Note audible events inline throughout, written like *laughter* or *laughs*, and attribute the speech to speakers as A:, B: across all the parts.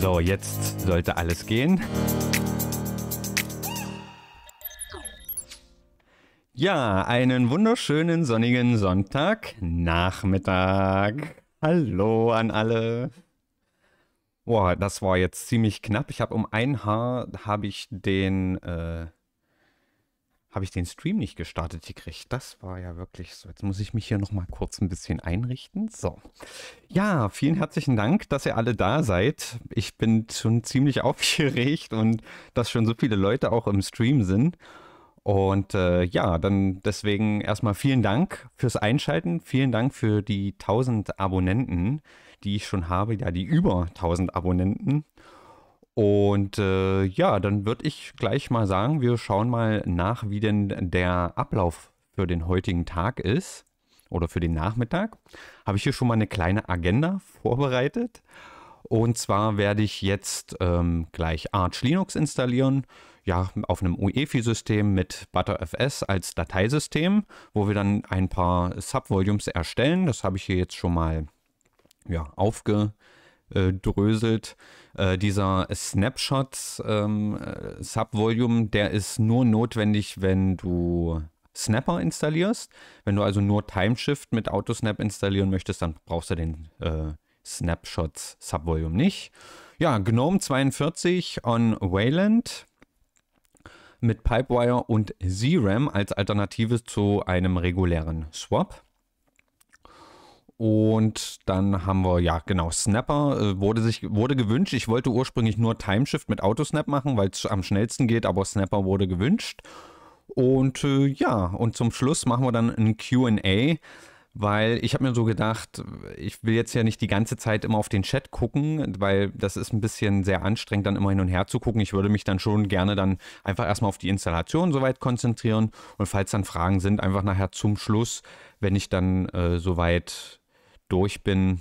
A: So, jetzt sollte alles gehen. Ja, einen wunderschönen sonnigen Sonntagnachmittag. Hallo an alle. Boah, das war jetzt ziemlich knapp. Ich habe um ein Haar habe ich den äh, habe ich den Stream nicht gestartet gekriegt. Das war ja wirklich so. Jetzt muss ich mich hier nochmal kurz ein bisschen einrichten. So. Ja, vielen herzlichen Dank, dass ihr alle da seid. Ich bin schon ziemlich *laughs* aufgeregt und dass schon so viele Leute auch im Stream sind. Und äh, ja, dann deswegen erstmal vielen Dank fürs Einschalten. Vielen Dank für die 1000 Abonnenten, die ich schon habe. Ja, die über 1000 Abonnenten. Und äh, ja, dann würde ich gleich mal sagen, wir schauen mal nach, wie denn der Ablauf für den heutigen Tag ist oder für den Nachmittag. Habe ich hier schon mal eine kleine Agenda vorbereitet. Und zwar werde ich jetzt ähm, gleich Arch Linux installieren, ja, auf einem UEFI-System mit ButterFS als Dateisystem, wo wir dann ein paar Subvolumes erstellen. Das habe ich hier jetzt schon mal ja, aufgedröselt äh, dieser Snapshots ähm, äh, Subvolume, der ist nur notwendig, wenn du Snapper installierst. Wenn du also nur Timeshift mit Autosnap installieren möchtest, dann brauchst du den äh, Snapshots Subvolume nicht. Ja, GNOME 42 on Wayland mit Pipewire und ZRAM als Alternative zu einem regulären Swap. Und dann haben wir, ja genau, Snapper äh, wurde, sich, wurde gewünscht. Ich wollte ursprünglich nur Timeshift mit Autosnap machen, weil es am schnellsten geht, aber Snapper wurde gewünscht. Und äh, ja, und zum Schluss machen wir dann ein QA, weil ich habe mir so gedacht, ich will jetzt ja nicht die ganze Zeit immer auf den Chat gucken, weil das ist ein bisschen sehr anstrengend, dann immer hin und her zu gucken. Ich würde mich dann schon gerne dann einfach erstmal auf die Installation soweit konzentrieren und falls dann Fragen sind, einfach nachher zum Schluss, wenn ich dann äh, soweit durch bin,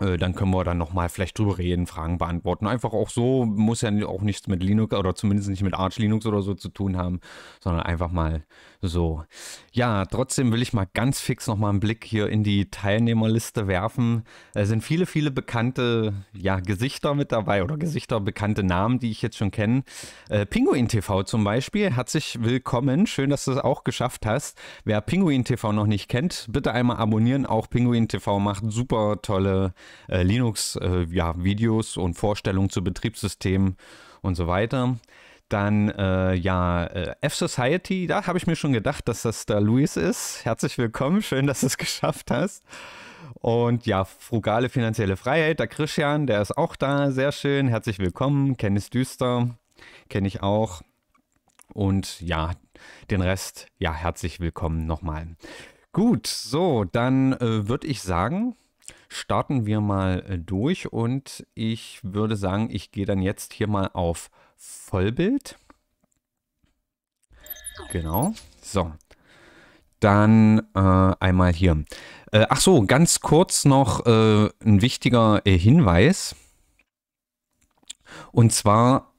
A: äh, dann können wir dann nochmal vielleicht drüber reden, Fragen beantworten. Einfach auch so, muss ja auch nichts mit Linux oder zumindest nicht mit Arch Linux oder so zu tun haben, sondern einfach mal so, ja, trotzdem will ich mal ganz fix nochmal einen Blick hier in die Teilnehmerliste werfen. Es sind viele, viele bekannte ja, Gesichter mit dabei oder Gesichter, bekannte Namen, die ich jetzt schon kenne. Äh, Pinguin TV zum Beispiel, herzlich willkommen. Schön, dass du es auch geschafft hast. Wer Pinguin TV noch nicht kennt, bitte einmal abonnieren. Auch Pinguin TV macht super tolle äh, Linux-Videos äh, ja, und Vorstellungen zu Betriebssystemen und so weiter. Dann, äh, ja, äh, F-Society, da habe ich mir schon gedacht, dass das da Luis ist. Herzlich willkommen, schön, dass du es *laughs* geschafft hast. Und ja, frugale finanzielle Freiheit, der Christian, der ist auch da, sehr schön, herzlich willkommen. Kennis Düster, kenne ich auch. Und ja, den Rest, ja, herzlich willkommen nochmal. Gut, so, dann äh, würde ich sagen, starten wir mal äh, durch und ich würde sagen, ich gehe dann jetzt hier mal auf Vollbild. Genau. So. Dann äh, einmal hier. Äh, ach so, ganz kurz noch äh, ein wichtiger äh, Hinweis. Und zwar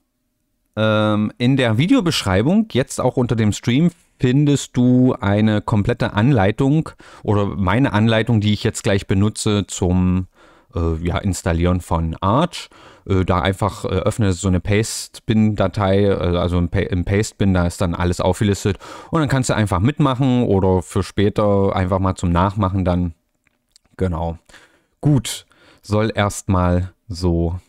A: ähm, in der Videobeschreibung, jetzt auch unter dem Stream, findest du eine komplette Anleitung oder meine Anleitung, die ich jetzt gleich benutze zum äh, ja, Installieren von Arch äh, da einfach äh, öffne so eine Paste-Bin-Datei, äh, also im, pa im Paste-Bin, da ist dann alles aufgelistet und dann kannst du einfach mitmachen oder für später einfach mal zum Nachmachen dann. Genau. Gut, soll erstmal so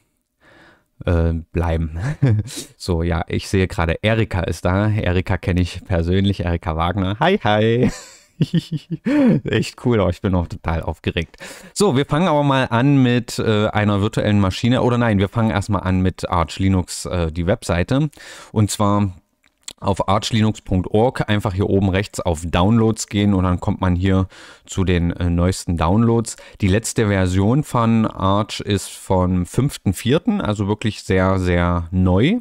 A: äh, bleiben. *laughs* so, ja, ich sehe gerade, Erika ist da. Erika kenne ich persönlich, Erika Wagner. Hi, hi. *laughs* *laughs* Echt cool, aber ich bin auch total aufgeregt. So, wir fangen aber mal an mit äh, einer virtuellen Maschine. Oder nein, wir fangen erstmal an mit Arch Linux, äh, die Webseite. Und zwar auf archlinux.org einfach hier oben rechts auf Downloads gehen und dann kommt man hier zu den äh, neuesten Downloads. Die letzte Version von Arch ist vom 5.4., also wirklich sehr, sehr neu.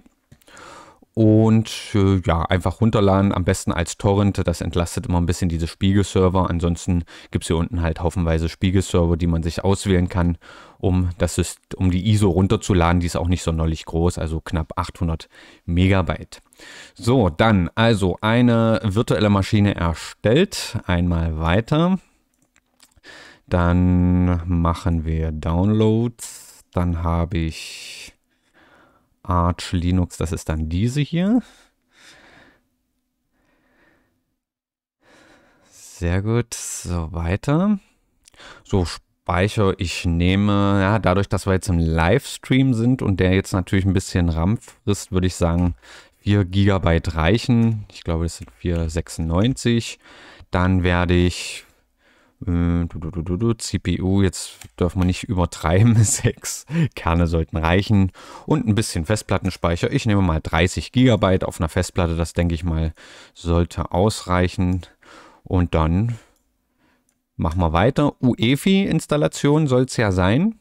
A: Und äh, ja, einfach runterladen, am besten als Torrent. Das entlastet immer ein bisschen diese Spiegelserver. Ansonsten gibt es hier unten halt haufenweise Spiegelserver, die man sich auswählen kann, um, das ist, um die ISO runterzuladen. Die ist auch nicht so neulich groß, also knapp 800 Megabyte. So, dann also eine virtuelle Maschine erstellt. Einmal weiter. Dann machen wir Downloads. Dann habe ich Arch Linux, das ist dann diese hier. Sehr gut, so weiter. So, Speicher, ich nehme, ja, dadurch, dass wir jetzt im Livestream sind und der jetzt natürlich ein bisschen RAM frisst, würde ich sagen, 4 GB reichen. Ich glaube, das sind 496. Dann werde ich äh, du, du, du, CPU, jetzt darf man nicht übertreiben, *laughs* sechs Kerne sollten reichen und ein bisschen Festplattenspeicher. Ich nehme mal 30 GB auf einer Festplatte, das denke ich mal sollte ausreichen. Und dann machen wir weiter. UEFI-Installation soll es ja sein.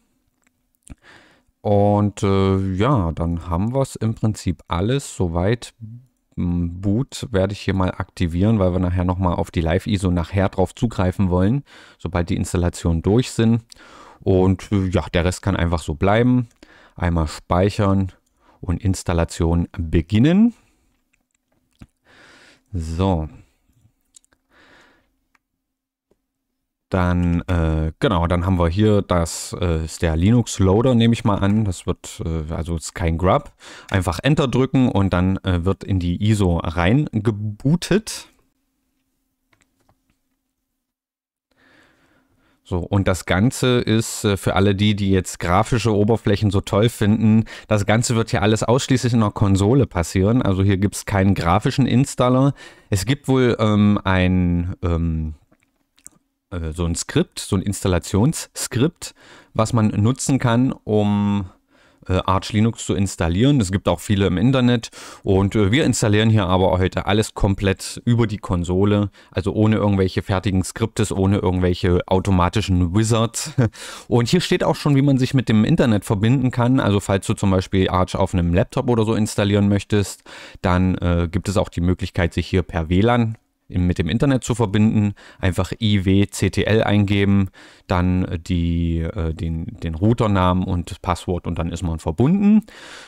A: Und äh, ja, dann haben wir es im Prinzip alles. Soweit Boot werde ich hier mal aktivieren, weil wir nachher nochmal auf die Live-ISO nachher drauf zugreifen wollen, sobald die Installationen durch sind. Und äh, ja, der Rest kann einfach so bleiben. Einmal speichern und Installation beginnen. So, Dann, äh, genau, dann haben wir hier, das äh, ist der Linux-Loader, nehme ich mal an. Das wird, äh, also ist kein Grub. Einfach Enter drücken und dann äh, wird in die ISO reingebootet. So, und das Ganze ist äh, für alle die, die jetzt grafische Oberflächen so toll finden, das Ganze wird hier alles ausschließlich in der Konsole passieren. Also hier gibt es keinen grafischen Installer. Es gibt wohl ähm, ein, ähm, äh, so ein Skript, so ein Installationsskript, was man nutzen kann, um äh, Arch Linux zu installieren. Es gibt auch viele im Internet und äh, wir installieren hier aber heute alles komplett über die Konsole, also ohne irgendwelche fertigen Skriptes, ohne irgendwelche automatischen Wizards. *laughs* Und hier steht auch schon, wie man sich mit dem Internet verbinden kann. Also falls du zum Beispiel Arch auf einem Laptop oder so installieren möchtest, dann äh, gibt es auch die Möglichkeit, sich hier per WLAN mit dem Internet zu verbinden, einfach iwctl eingeben, dann die, äh, den, den Routernamen und Passwort und dann ist man verbunden.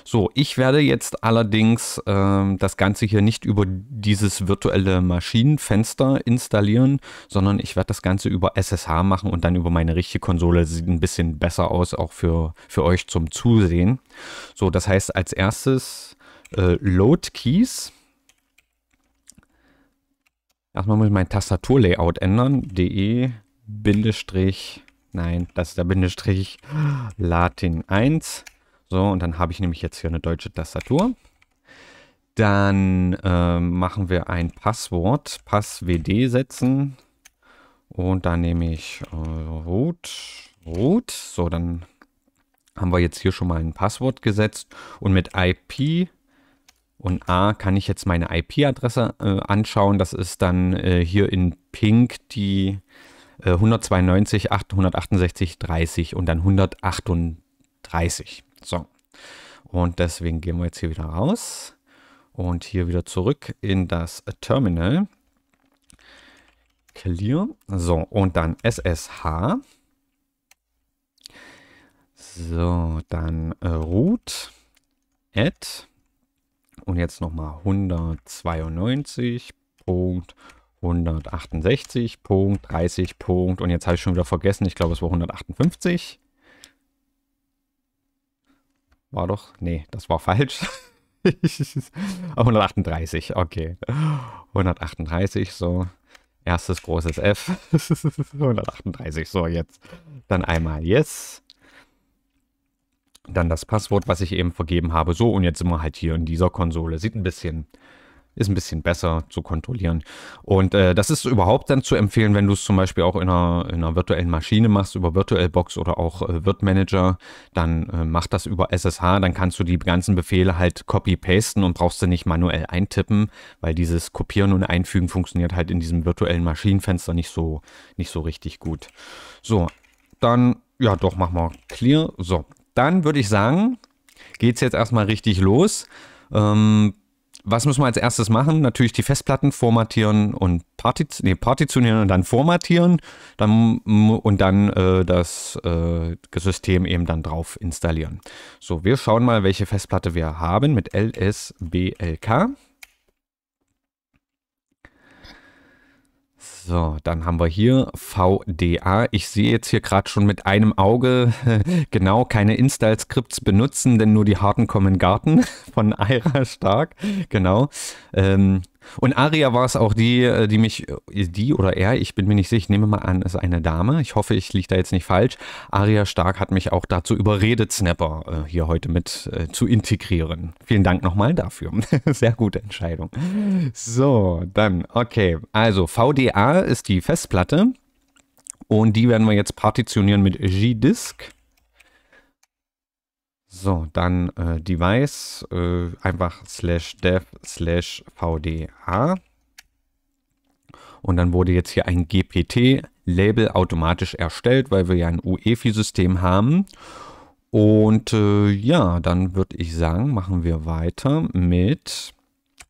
A: So, ich werde jetzt allerdings äh, das Ganze hier nicht über dieses virtuelle Maschinenfenster installieren, sondern ich werde das Ganze über SSH machen und dann über meine richtige Konsole. Sieht ein bisschen besser aus, auch für, für euch zum Zusehen. So, das heißt als erstes äh, Load Keys Erstmal muss ich mein Tastaturlayout ändern. DE Bindestrich, nein, das ist der Bindestrich Latin 1. So, und dann habe ich nämlich jetzt hier eine deutsche Tastatur. Dann äh, machen wir ein Passwort, PassWD setzen. Und dann nehme ich äh, Root, Root. So, dann haben wir jetzt hier schon mal ein Passwort gesetzt. Und mit IP und A, kann ich jetzt meine IP-Adresse äh, anschauen. Das ist dann äh, hier in Pink die äh, 192 868 30 und dann 138. So. Und deswegen gehen wir jetzt hier wieder raus und hier wieder zurück in das Terminal. Clear. So, und dann SSH. So, dann äh, root add und jetzt nochmal 192.168.30. Punkt Punkt und jetzt habe ich schon wieder vergessen, ich glaube es war 158. War doch, nee, das war falsch. 138, *laughs* okay. 138, so. Erstes großes F. 138, *laughs* so jetzt. Dann einmal Yes dann das Passwort, was ich eben vergeben habe. So, und jetzt sind wir halt hier in dieser Konsole. Sieht ein bisschen, ist ein bisschen besser zu kontrollieren. Und äh, das ist überhaupt dann zu empfehlen, wenn du es zum Beispiel auch in einer, in einer virtuellen Maschine machst, über VirtualBox oder auch äh, Manager, dann äh, mach das über SSH, dann kannst du die ganzen Befehle halt copy-pasten und brauchst sie nicht manuell eintippen, weil dieses Kopieren und Einfügen funktioniert halt in diesem virtuellen Maschinenfenster nicht so, nicht so richtig gut. So, dann ja, doch, machen wir Clear. So, dann würde ich sagen, geht es jetzt erstmal richtig los. Ähm, was müssen wir als erstes machen? Natürlich die Festplatten formatieren und Partiz nee, partitionieren und dann formatieren dann, und dann äh, das äh, System eben dann drauf installieren. So, wir schauen mal, welche Festplatte wir haben mit LSBLK. So, dann haben wir hier VDA. Ich sehe jetzt hier gerade schon mit einem Auge *laughs* genau keine Install-Skripts benutzen, denn nur die harten kommen Garten *laughs* von Aira Stark. Genau. Ähm, und Aria war es auch die, äh, die mich, äh, die oder er, ich bin mir nicht sicher, ich nehme mal an, ist eine Dame. Ich hoffe, ich liege da jetzt nicht falsch. Aria Stark hat mich auch dazu überredet, Snapper äh, hier heute mit äh, zu integrieren. Vielen Dank nochmal dafür. *laughs* Sehr gute Entscheidung. So, dann, okay. Also, VDA ist die Festplatte. Und die werden wir jetzt partitionieren mit G-Disk. So, dann äh, Device, äh, einfach slash dev slash vda. Und dann wurde jetzt hier ein GPT-Label automatisch erstellt, weil wir ja ein UEFI-System haben. Und äh, ja, dann würde ich sagen, machen wir weiter mit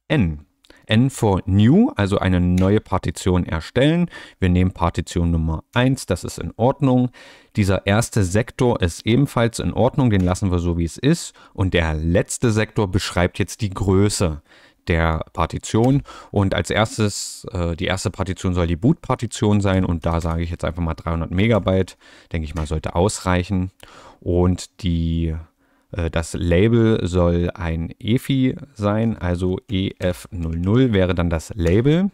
A: N. N for New, also eine neue Partition erstellen. Wir nehmen Partition Nummer 1, das ist in Ordnung. Dieser erste Sektor ist ebenfalls in Ordnung, den lassen wir so wie es ist. Und der letzte Sektor beschreibt jetzt die Größe der Partition. Und als erstes, äh, die erste Partition soll die Boot-Partition sein. Und da sage ich jetzt einfach mal 300 Megabyte. Denke ich mal, sollte ausreichen. Und die äh, das Label soll ein EFI sein, also EF00 wäre dann das Label.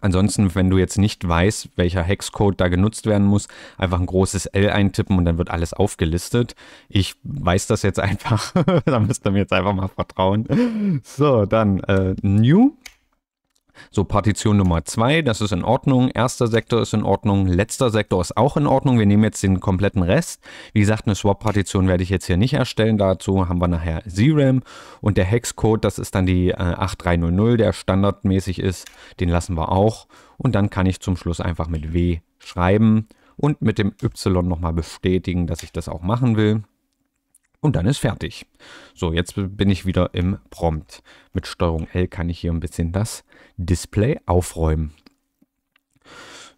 A: Ansonsten, wenn du jetzt nicht weißt, welcher Hexcode da genutzt werden muss, einfach ein großes L eintippen und dann wird alles aufgelistet. Ich weiß das jetzt *laughs* einfach. da müsst ihr mir jetzt einfach mal vertrauen. So, dann äh, New. So, Partition Nummer 2, das ist in Ordnung. Erster Sektor ist in Ordnung. Letzter Sektor ist auch in Ordnung. Wir nehmen jetzt den kompletten Rest. Wie gesagt, eine Swap-Partition werde ich jetzt hier nicht erstellen. Dazu haben wir nachher ZRAM. Und der Hexcode, das ist dann die äh, 8300, der standardmäßig ist. Den lassen wir auch. Und dann kann ich zum Schluss einfach mit W schreiben und mit dem Y nochmal bestätigen, dass ich das auch machen will und dann ist fertig. So, jetzt bin ich wieder im Prompt. Mit Steuerung L kann ich hier ein bisschen das Display aufräumen.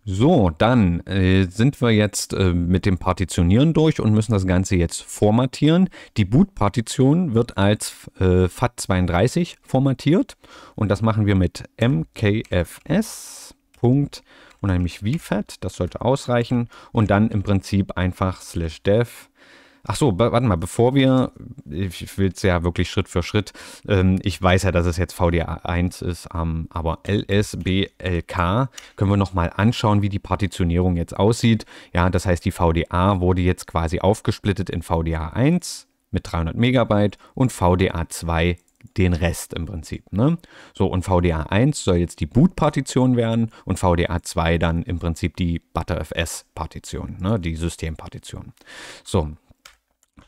A: So, dann äh, sind wir jetzt äh, mit dem Partitionieren durch und müssen das Ganze jetzt formatieren. Die Boot-Partition wird als äh, FAT32 formatiert und das machen wir mit mkfs. Punkt, und nämlich vfat, das sollte ausreichen und dann im Prinzip einfach slash dev Ach so, warte mal, bevor wir, ich will es ja wirklich Schritt für Schritt, ähm, ich weiß ja, dass es jetzt VDA 1 ist, ähm, aber LSBLK können wir nochmal anschauen, wie die Partitionierung jetzt aussieht. Ja, das heißt, die VDA wurde jetzt quasi aufgesplittet in VDA 1 mit 300 Megabyte und VDA 2 den Rest im Prinzip. Ne? So, und VDA 1 soll jetzt die Boot-Partition werden und VDA 2 dann im Prinzip die ButterFS-Partition, ne? die Systempartition. So,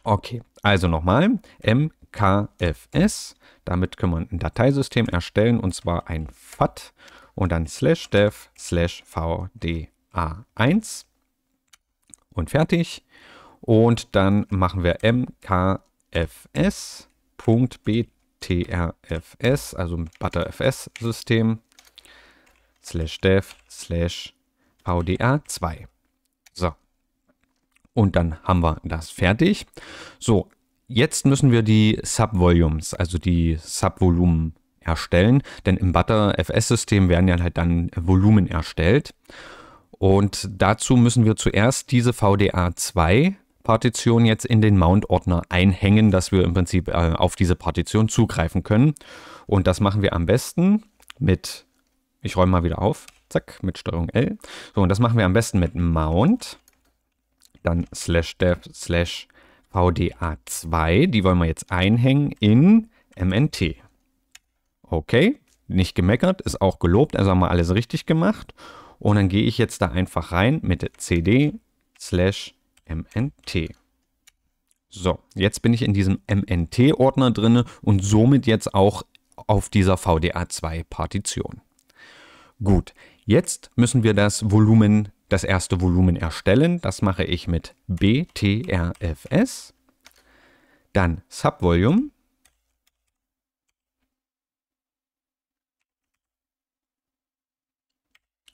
A: Okay, also nochmal mkfs. Damit können wir ein Dateisystem erstellen und zwar ein FAT und dann slash dev slash vda1 und fertig. Und dann machen wir mkfs.btrfs, also ButterFS-System, slash dev slash vda2. So, und dann haben wir das fertig. So, jetzt müssen wir die Subvolumes, also die Subvolumen erstellen, denn im Butter FS System werden ja halt dann Volumen erstellt. Und dazu müssen wir zuerst diese VDA2 Partition jetzt in den Mount-Ordner einhängen, dass wir im Prinzip äh, auf diese Partition zugreifen können. Und das machen wir am besten mit, ich räume mal wieder auf, zack, mit Steuerung L. So, und das machen wir am besten mit Mount dann slash dev slash VDA2. Die wollen wir jetzt einhängen in MNT. Okay, nicht gemeckert, ist auch gelobt, also haben wir alles richtig gemacht. Und dann gehe ich jetzt da einfach rein mit cd slash mnt. So, jetzt bin ich in diesem MNT-Ordner drin und somit jetzt auch auf dieser VDA2-Partition. Gut, Jetzt müssen wir das Volumen, das erste Volumen erstellen. Das mache ich mit btrfs, dann Subvolume.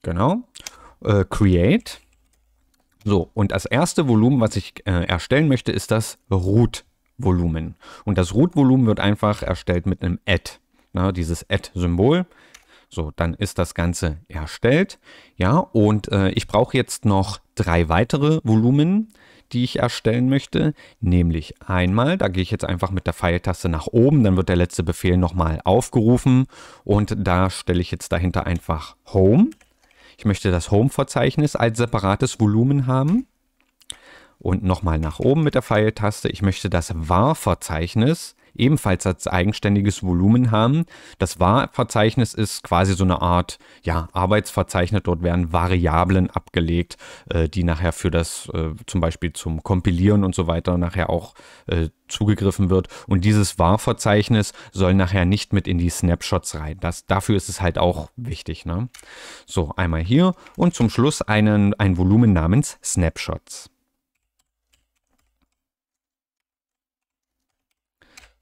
A: Genau, äh, create. So, und das erste Volumen, was ich äh, erstellen möchte, ist das Root-Volumen. Und das Root-Volumen wird einfach erstellt mit einem Add. Na, ne, dieses Add-Symbol. So, dann ist das Ganze erstellt. Ja, und äh, ich brauche jetzt noch drei weitere Volumen, die ich erstellen möchte. Nämlich einmal, da gehe ich jetzt einfach mit der Pfeiltaste nach oben, dann wird der letzte Befehl nochmal aufgerufen und da stelle ich jetzt dahinter einfach Home. Ich möchte das Home-Verzeichnis als separates Volumen haben. Und nochmal nach oben mit der Pfeiltaste. Ich möchte das var verzeichnis ebenfalls als eigenständiges Volumen haben. Das Var-Verzeichnis ist quasi so eine Art ja, Arbeitsverzeichnis. Dort werden Variablen abgelegt, äh, die nachher für das äh, zum Beispiel zum Kompilieren und so weiter nachher auch äh, zugegriffen wird. Und dieses Var-Verzeichnis soll nachher nicht mit in die Snapshots rein. Das, dafür ist es halt auch wichtig. Ne? So, einmal hier und zum Schluss einen, ein Volumen namens Snapshots.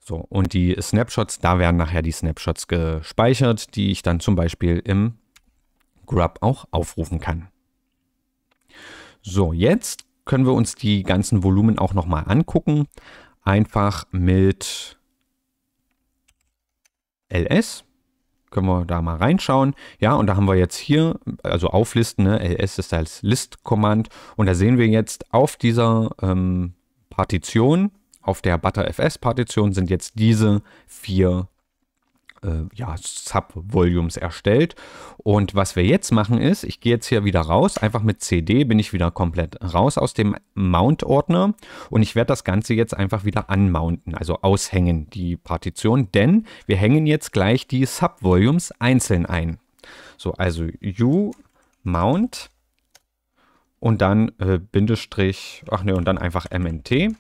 A: So, und die Snapshots, da werden nachher die Snapshots gespeichert, die ich dann zum Beispiel im Grub auch aufrufen kann. So, jetzt können wir uns die ganzen Volumen auch nochmal angucken. Einfach mit ls können wir da mal reinschauen. Ja, und da haben wir jetzt hier, also auflisten, ne? ls ist als List-Command. Und da sehen wir jetzt auf dieser ähm, Partition, auf der ButterFS-Partition sind jetzt diese vier äh, ja, Sub-Volumes erstellt. Und was wir jetzt machen ist, ich gehe jetzt hier wieder raus, einfach mit CD bin ich wieder komplett raus aus dem Mount-Ordner und ich werde das Ganze jetzt einfach wieder anmounten, also aushängen, die Partition, denn wir hängen jetzt gleich die Sub-Volumes einzeln ein. So, also U Mount und dann äh, Bindestrich, ach ne, und dann einfach MNT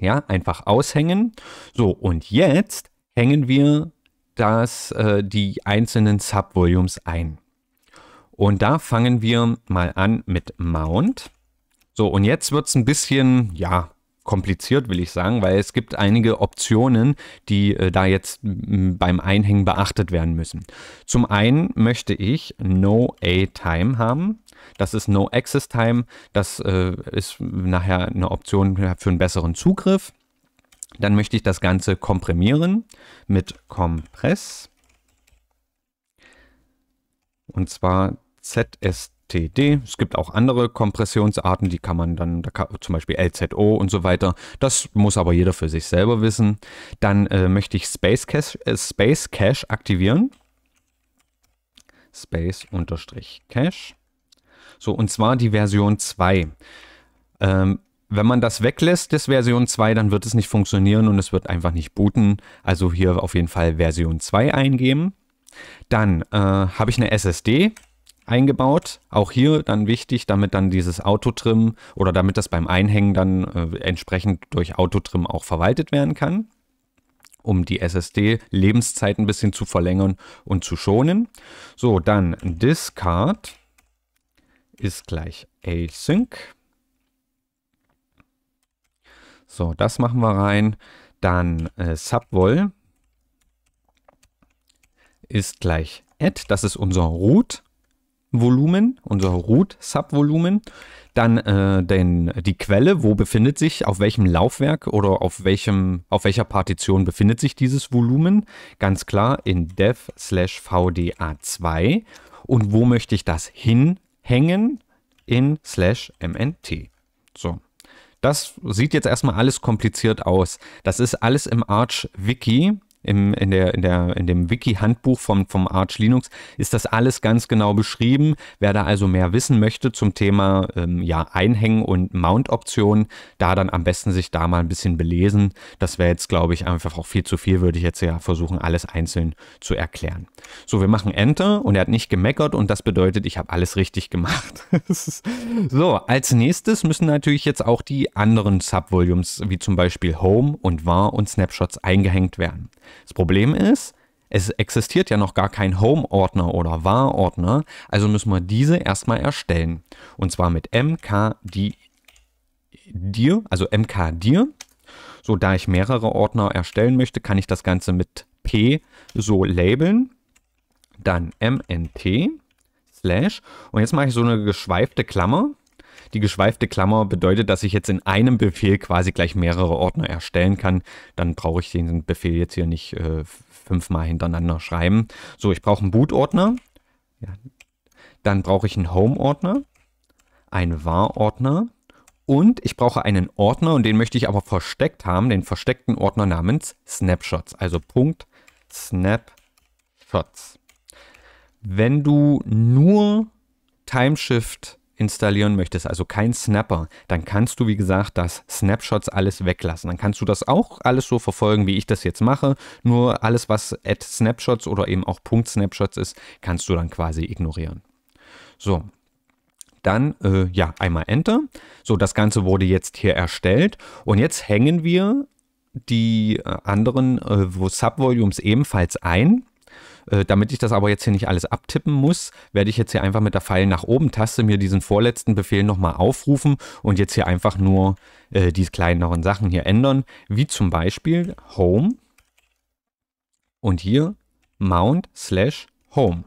A: ja, einfach aushängen. So, und jetzt hängen wir das, äh, die einzelnen Subvolumes ein. Und da fangen wir mal an mit Mount. So, und jetzt wird es ein bisschen, ja, kompliziert, will ich sagen, weil es gibt einige Optionen, die äh, da jetzt beim Einhängen beachtet werden müssen. Zum einen möchte ich No A Time haben. Das ist No Access Time. Das äh, ist nachher eine Option für einen besseren Zugriff. Dann möchte ich das Ganze komprimieren mit Compress. Und zwar ZSTD. Es gibt auch andere Kompressionsarten, die kann man dann, da kann, zum Beispiel LZO und so weiter. Das muss aber jeder für sich selber wissen. Dann äh, möchte ich Space Cache, äh, Space Cache aktivieren. Space Cache. So, und zwar die Version 2. Ähm, wenn man das weglässt, das Version 2, dann wird es nicht funktionieren und es wird einfach nicht booten. Also hier auf jeden Fall Version 2 eingeben. Dann äh, habe ich eine SSD eingebaut. Auch hier dann wichtig, damit dann dieses Autotrim oder damit das beim Einhängen dann äh, entsprechend durch Autotrim auch verwaltet werden kann, um die SSD Lebenszeit ein bisschen zu verlängern und zu schonen. So, dann Discard ist gleich async. So, das machen wir rein. Dann äh, subvol ist gleich add. Das ist unser root. Volumen, unser Root Subvolumen, dann äh, den, die Quelle, wo befindet sich, auf welchem Laufwerk oder auf, welchem, auf welcher Partition befindet sich dieses Volumen, ganz klar in dev/vda2 slash und wo möchte ich das hin hängen in slash mnt. So. Das sieht jetzt erstmal alles kompliziert aus. Das ist alles im Arch Wiki im, in, der, in, der, in dem Wiki-Handbuch vom, vom Arch Linux ist das alles ganz genau beschrieben. Wer da also mehr wissen möchte zum Thema ähm, ja, Einhängen und Mount-Optionen, da dann am besten sich da mal ein bisschen belesen. Das wäre jetzt, glaube ich, einfach auch viel zu viel, würde ich jetzt ja versuchen, alles einzeln zu erklären. So, wir machen Enter und er hat nicht gemeckert und das bedeutet, ich habe alles richtig gemacht. *laughs* so, als nächstes müssen natürlich jetzt auch die anderen Subvolumes, wie zum Beispiel Home und Var und Snapshots, eingehängt werden. Das Problem ist, es existiert ja noch gar kein Home-Ordner oder Var-Ordner, also müssen wir diese erstmal erstellen. Und zwar mit mkdir, also mkdir. So, da ich mehrere Ordner erstellen möchte, kann ich das Ganze mit p so labeln. Dann mnt slash. Und jetzt mache ich so eine geschweifte Klammer. Die geschweifte Klammer bedeutet, dass ich jetzt in einem Befehl quasi gleich mehrere Ordner erstellen kann. Dann brauche ich den Befehl jetzt hier nicht äh, fünfmal hintereinander schreiben. So, ich brauche einen Boot-Ordner. Ja. Dann brauche ich einen Home-Ordner, einen Var-Ordner und ich brauche einen Ordner und den möchte ich aber versteckt haben, den versteckten Ordner namens Snapshots, also Punkt Snapshots. Wenn du nur Timeshift installieren möchtest, also kein Snapper, dann kannst du, wie gesagt, das Snapshots alles weglassen. Dann kannst du das auch alles so verfolgen, wie ich das jetzt mache. Nur alles, was at Snapshots oder eben auch Punkt Snapshots ist, kannst du dann quasi ignorieren. So, dann äh, ja einmal Enter. So, das Ganze wurde jetzt hier erstellt und jetzt hängen wir die äh, anderen äh, Subvolumes ebenfalls ein äh, damit ich das aber jetzt hier nicht alles abtippen muss, werde ich jetzt hier einfach mit der Pfeil nach oben Taste mir diesen vorletzten Befehl nochmal aufrufen und jetzt hier einfach nur äh, die kleineren Sachen hier ändern, wie zum Beispiel Home und hier Mount slash Home.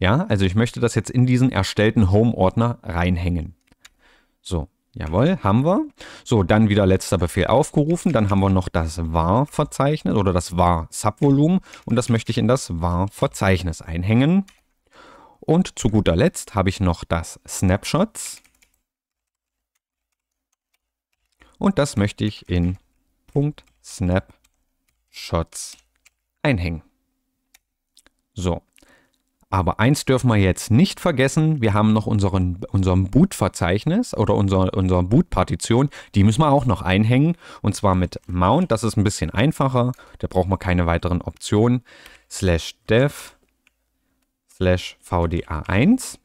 A: Ja, also ich möchte das jetzt in diesen erstellten Home-Ordner reinhängen. So, Jawohl, haben wir. So, dann wieder letzter Befehl aufgerufen. Dann haben wir noch das var-Verzeichnis oder das var-Subvolumen und das möchte ich in das var-Verzeichnis einhängen. Und zu guter Letzt habe ich noch das Snapshots. Und das möchte ich in Snapshots einhängen. So, aber eins dürfen wir jetzt nicht vergessen, wir haben noch unseren, unseren Boot-Verzeichnis oder unser, unsere Boot-Partition, die müssen wir auch noch einhängen und zwar mit Mount, das ist ein bisschen einfacher, da braucht man keine weiteren Optionen, slash dev slash vda1,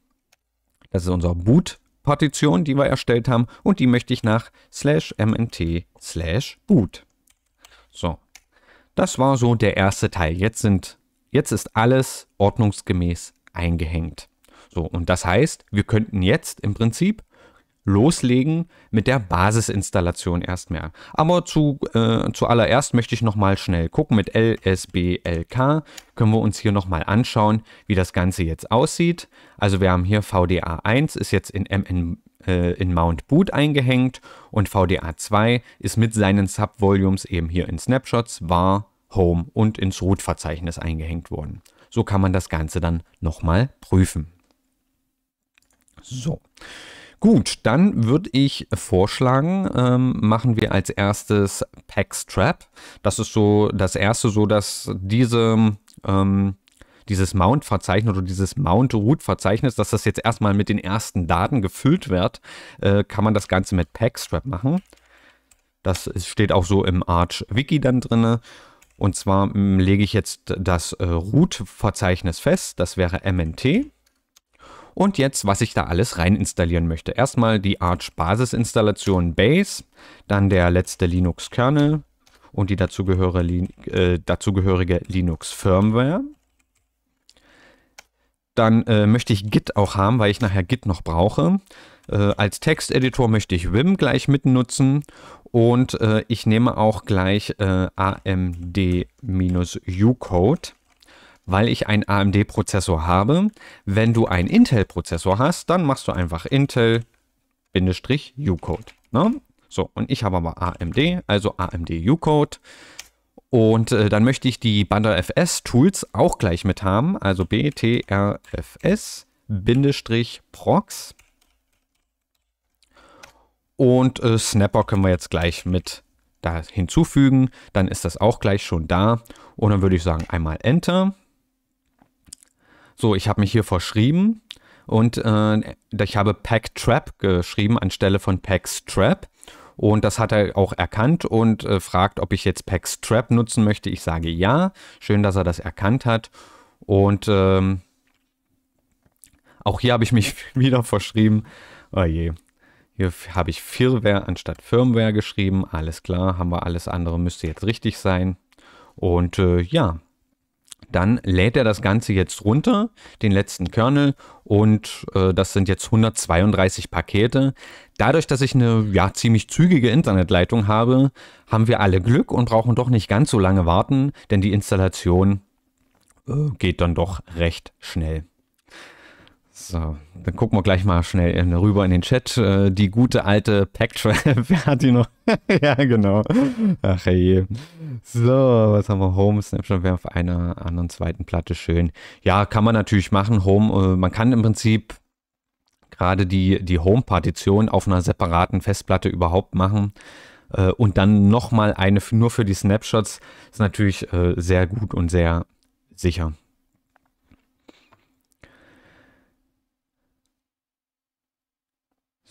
A: das ist unsere Boot-Partition, die wir erstellt haben und die möchte ich nach slash mnt slash boot. So, das war so der erste Teil, jetzt sind Jetzt ist alles ordnungsgemäß eingehängt. So, und das heißt, wir könnten jetzt im Prinzip loslegen mit der Basisinstallation erstmal. Aber zu, äh, zuallererst möchte ich nochmal schnell gucken. Mit LSBLK können wir uns hier nochmal anschauen, wie das Ganze jetzt aussieht. Also wir haben hier VDA1 ist jetzt in, MN, äh, in Mount Boot eingehängt und VDA2 ist mit seinen Subvolumes eben hier in Snapshots war Home und ins Root-Verzeichnis eingehängt wurden. So kann man das Ganze dann nochmal prüfen. So. Gut, dann würde ich vorschlagen, ähm, machen wir als erstes Packstrap. Das ist so das erste, so dass diese, ähm, dieses Mount-Verzeichnis oder dieses Mount-Root-Verzeichnis, dass das jetzt erstmal mit den ersten Daten gefüllt wird, äh, kann man das Ganze mit Packstrap machen. Das steht auch so im Arch-Wiki dann drinne. Und zwar mm, lege ich jetzt das äh, Root-Verzeichnis fest, das wäre MNT. Und jetzt, was ich da alles rein installieren möchte. Erstmal die arch basis installation Base, dann der letzte Linux-Kernel und die äh, dazugehörige Linux-Firmware. Dann äh, möchte ich Git auch haben, weil ich nachher Git noch brauche. Äh, als Texteditor möchte ich Vim gleich mitnutzen und äh, ich nehme auch gleich äh, AMD-U-Code weil ich einen AMD-Prozessor habe. Wenn du einen Intel-Prozessor hast, dann machst du einfach Intel-U-Code. Ne? So, und ich habe aber AMD, also AMD-U-Code. Und äh, dann möchte ich die BanderFS-Tools auch gleich mit haben, also btrfs-prox. Und äh, Snapper können wir jetzt gleich mit da hinzufügen. Dann ist das auch gleich schon da. Und dann würde ich sagen, einmal Enter. So, ich habe mich hier verschrieben und äh, ich habe Pack Trap geschrieben anstelle von Pack Strap. Und das hat er auch erkannt und äh, fragt, ob ich jetzt Pack Strap nutzen möchte. Ich sage ja. Schön, dass er das erkannt hat. Und ähm, auch hier habe ich mich *laughs* wieder verschrieben. Oh je. Hier habe ich Firmware anstatt Firmware geschrieben. Alles klar, haben wir alles andere, müsste jetzt richtig sein. Und äh, ja, dann lädt er das Ganze jetzt runter, den letzten Kernel, und äh, das sind jetzt 132 Pakete. Dadurch, dass ich eine ja, ziemlich zügige Internetleitung habe, haben wir alle Glück und brauchen doch nicht ganz so lange warten, denn die Installation äh, geht dann doch recht schnell. So, dann gucken wir gleich mal schnell rüber in den Chat. Äh, die gute alte Packtrap, *laughs* wer hat die noch? *laughs* ja, genau. Ach je. So, was haben wir? Home Snapshot wäre auf einer anderen zweiten Platte schön. Ja, kann man natürlich machen. Home, äh, man kann im Prinzip gerade die, die Home-Partition auf einer separaten Festplatte überhaupt machen. Äh, und dann nochmal eine nur für die Snapshots. Ist natürlich sehr gut und sehr sicher.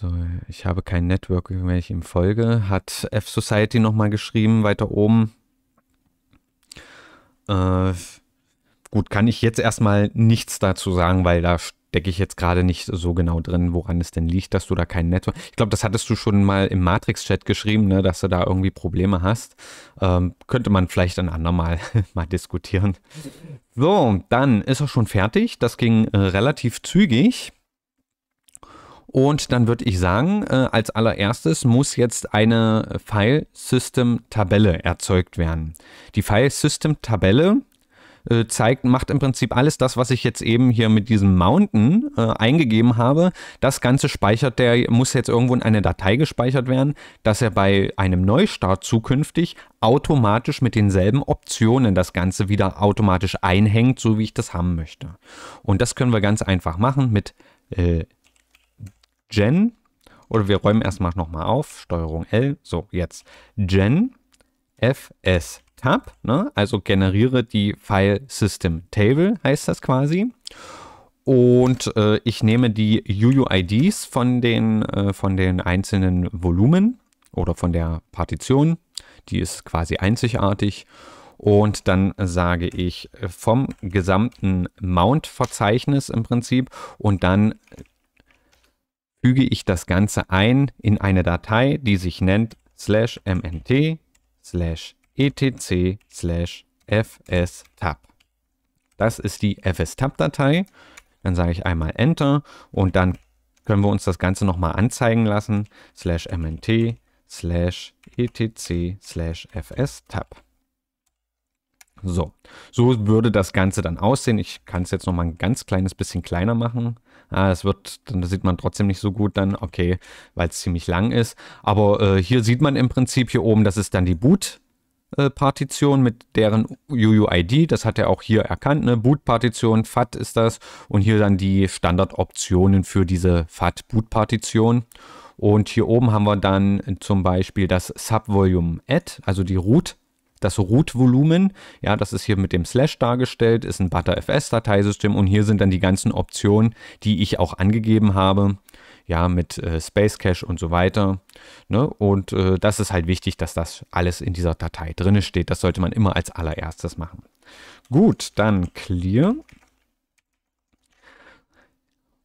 A: So, ich habe kein Network, wenn ich ihm folge, hat F-Society nochmal geschrieben, weiter oben. Äh, gut, kann ich jetzt erstmal nichts dazu sagen, weil da stecke ich jetzt gerade nicht so genau drin, woran es denn liegt, dass du da kein Network. Ich glaube, das hattest du schon mal im Matrix-Chat geschrieben, ne, dass du da irgendwie Probleme hast. Ähm, könnte man vielleicht ein andermal *laughs* mal diskutieren. So, dann ist er schon fertig. Das ging äh, relativ zügig. Und dann würde ich sagen, äh, als allererstes muss jetzt eine File System Tabelle erzeugt werden. Die File System Tabelle äh, zeigt, macht im Prinzip alles das, was ich jetzt eben hier mit diesem Mountain äh, eingegeben habe. Das Ganze speichert der, muss jetzt irgendwo in eine Datei gespeichert werden, dass er bei einem Neustart zukünftig automatisch mit denselben Optionen das Ganze wieder automatisch einhängt, so wie ich das haben möchte. Und das können wir ganz einfach machen mit äh, Gen, oder wir räumen erstmal nochmal auf, Steuerung L, so jetzt, Gen fs tab, ne? also generiere die File System Table heißt das quasi. Und äh, ich nehme die UUIDs von den, äh, von den einzelnen Volumen oder von der Partition, die ist quasi einzigartig. Und dann sage ich äh, vom gesamten Mount-Verzeichnis im Prinzip und dann füge ich das Ganze ein in eine Datei, die sich nennt slash mnt slash etc slash fstab. Das ist die fstab-Datei. Dann sage ich einmal Enter und dann können wir uns das Ganze nochmal anzeigen lassen. Slash mnt slash etc slash fstab. So, so würde das Ganze dann aussehen. Ich kann es jetzt nochmal ein ganz kleines bisschen kleiner machen ah, es wird, dann sieht man trotzdem nicht so gut dann, okay, weil es ziemlich lang ist. Aber äh, hier sieht man im Prinzip hier oben, das ist dann die Boot. Partition mit deren UUID, das hat er auch hier erkannt, eine Boot-Partition, FAT ist das und hier dann die Standardoptionen für diese FAT-Boot-Partition und hier oben haben wir dann zum Beispiel das Subvolume Add, also die Root das Root-Volumen, ja, das ist hier mit dem Slash dargestellt, ist ein ButterFS-Dateisystem und hier sind dann die ganzen Optionen, die ich auch angegeben habe, ja, mit äh, Space Cache und so weiter. Ne? Und äh, das ist halt wichtig, dass das alles in dieser Datei drin steht. Das sollte man immer als allererstes machen. Gut, dann clear.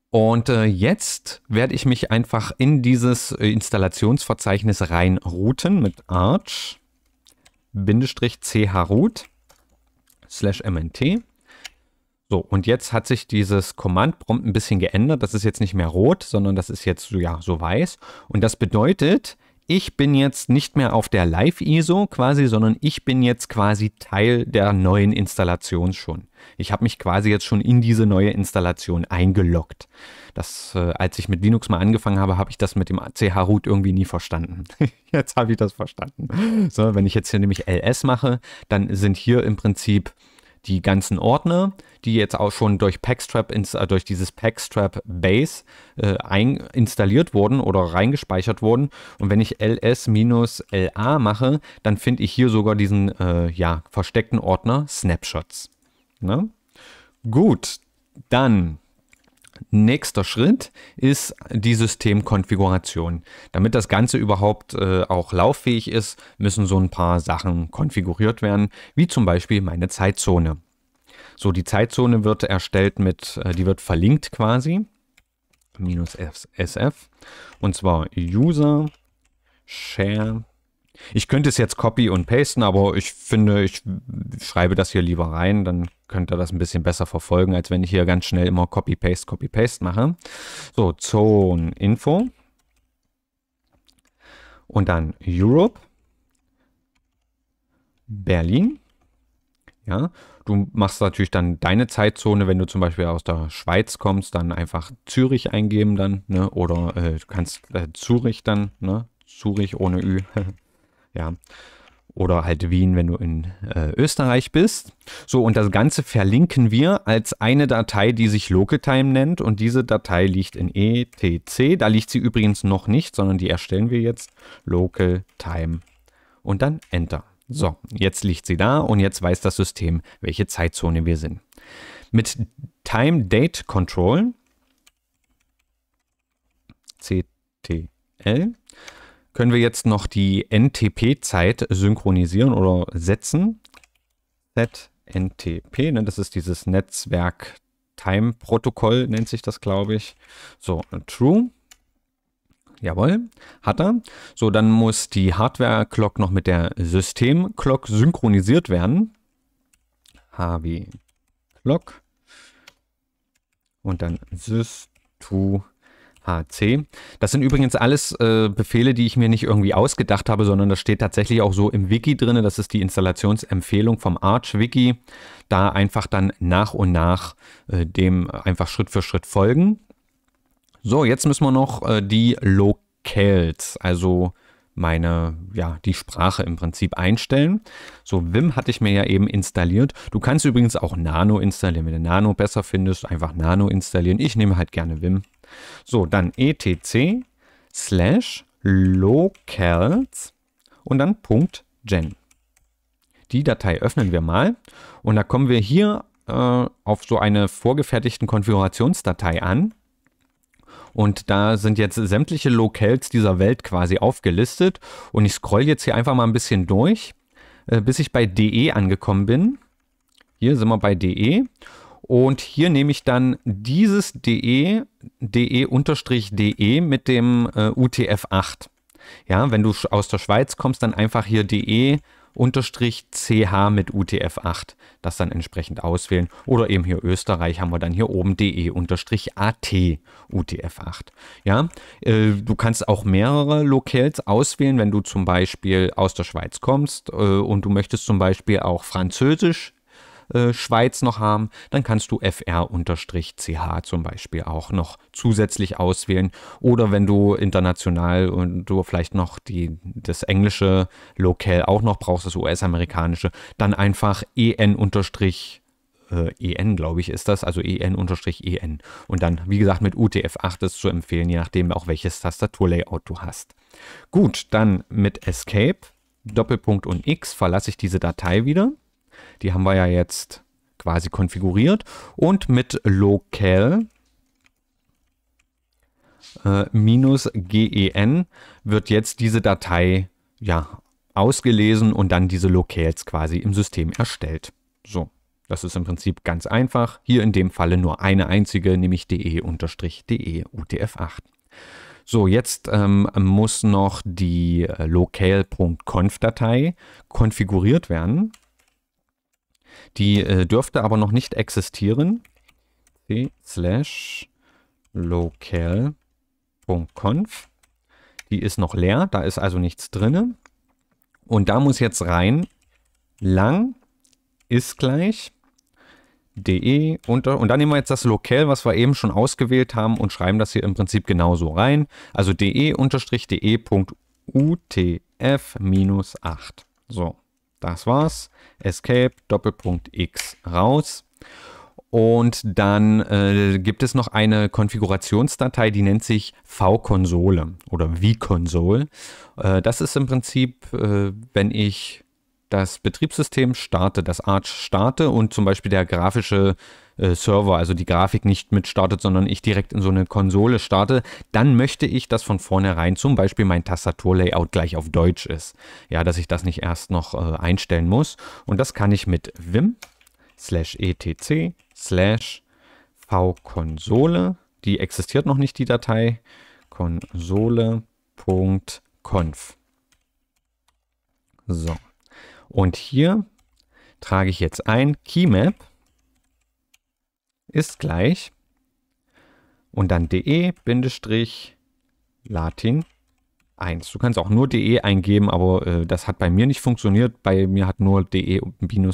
A: Und äh, jetzt werde ich mich einfach in dieses äh, Installationsverzeichnis reinrouten mit Arch. Bindestrich chroot slash mnt. So, und jetzt hat sich dieses Command-Prompt ein bisschen geändert. Das ist jetzt nicht mehr rot, sondern das ist jetzt ja so weiß. Und das bedeutet, ich bin jetzt nicht mehr auf der Live-ISO quasi, sondern ich bin jetzt quasi Teil der neuen Installation schon. Ich habe mich quasi jetzt schon in diese neue Installation eingeloggt. Das, äh, als ich mit Linux mal angefangen habe, habe ich das mit dem CH-Root irgendwie nie verstanden. *laughs* jetzt habe ich das verstanden. So, wenn ich jetzt hier nämlich LS mache, dann sind hier im Prinzip die ganzen Ordner, die jetzt auch schon durch Packstrap, äh, durch dieses Packstrap Base äh, installiert wurden oder reingespeichert wurden. Und wenn ich ls-la mache, dann finde ich hier sogar diesen äh, ja, versteckten Ordner Snapshots. Ne? Gut, dann Nächster Schritt ist die Systemkonfiguration. Damit das Ganze überhaupt äh, auch lauffähig ist, müssen so ein paar Sachen konfiguriert werden, wie zum Beispiel meine Zeitzone. So, die Zeitzone wird erstellt mit, äh, die wird verlinkt quasi, minus sf, und zwar user share ich könnte es jetzt copy und pasten, aber ich finde, ich schreibe das hier lieber rein, dann könnt ihr das ein bisschen besser verfolgen, als wenn ich hier ganz schnell immer copy-paste, copy-paste mache. So, Zone Info. Und dann Europe. Berlin. Ja, du machst natürlich dann deine Zeitzone, wenn du zum Beispiel aus der Schweiz kommst, dann einfach Zürich eingeben dann, ne? Oder äh, du kannst äh, Zürich dann, ne? Zürich ohne Ü. *laughs* ja. Oder halt Wien, wenn du in äh, Österreich bist. So, und das Ganze verlinken wir als eine Datei, die sich Localtime nennt. Und diese Datei liegt in ETC. Da liegt sie übrigens noch nicht, sondern die erstellen wir jetzt. Localtime. Und dann Enter. So, jetzt liegt sie da und jetzt weiß das System, welche Zeitzone wir sind. Mit Time Date Control, CTL, können wir jetzt noch die NTP-Zeit synchronisieren oder setzen. ZNTP, ne? das ist dieses Netzwerk Time Protokoll, nennt sich das, glaube ich. So, True. Jawohl, hat er. So, dann muss die Hardware-Clock noch mit der System-Clock synchronisiert werden. HW Clock. Und dann sys to HC. Das sind übrigens alles äh, Befehle, die ich mir nicht irgendwie ausgedacht habe, sondern das steht tatsächlich auch so im Wiki drin. Das ist die Installationsempfehlung vom Arch-Wiki. Da einfach dann nach und nach äh, dem einfach Schritt für Schritt folgen. So, jetzt müssen wir noch äh, die Locales, also meine, ja, die Sprache im Prinzip einstellen. So, Wim hatte ich mir ja eben installiert. Du kannst übrigens auch Nano installieren. Wenn du Nano besser findest, einfach Nano installieren. Ich nehme halt gerne Wim. So, dann etc slash locals und dann Punkt .gen. Die Datei öffnen wir mal und da kommen wir hier äh, auf so eine vorgefertigten Konfigurationsdatei an. Und da sind jetzt sämtliche Locales dieser Welt quasi aufgelistet. Und ich scroll jetzt hier einfach mal ein bisschen durch, äh, bis ich bei DE angekommen bin. Hier sind wir bei DE. Und hier nehme ich dann dieses DE, DE-DE e mit dem äh, UTF-8. Ja, wenn du aus der Schweiz kommst, dann einfach hier DE CH mit UTF8, das dann entsprechend auswählen. Oder eben hier Österreich haben wir dann hier oben DE AT UTF8. Ja, äh, du kannst auch mehrere Locales auswählen, wenn du zum Beispiel aus der Schweiz kommst äh, und du möchtest zum Beispiel auch Französisch äh, Schweiz noch haben, dann kannst du fr-ch zum Beispiel auch noch zusätzlich auswählen. Oder wenn du international und du vielleicht noch die, das englische Lokal auch noch brauchst, das US-amerikanische, dann einfach en- EN, äh, e glaube ich, ist das, also EN-EN. E und dann, wie gesagt, mit UTF-8 ist zu empfehlen, je nachdem auch welches Tastaturlayout du hast. Gut, dann mit Escape, Doppelpunkt und X verlasse ich diese Datei wieder. Die haben wir ja jetzt quasi konfiguriert. Und mit Locale äh, minus gen wird jetzt diese Datei ja ausgelesen und dann diese Locales quasi im System erstellt. So, das ist im Prinzip ganz einfach. Hier in dem Falle nur eine einzige, nämlich de-de UTF8. E so, jetzt ähm, muss noch die äh, locale.conf-Datei konfiguriert werden. Die äh, dürfte aber noch nicht existieren. c slash locale.conf. Die ist noch leer, da ist also nichts drin. Und da muss jetzt rein lang ist gleich de unter und dann nehmen wir jetzt das Lokal, was wir eben schon ausgewählt haben und schreiben das hier im Prinzip genauso rein. Also de unterstrich de.utf-8. So. Das war's. Escape, Doppelpunkt X raus. Und dann äh, gibt es noch eine Konfigurationsdatei, die nennt sich V-Konsole oder v konsole Äh, das ist im Prinzip, äh, wenn ich das Betriebssystem starte, das Arch starte und zum Beispiel der grafische äh, Server, also die Grafik nicht mitstartet, sondern ich direkt in so eine Konsole starte, dann möchte ich, dass von vornherein zum Beispiel mein Tastaturlayout gleich auf Deutsch ist. Ja, dass ich das nicht erst noch äh, einstellen muss. Und das kann ich mit Vim slash etc slash vkonsole, die existiert noch nicht, die Datei, konsole.conf. So, und hier trage ich jetzt ein Keymap ist gleich und dann de Latin 1. Du kannst auch nur de eingeben, aber äh, das hat bei mir nicht funktioniert. Bei mir hat nur de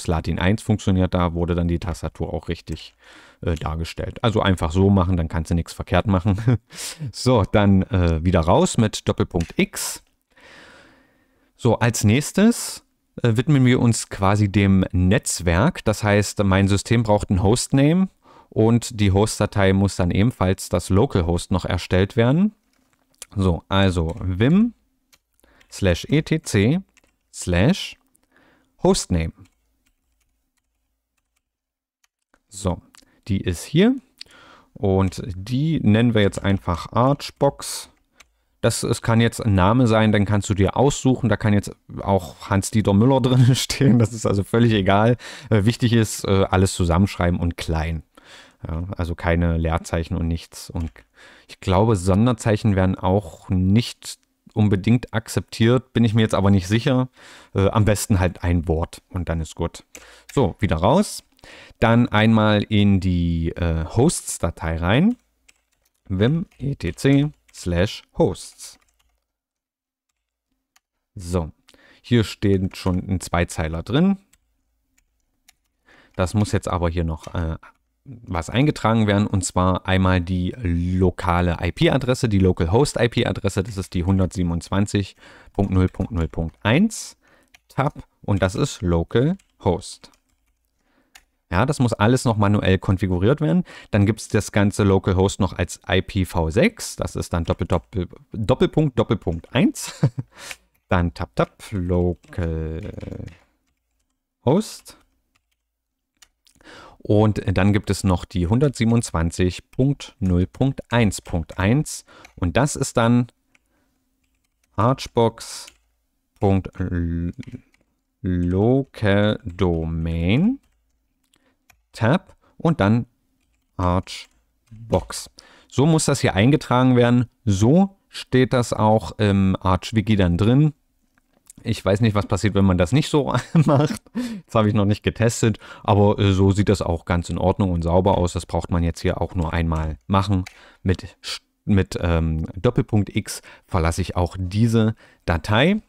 A: Latin 1 funktioniert. Da wurde dann die Tastatur auch richtig äh, dargestellt. Also einfach so machen, dann kannst du nichts verkehrt machen. *laughs* so, dann äh, wieder raus mit Doppelpunkt X. So, als nächstes äh, widmen wir uns quasi dem Netzwerk. Das heißt, mein System braucht ein Hostname und die Host-Datei muss dann ebenfalls das Localhost noch erstellt werden. So, also vim slash etc slash Hostname. So, die ist hier und die nennen wir jetzt einfach Archbox. Das es kann jetzt ein Name sein, dann kannst du dir aussuchen. Da kann jetzt auch Hans-Dieter Müller *laughs* drin stehen. Das ist also völlig egal. Äh, wichtig ist, äh, alles zusammenschreiben und klein. Ja, also keine Leerzeichen und nichts. Und ich glaube, Sonderzeichen werden auch nicht unbedingt akzeptiert, bin ich mir jetzt aber nicht sicher. Äh, am besten halt ein Wort und dann ist gut. So, wieder raus. Dann einmal in die äh, Hosts-Datei rein. Vim etc slash hosts. So, hier steht schon ein Zweizeiler drin. Das muss jetzt aber hier noch äh, was eingetragen werden und zwar einmal die lokale IP-Adresse, die localhost IP-Adresse, das ist die 127.0.0.1 Tab und das ist localhost. Ja, das muss alles noch manuell konfiguriert werden. Dann gibt es das ganze Localhost noch als IPv6. Das ist dann Doppel, Doppel, Doppelpunkt, Doppelpunkt 1. *laughs* dann tap tap localhost. Und dann gibt es noch die 127.0.1.1 und das ist dann Archbox.localdomain Tab und dann Archbox. So muss das hier eingetragen werden. So steht das auch im ArchWiki dann drin. Ich weiß nicht, was passiert, wenn man das nicht so *laughs* macht. Das habe ich noch nicht getestet, aber äh, so sieht das auch ganz in Ordnung und sauber aus. Das braucht man jetzt hier auch nur einmal machen. Mit, mit ähm, Doppelpunkt X verlasse ich auch diese Datei.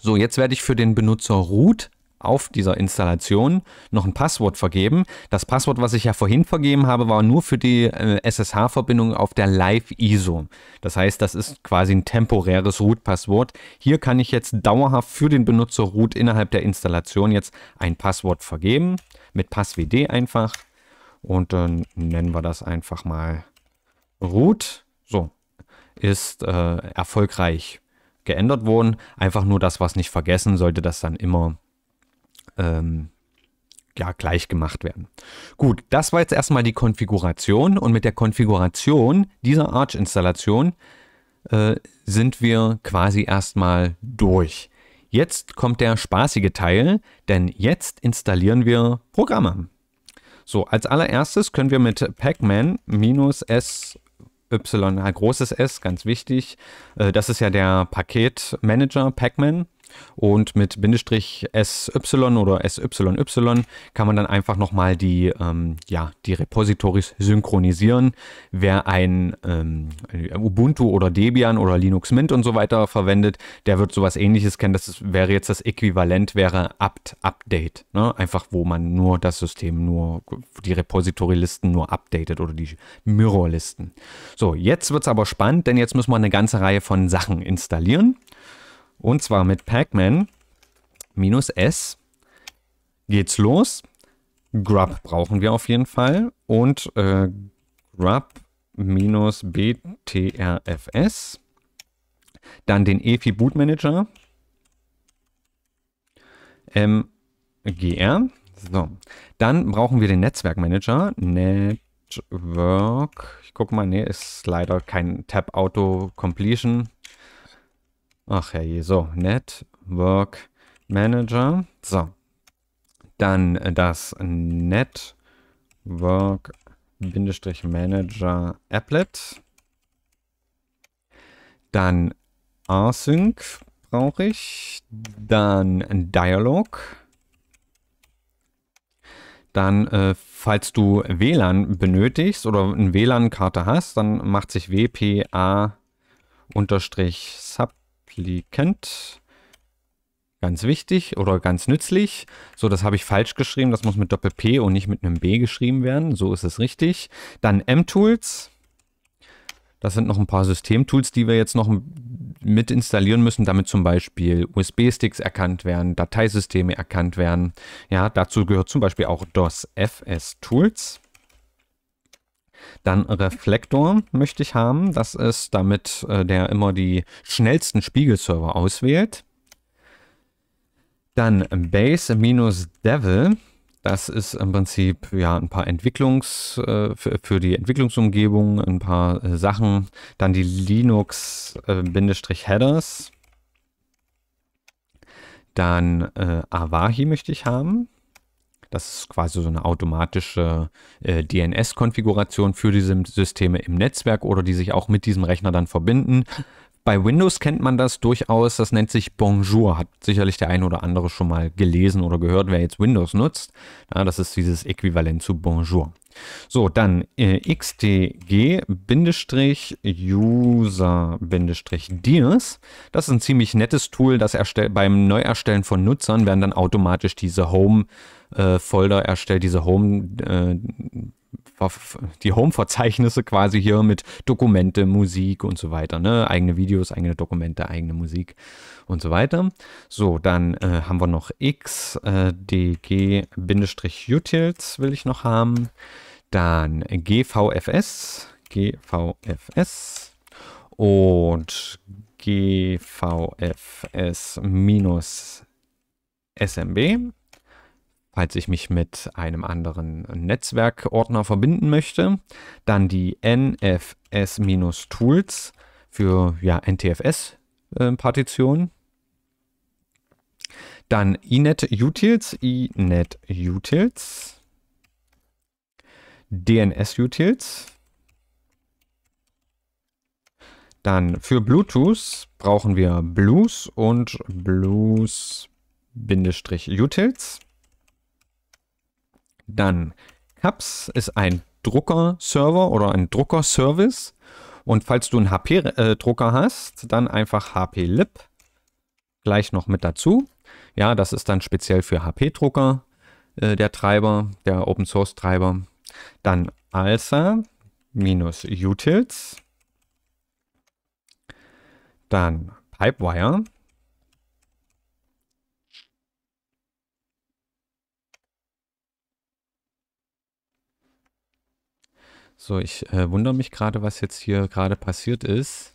A: So, jetzt werde ich für den Benutzer root auf dieser Installation noch ein Passwort vergeben. Das Passwort, was ich ja vorhin vergeben habe, war nur für die äh, SSH-Verbindung auf der Live-ISO. Das heißt, das ist quasi ein temporäres Root-Passwort. Hier kann ich jetzt dauerhaft für den Benutzer Root innerhalb der Installation jetzt ein Passwort vergeben. Mit PassWD einfach. Und dann nennen wir das einfach mal Root. So, ist äh, erfolgreich geändert worden. Einfach nur das, was nicht vergessen, sollte das dann immer ähm, ja, gleich gemacht werden. Gut, das war jetzt erstmal die Konfiguration und mit der Konfiguration dieser Arch-Installation äh, sind wir quasi erstmal durch. Jetzt kommt der spaßige Teil, denn jetzt installieren wir Programme. So, als allererstes können wir mit pacman-s Y, großes S, ganz wichtig. Äh, das ist ja der Paketmanager Pacman. Und mit Bindestrich SY oder SYY kann man dann einfach nochmal die, ähm, ja, die Repositories synchronisieren. Wer ein ähm, Ubuntu oder Debian oder Linux Mint und so weiter verwendet, der wird sowas ähnliches kennen. Das ist, wäre jetzt das Äquivalent, wäre apt update. Ne? Einfach, wo man nur das System, nur die Repository-Listen nur updatet oder die Mirror-Listen. So, jetzt wird es aber spannend, denn jetzt müssen wir eine ganze Reihe von Sachen installieren. Und zwar mit Pac-Man minus S geht's los. Grub brauchen wir auf jeden Fall. Und äh, grub minus btrfs. Dann den EFI Boot Manager. MGR. So. Dann brauchen wir den Netzwerkmanager. Network. Ich gucke mal, nee, ist leider kein Tab Auto Completion. Ach herrje, so, Network Manager. So, dann äh, das Network-Manager Applet. Dann Async brauche ich. Dann Dialog. Dann, äh, falls du WLAN benötigst oder eine WLAN-Karte hast, dann macht sich WPA-Sub Applikant. Ganz wichtig oder ganz nützlich. So, das habe ich falsch geschrieben. Das muss mit Doppel-P und nicht mit einem B geschrieben werden. So ist es richtig. Dann M-Tools. Das sind noch ein paar Systemtools, die wir jetzt noch mit installieren müssen, damit zum Beispiel USB-Sticks erkannt werden, Dateisysteme erkannt werden. Ja, dazu gehört zum Beispiel auch DOS FS Tools. Dann Reflektor möchte ich haben. Das ist, damit äh, der immer die schnellsten Spiegelserver auswählt. Dann Base-Devil. Das ist im Prinzip ja ein paar Entwicklungs äh, für, für, die Entwicklungsumgebung, ein paar äh, Sachen. Dann die Linux-Headers. Äh, Dann äh, Awahi möchte ich haben. Das ist quasi so eine automatische äh, DNS-Konfiguration für diese Systeme im Netzwerk oder die sich auch mit diesem Rechner dann verbinden. Bei Windows kennt man das durchaus, das nennt sich Bonjour, hat sicherlich der eine oder andere schon mal gelesen oder gehört, wer jetzt Windows nutzt. Ja, das ist dieses Äquivalent zu Bonjour. So, dann äh, xtg-user-dirs. Das ist ein ziemlich nettes Tool, das beim Neuerstellen von Nutzern werden dann automatisch diese Home- äh, Folder erstellt, diese Home, äh, die Home-Verzeichnisse quasi hier mit Dokumente, Musik und so weiter. Ne? Eigene Videos, eigene Dokumente, eigene Musik und so weiter. So, dann äh, haben wir noch xdg-utils äh, will ich noch haben. Dann gvfs, gvfs und gvfs-smb falls ich mich mit einem anderen Netzwerkordner verbinden möchte. Dann die NFS-Tools für ja, NTFS-Partitionen. Äh, dann inet-utils, inet-utils, DNS-Utils. Dann für Bluetooth brauchen wir Blues und Blues-Utils. Dann CAPS ist ein Drucker-Server oder ein Drucker-Service. Und falls du einen HP-Drucker hast, dann einfach HP-Lib gleich noch mit dazu. Ja, das ist dann speziell für HP-Drucker äh, der Treiber, der Open-Source-Treiber. Dann alsa-utils. Dann Pipewire. So, ich äh, wundere mich gerade, was jetzt hier gerade passiert ist.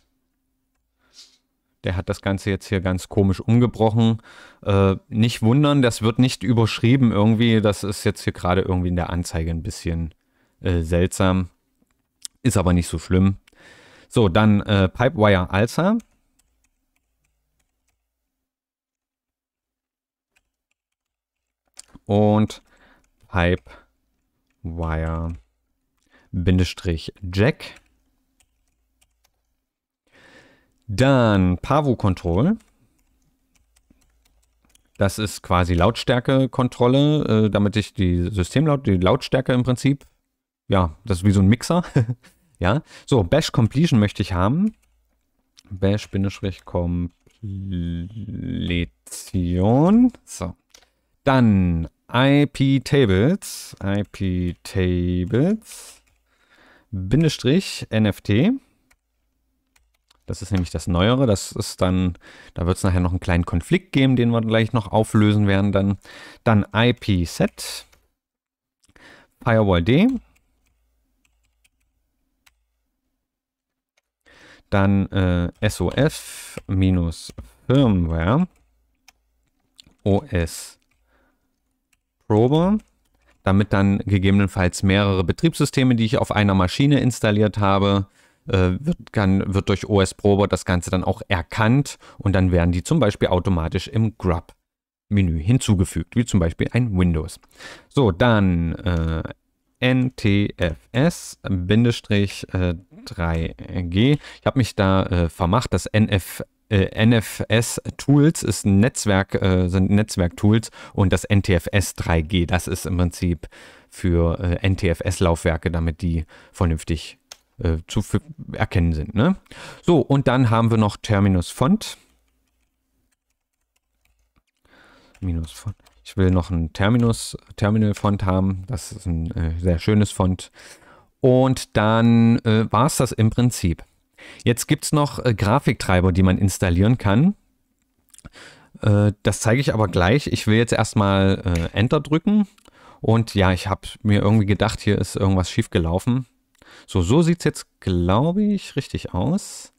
A: Der hat das Ganze jetzt hier ganz komisch umgebrochen. Äh, nicht wundern, das wird nicht überschrieben irgendwie. Das ist jetzt hier gerade irgendwie in der Anzeige ein bisschen äh, seltsam. Ist aber nicht so schlimm. So, dann äh, Pipewire Alsa. Und Pipewire Bindestrich Jack. Dann Pavo Control. Das ist quasi Lautstärkekontrolle, äh, damit ich die Systemlaut, die Lautstärke im Prinzip, ja, das ist wie so ein Mixer. *laughs* ja, so, Bash Completion möchte ich haben. Bash-Completion. So. Dann IP Tables. IP Tables. Bindestrich NFT. Das ist nämlich das Neuere. Das ist dann, da wird es nachher noch einen kleinen Konflikt geben, den wir gleich noch auflösen werden. Dann, dann IP-Set, Firewall-D, dann äh, SOF-Firmware, OS-Probe, damit dann gegebenenfalls mehrere Betriebssysteme, die ich auf einer Maschine installiert habe, äh, wird, dann, wird durch OS Probe das Ganze dann auch erkannt und dann werden die zum Beispiel automatisch im Grub Menü hinzugefügt, wie zum Beispiel ein Windows. So, dann äh, NTFS-3G. Äh, ich habe mich da äh, vermacht, das NFS äh, NFS-Tools ist ein Netzwerk, äh, sind Netzwerk-Tools und das NTFS 3G, das ist im Prinzip für äh, NTFS-Laufwerke, damit die vernünftig äh, zu erkennen sind. Ne? So, und dann haben wir noch Terminus Font. Minus Font. Ich will noch ein Terminus, Terminal-Font haben. Das ist ein äh, sehr schönes Font. Und dann äh, war es das im Prinzip. Jetzt gibt es noch äh, Grafiktreiber, die man installieren kann. Äh, das zeige ich aber gleich. Ich will jetzt erstmal äh, Enter drücken. Und ja, ich habe mir irgendwie gedacht, hier ist irgendwas schief gelaufen. So, so sieht es jetzt, glaube ich, richtig aus.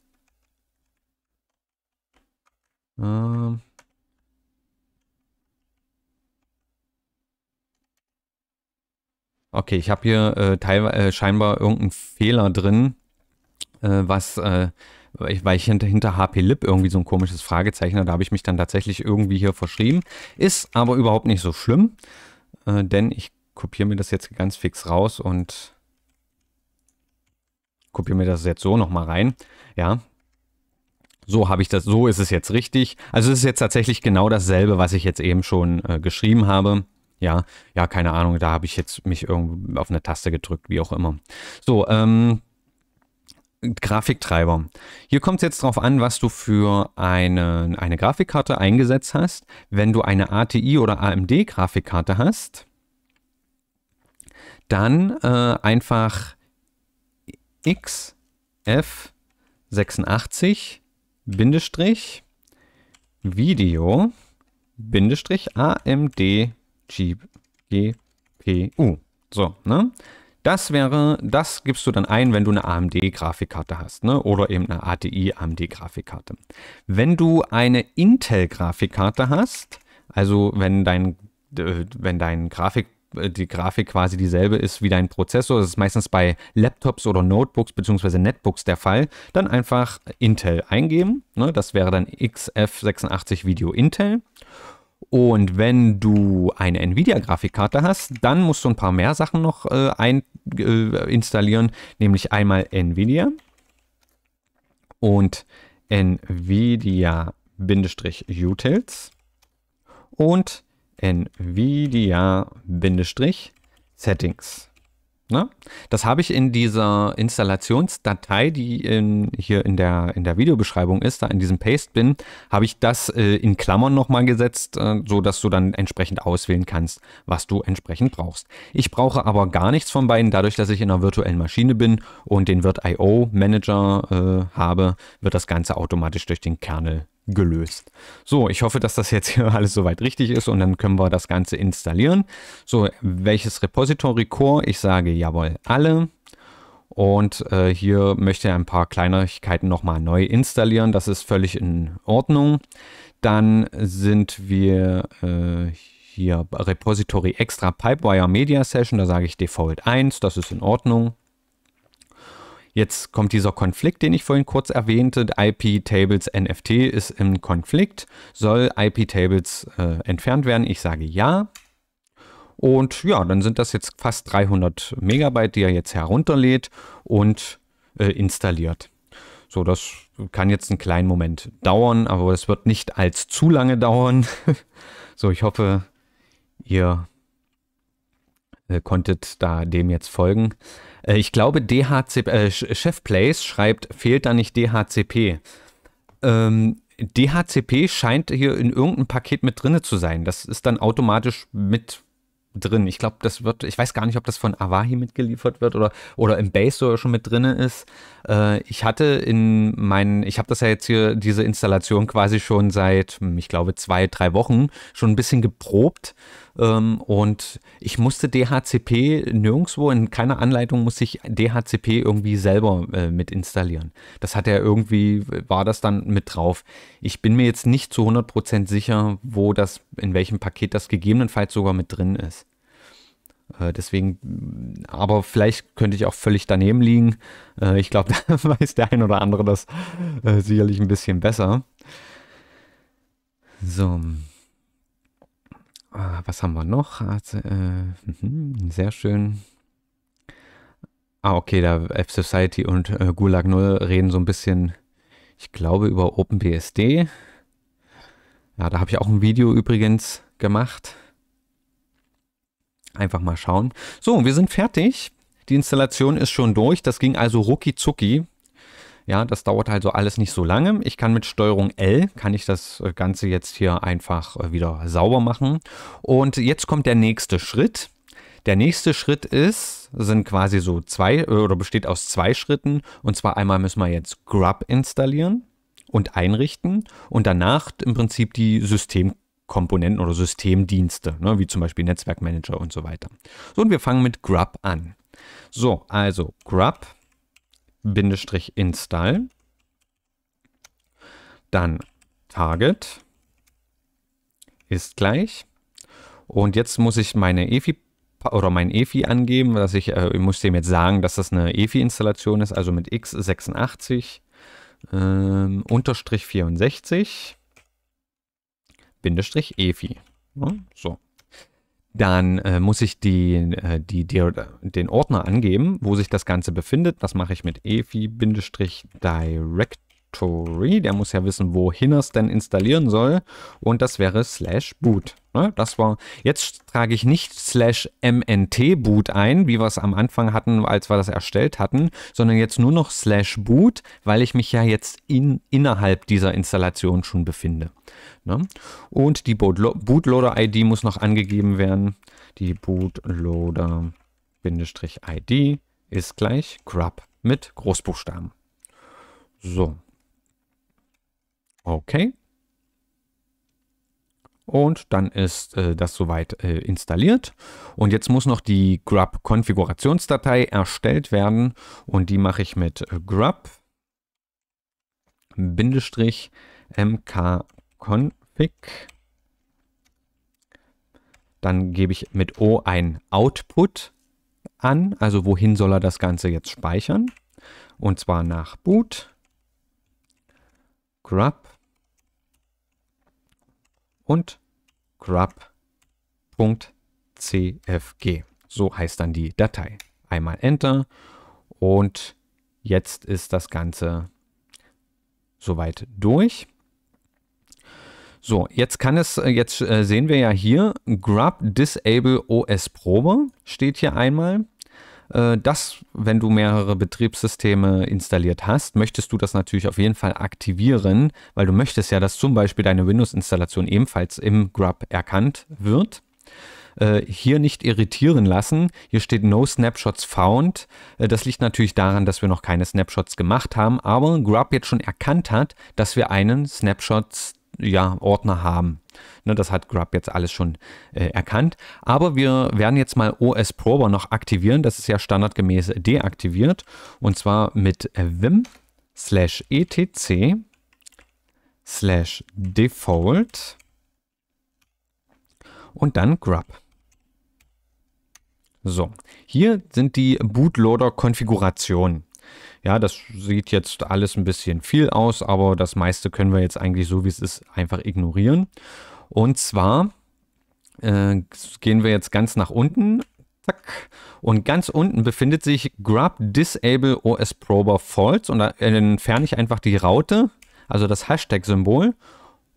A: Ähm. Okay, ich habe hier äh, äh, scheinbar irgendeinen Fehler drin. Äh, was äh, weil ich hinter, hinter HP Lip irgendwie so ein komisches Fragezeichen, habe, da habe ich mich dann tatsächlich irgendwie hier verschrieben. Ist aber überhaupt nicht so schlimm, äh, denn ich kopiere mir das jetzt ganz fix raus und kopiere mir das jetzt so nochmal rein. Ja, so habe ich das, so ist es jetzt richtig. Also es ist jetzt tatsächlich genau dasselbe, was ich jetzt eben schon äh, geschrieben habe. Ja, ja, keine Ahnung, da habe ich jetzt mich irgendwie auf eine Taste gedrückt, wie auch immer. So, ähm, Grafiktreiber. Hier kommt es jetzt darauf an, was du für eine, eine Grafikkarte eingesetzt hast. Wenn du eine ATI oder AMD Grafikkarte hast, dann äh, einfach XF86 Bindestrich Video Bindestrich AMD GPU. So, ne? Das wäre, das gibst du dann ein, wenn du eine AMD-Grafikkarte hast, ne? oder eben eine ATI-AMD-Grafikkarte. Wenn du eine Intel-Grafikkarte hast, also wenn dein, äh, wenn dein Grafik äh, die Grafik quasi dieselbe ist wie dein Prozessor, das ist meistens bei Laptops oder Notebooks bzw. Netbooks der Fall, dann einfach Intel eingeben. Ne? Das wäre dann XF86 Video Intel. Und wenn du eine Nvidia-Grafikkarte hast, dann musst du ein paar mehr Sachen noch äh, ein, äh, installieren, nämlich einmal Nvidia und Nvidia-Utils und Nvidia-Settings. Ne? Das habe ich in dieser Installationsdatei, die in, hier in der, in der Videobeschreibung ist, da in diesem Paste-Bin, habe ich das äh, in Klammern nochmal gesetzt, äh, sodass du dann entsprechend auswählen kannst, was du entsprechend brauchst. Ich brauche aber gar nichts von beiden, dadurch, dass ich in einer virtuellen Maschine bin und den Wirt.io Manager äh, habe, wird das Ganze automatisch durch den Kernel gelöst. So, ich hoffe, dass das jetzt hier *laughs* alles soweit richtig ist und dann können wir das Ganze installieren. So, welches Repository Core? Ich sage jawohl, alle. Und äh, hier möchte er ein paar Kleinigkeiten nochmal neu installieren. Das ist völlig in Ordnung. Dann sind wir äh, hier Repository Extra Pipewire Media Session. Da sage ich Default 1. Das ist in Ordnung. Jetzt kommt dieser Konflikt, den ich vorhin kurz erwähnte. IP-Tables NFT ist im Konflikt. Soll IP-Tables äh, entfernt werden? Ich sage ja. Und ja, dann sind das jetzt fast 300 Megabyte, die er jetzt herunterlädt und äh, installiert. So, das kann jetzt einen kleinen Moment dauern, aber es wird nicht als zu lange dauern. *laughs* so, ich hoffe, ihr äh, konntet da dem jetzt folgen. Äh, ich glaube, DHCP, äh, Chefplace schreibt, fehlt da nicht DHCP. Ähm, DHCP scheint hier in irgendeinem Paket mit drin zu sein. Das ist dann automatisch mit drin. Ich glaube, das wird, ich weiß gar nicht, ob das von Awahi mitgeliefert wird oder, oder im Base sogar schon mit drin ist. Äh, ich hatte in meinen, ich habe das ja jetzt hier, diese Installation quasi schon seit, hm, ich glaube, zwei, drei Wochen schon ein bisschen geprobt ähm, und ich musste DHCP nirgendwo, in keiner Anleitung musste ich DHCP irgendwie selber äh, mit installieren. Das hat er irgendwie, war das dann mit drauf. Ich bin mir jetzt nicht zu 100% sicher, wo das, in welchem Paket das gegebenenfalls sogar mit drin ist. Äh, deswegen, aber vielleicht könnte ich auch völlig daneben liegen. Äh, ich glaube, *laughs* da weiß der ein oder andere das äh, sicherlich ein bisschen besser. So. Ah, was haben wir noch? Also, äh, mhm, sehr schön. Ah, okay, da F-Society und äh, Gulag 0 reden so ein bisschen, ich glaube, über OpenBSD. Ja, da habe ich auch ein Video übrigens gemacht. Einfach mal schauen. So, wir sind fertig. Die Installation ist schon durch. Das ging also rucki zucki. Ja, das dauert also alles nicht so lange. Ich kann mit Steuerung L, kann ich das äh, Ganze jetzt hier einfach äh, wieder sauber machen. Und jetzt kommt der nächste Schritt. Der nächste Schritt ist, sind quasi so zwei äh, oder besteht aus zwei Schritten. Und zwar einmal müssen wir jetzt Grub installieren und einrichten und danach im Prinzip die Systemkomponenten oder Systemdienste, ne, wie zum Beispiel Netzwerkmanager und so weiter. So, und wir fangen mit Grub an. So, also Grub Bindestrich install. Dann target ist gleich. Und jetzt muss ich meine EFI oder mein EFI angeben, dass ich, äh, ich muss dem jetzt sagen, dass das eine EFI-Installation ist, also mit x86 ähm, unterstrich 64 Bindestrich EFI. Ja, so. Dann äh, muss ich die, äh, die, die, den Ordner angeben, wo sich das Ganze befindet. Das mache ich mit efi-direct Directory. Der muss ja wissen, wohin er es denn installieren soll. Und das wäre slash boot. Ne? Das war, jetzt trage ich nicht slash mnt-boot ein, wie wir es am Anfang hatten, als wir das erstellt hatten, sondern jetzt nur noch slash boot, weil ich mich ja jetzt in, innerhalb dieser Installation schon befinde. Ne? Und die Bootloader-ID muss noch angegeben werden. Die Bootloader-ID ist gleich grub mit Großbuchstaben. So, Okay. Und dann ist äh, das soweit äh, installiert. Und jetzt muss noch die Grub-Konfigurationsdatei erstellt werden. Und die mache ich mit grub mkconfig. Dann gebe ich mit O ein Output an, also wohin soll er das Ganze jetzt speichern. Und zwar nach Boot, grub und grub.cfg. So heißt dann die Datei. Einmal Enter und jetzt ist das Ganze soweit durch. So, jetzt kann es, äh, jetzt äh, sehen wir ja hier, grub disable OS Probe steht hier einmal. Äh, das, wenn du mehrere Betriebssysteme installiert hast, möchtest du das natürlich auf jeden Fall aktivieren, weil du möchtest ja, dass zum Beispiel deine Windows-Installation ebenfalls im Grub erkannt wird. Äh, hier nicht irritieren lassen. Hier steht No Snapshots Found. Äh, das liegt natürlich daran, dass wir noch keine Snapshots gemacht haben, aber Grub jetzt schon erkannt hat, dass wir einen Snapshots-Ordner ja, haben. Ne, das hat Grub jetzt alles schon äh, erkannt. Aber wir werden jetzt mal OS Prober noch aktivieren. Das ist ja standardgemäß deaktiviert. Und zwar mit vim slash etc slash default und dann grub. So, hier sind die Bootloader-Konfigurationen. Ja, das sieht jetzt alles ein bisschen viel aus, aber das meiste können wir jetzt eigentlich so, wie es ist, einfach ignorieren. Und zwar äh, gehen wir jetzt ganz nach unten und ganz unten befindet sich Grub Disable OS Prober False und da entferne ich einfach die Raute, also das Hashtag-Symbol.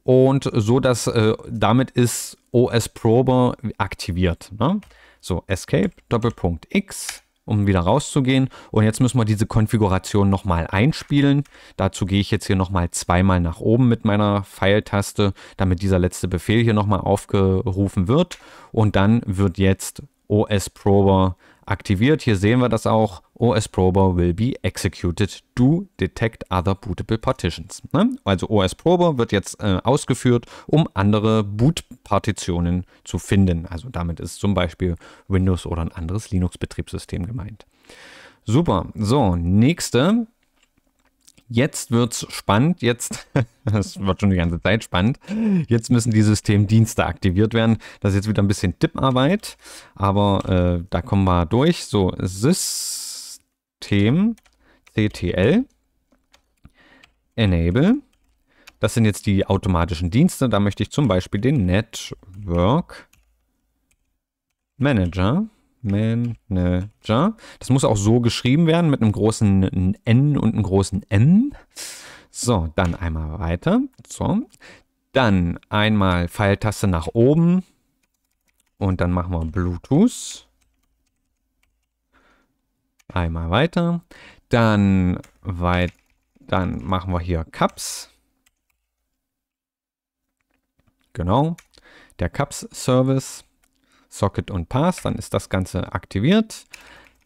A: Und so, dass äh, damit ist OS Prober aktiviert. Ne? So, Escape, Doppelpunkt X um wieder rauszugehen. Und jetzt müssen wir diese Konfiguration nochmal einspielen. Dazu gehe ich jetzt hier nochmal zweimal nach oben mit meiner Pfeiltaste, damit dieser letzte Befehl hier nochmal aufgerufen wird. Und dann wird jetzt OS Prober aktiviert. Hier sehen wir das auch. OS Prober will be executed Do detect other bootable partitions. Ne? Also OS Prober wird jetzt äh, ausgeführt, um andere Boot-Partitionen zu finden. Also damit ist zum Beispiel Windows oder ein anderes Linux-Betriebssystem gemeint. Super. So, nächste jetzt wird es spannend. Jetzt, es *laughs* wird schon die ganze Zeit spannend. Jetzt müssen die Systemdienste aktiviert werden. Das ist jetzt wieder ein bisschen Tipparbeit, aber äh, da kommen wir durch. So, sys Themen, CTL, Enable. Das sind jetzt die automatischen Dienste. Da möchte ich zum Beispiel den Network Manager. Manager. Das muss auch so geschrieben werden mit einem großen N und einem großen M. So, dann einmal weiter. So. Dann einmal Pfeiltaste nach oben. Und dann machen wir Bluetooth. Einmal weiter. Dann, weit, dann machen wir hier Cups. Genau. Der Cups Service. Socket und Pass. Dann ist das Ganze aktiviert.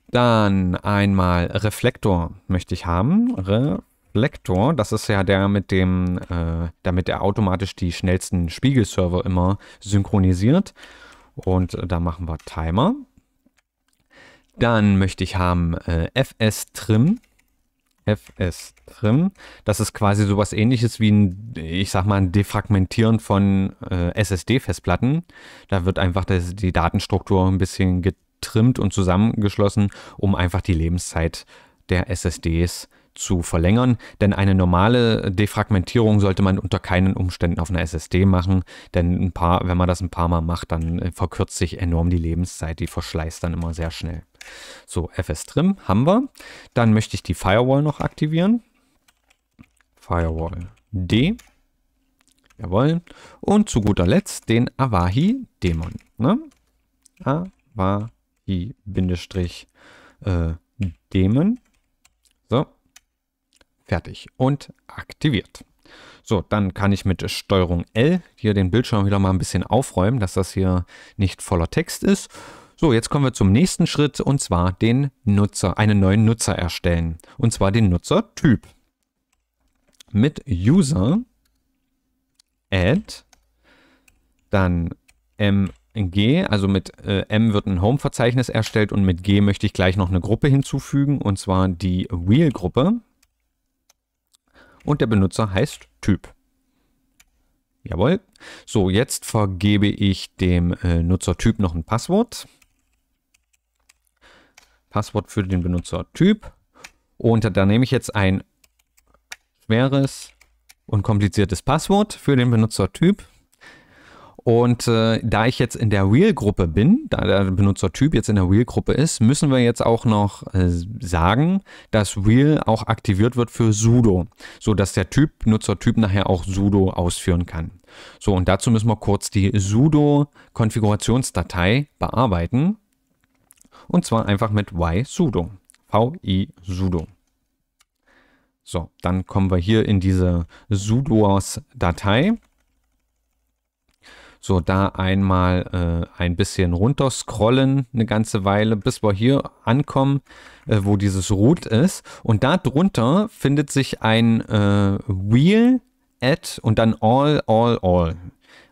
A: Dann einmal Reflektor möchte ich haben. Reflektor, das ist ja der mit dem, äh, damit er automatisch die schnellsten Spiegelserver immer synchronisiert. Und äh, da machen wir Timer. Dann möchte ich haben äh, fs-trim. fs-trim. Das ist quasi sowas ähnliches wie ein, ich sag mal, ein Defragmentieren von äh, SSD-Festplatten. Da wird einfach das, die Datenstruktur ein bisschen getrimmt und zusammengeschlossen, um einfach die Lebenszeit der SSDs zu verlängern, denn eine normale Defragmentierung sollte man unter keinen Umständen auf einer SSD machen, denn ein paar, wenn man das ein paar Mal macht, dann äh, verkürzt sich enorm die Lebenszeit, die verschleißt dann immer sehr schnell. So, fs-trim haben wir. Dann möchte ich die Firewall noch aktivieren. Firewall D. Jawohl. Und zu guter Letzt den Awahi-Dämon. Ne? Awahi-Dämon. So. Fertig. Und aktiviert. So, dann kann ich mit Steuerung L hier den Bildschirm wieder mal ein bisschen aufräumen, dass das hier nicht voller Text ist. So, jetzt kommen wir zum nächsten Schritt und zwar den Nutzer, einen neuen Nutzer erstellen. Und zwar den Nutzertyp. Mit User add, dann mg, also mit äh, m wird ein Home-Verzeichnis erstellt und mit g möchte ich gleich noch eine Gruppe hinzufügen und zwar die Wheel-Gruppe. Und der Benutzer heißt Typ. Jawohl. So, jetzt vergebe ich dem äh, Nutzertyp noch ein Passwort. Passwort für den Benutzertyp. Und da nehme ich jetzt ein schweres und kompliziertes Passwort für den Benutzertyp. Und äh, da ich jetzt in der real gruppe bin, da der Benutzertyp jetzt in der real gruppe ist, müssen wir jetzt auch noch äh, sagen, dass Real auch aktiviert wird für sudo, sodass der Typ, Nutzertyp nachher auch sudo ausführen kann. So, und dazu müssen wir kurz die sudo-Konfigurationsdatei bearbeiten. Und zwar einfach mit y-sudo. v i sudo So, dann kommen wir hier in diese sudoers-Datei. So, da einmal äh, ein bisschen runter scrollen eine ganze Weile, bis wir hier ankommen, äh, wo dieses Root ist. Und da drunter findet sich ein äh, Wheel, Add und dann All, All, All.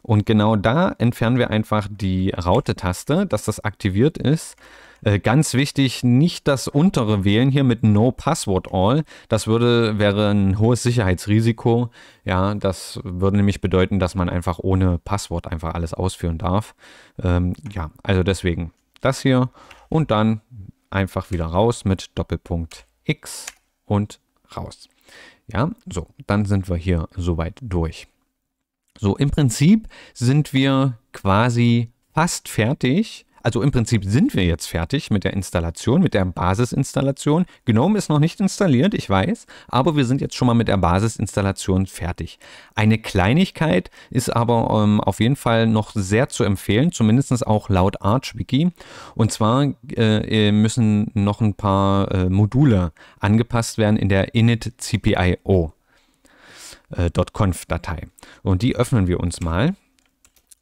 A: Und genau da entfernen wir einfach die Raute-Taste, dass das aktiviert ist. Äh, ganz wichtig, nicht das untere wählen hier mit No Password All. Das würde, wäre ein hohes Sicherheitsrisiko. Ja, das würde nämlich bedeuten, dass man einfach ohne Passwort einfach alles ausführen darf. Ähm, ja, also deswegen das hier und dann einfach wieder raus mit Doppelpunkt X und raus. Ja, so, dann sind wir hier soweit durch. So, im Prinzip sind wir quasi fast fertig also im Prinzip sind wir jetzt fertig mit der Installation, mit der Basisinstallation. GNOME ist noch nicht installiert, ich weiß, aber wir sind jetzt schon mal mit der Basisinstallation fertig. Eine Kleinigkeit ist aber ähm, auf jeden Fall noch sehr zu empfehlen, zumindest auch laut ArchWiki. Und zwar äh, äh, müssen noch ein paar äh, Module angepasst werden in der initcpioconf äh, cpio.conf-Datei. Und die öffnen wir uns mal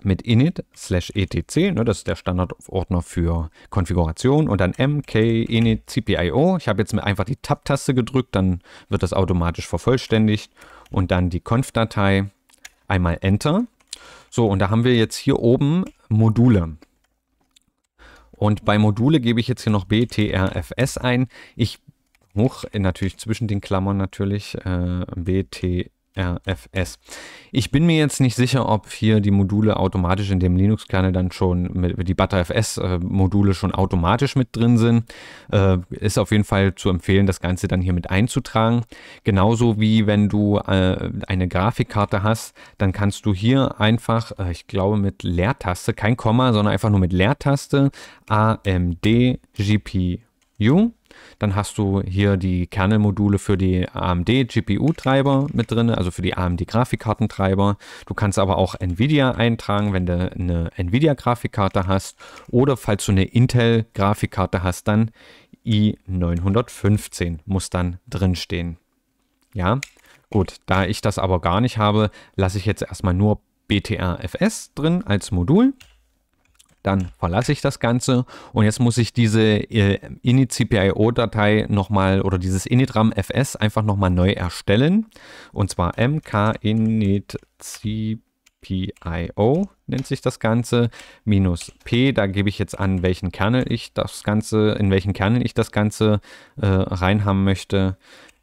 A: mit init slash etc, ne, das ist der Standardordner für Konfiguration und dann mk init cpio. Ich habe jetzt einfach die Tab-Taste gedrückt, dann wird das automatisch vervollständigt und dann die Conf-Datei einmal Enter. So, und da haben wir jetzt hier oben Module. Und bei Module gebe ich jetzt hier noch btrfs ein. Ich hoch, äh, natürlich zwischen den Klammern natürlich, äh, btrfs RFS. Ich bin mir jetzt nicht sicher, ob hier die Module automatisch in dem Linux-Kernel dann schon mit die ButterFS-Module äh, schon automatisch mit drin sind. Äh, ist auf jeden Fall zu empfehlen, das Ganze dann hier mit einzutragen. Genauso wie wenn du äh, eine Grafikkarte hast, dann kannst du hier einfach, äh, ich glaube mit Leertaste, kein Komma, sondern einfach nur mit Leertaste AMD GPU dann hast du hier die Kernelmodule für die AMD GPU-Treiber mit drin, also für die AMD Grafikkartentreiber. Du kannst aber auch Nvidia eintragen, wenn du eine Nvidia Grafikkarte hast oder falls du eine Intel Grafikkarte hast, dann i915 muss dann drin stehen. Ja, gut, da ich das aber gar nicht habe, lasse ich jetzt erstmal nur BTRFS drin als Modul dann verlasse ich das Ganze und jetzt muss ich diese äh, init-cpio-Datei nochmal oder dieses initram-fs einfach nochmal neu erstellen und zwar mk-init-cpio nennt sich das Ganze, minus p, da gebe ich jetzt an, welchen Kernel ich das Ganze, in welchen Kernel ich das Ganze äh, reinhaben möchte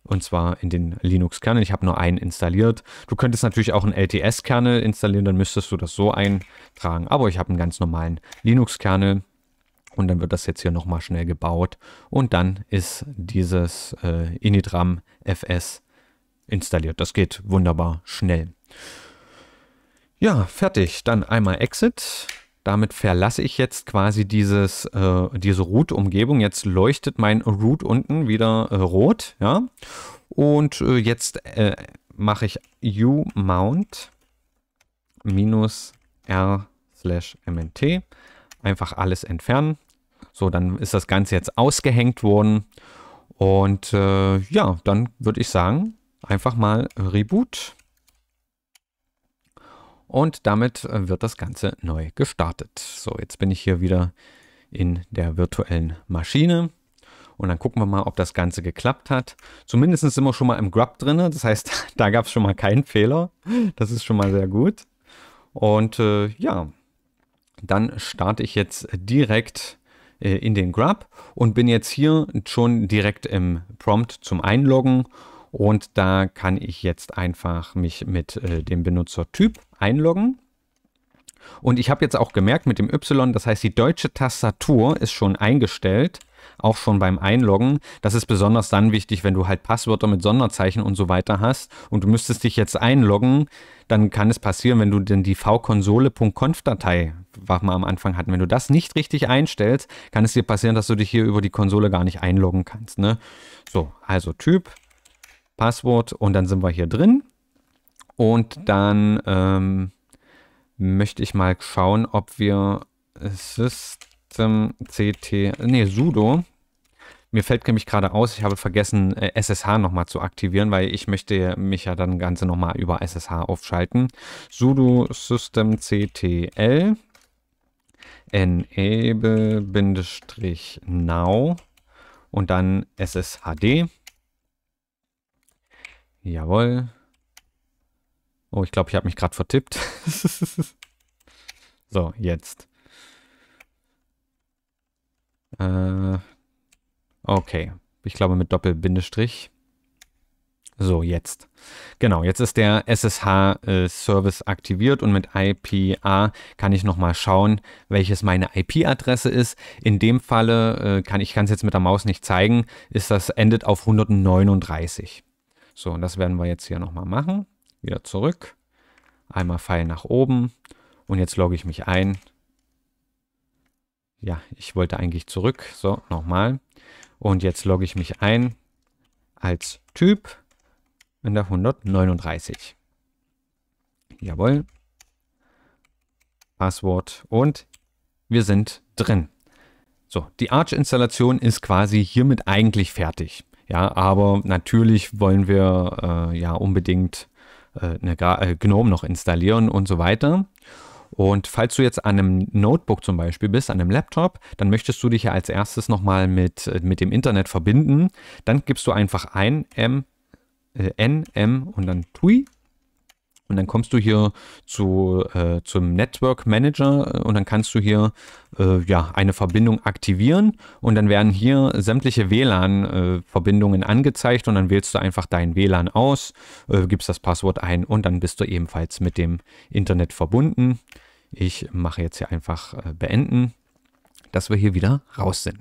A: und zwar in den Linux-Kernel. Ich habe nur einen installiert. Du könntest natürlich auch einen LTS-Kernel installieren, dann müsstest du das so eintragen. Aber ich habe einen ganz normalen Linux-Kernel. Und dann wird das jetzt hier nochmal schnell gebaut. Und dann ist dieses äh, Initram FS installiert. Das geht wunderbar schnell. Ja, fertig. Dann einmal Exit. Damit verlasse ich jetzt quasi dieses, äh, diese Root-Umgebung. Jetzt leuchtet mein Root unten wieder äh, rot. Ja? Und äh, jetzt äh, mache ich umount minus r slash mnt. Einfach alles entfernen. So, dann ist das Ganze jetzt ausgehängt worden. Und äh, ja, dann würde ich sagen, einfach mal Reboot. Und damit äh, wird das Ganze neu gestartet. So, jetzt bin ich hier wieder in der virtuellen Maschine. Und dann gucken wir mal, ob das Ganze geklappt hat. Zumindest sind wir schon mal im Grub drin. Das heißt, *laughs* da gab es schon mal keinen Fehler. Das ist schon mal sehr gut. Und äh, ja, dann starte ich jetzt direkt äh, in den Grub und bin jetzt hier schon direkt im Prompt zum Einloggen und da kann ich jetzt einfach mich mit äh, dem Benutzertyp einloggen. Und ich habe jetzt auch gemerkt mit dem Y, das heißt die deutsche Tastatur ist schon eingestellt, auch schon beim Einloggen. Das ist besonders dann wichtig, wenn du halt Passwörter mit Sonderzeichen und so weiter hast und du müsstest dich jetzt einloggen, dann kann es passieren, wenn du denn die vkonsole.conf-Datei, was wir am Anfang hatten, wenn du das nicht richtig einstellst, kann es dir passieren, dass du dich hier über die Konsole gar nicht einloggen kannst. Ne? So, also Typ, Passwort und dann sind wir hier drin. Und dann ähm, möchte ich mal schauen, ob wir Systemct, nee, sudo. Mir fällt nämlich gerade aus, ich habe vergessen, äh, SSH nochmal zu aktivieren, weil ich möchte mich ja dann Ganze nochmal über SSH aufschalten. sudo systemctl enable-now und dann sshd Jawohl. Oh, ich glaube, ich habe mich gerade vertippt. *laughs* so, jetzt. Äh, okay. Ich glaube mit Doppelbindestrich. So, jetzt. Genau, jetzt ist der SSH-Service äh, aktiviert und mit IPA kann ich nochmal schauen, welches meine IP-Adresse ist. In dem Falle, äh, kann ich es jetzt mit der Maus nicht zeigen, ist das endet auf 139. So, und das werden wir jetzt hier nochmal machen. Wieder zurück. Einmal Pfeil nach oben. Und jetzt logge ich mich ein. Ja, ich wollte eigentlich zurück. So, nochmal. Und jetzt logge ich mich ein als Typ in der 139. Jawohl. Passwort und wir sind drin. So, die Arch-Installation ist quasi hiermit eigentlich fertig. Ja, aber natürlich wollen wir äh, ja unbedingt äh, eine äh, GNOME noch installieren und so weiter. Und falls du jetzt an einem Notebook zum Beispiel bist, an einem Laptop, dann möchtest du dich ja als erstes nochmal mit, äh, mit dem Internet verbinden. Dann gibst du einfach ein M, äh, N, M und dann TUI und dann kommst du hier zu, äh, zum Network Manager äh, und dann kannst du hier äh, ja, eine Verbindung aktivieren und dann werden hier sämtliche WLAN-Verbindungen äh, angezeigt und dann wählst du einfach dein WLAN aus, äh, gibst das Passwort ein und dann bist du ebenfalls mit dem Internet verbunden. Ich mache jetzt hier einfach äh, beenden, dass wir hier wieder raus sind.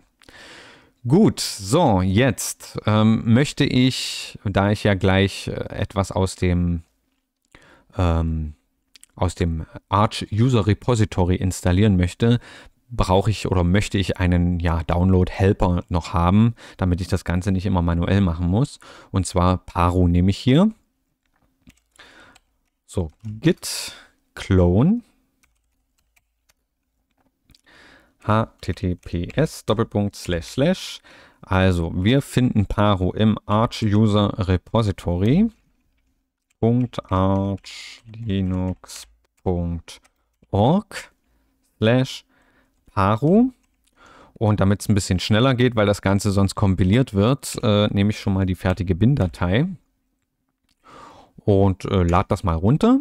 A: Gut, so, jetzt ähm, möchte ich, da ich ja gleich etwas aus dem ähm, aus dem Arch User Repository installieren möchte, brauche ich oder möchte ich einen ja, Download-Helper noch haben, damit ich das Ganze nicht immer manuell machen muss. Und zwar Paro nehme ich hier. So, git clone https doppelpunkt slash slash. Also, wir finden Paro im Arch User Repository. .archlinux.org slash paru. Und damit es ein bisschen schneller geht, weil das Ganze sonst kompiliert wird, äh, nehme ich schon mal die fertige BIN-Datei und äh, lade das mal runter.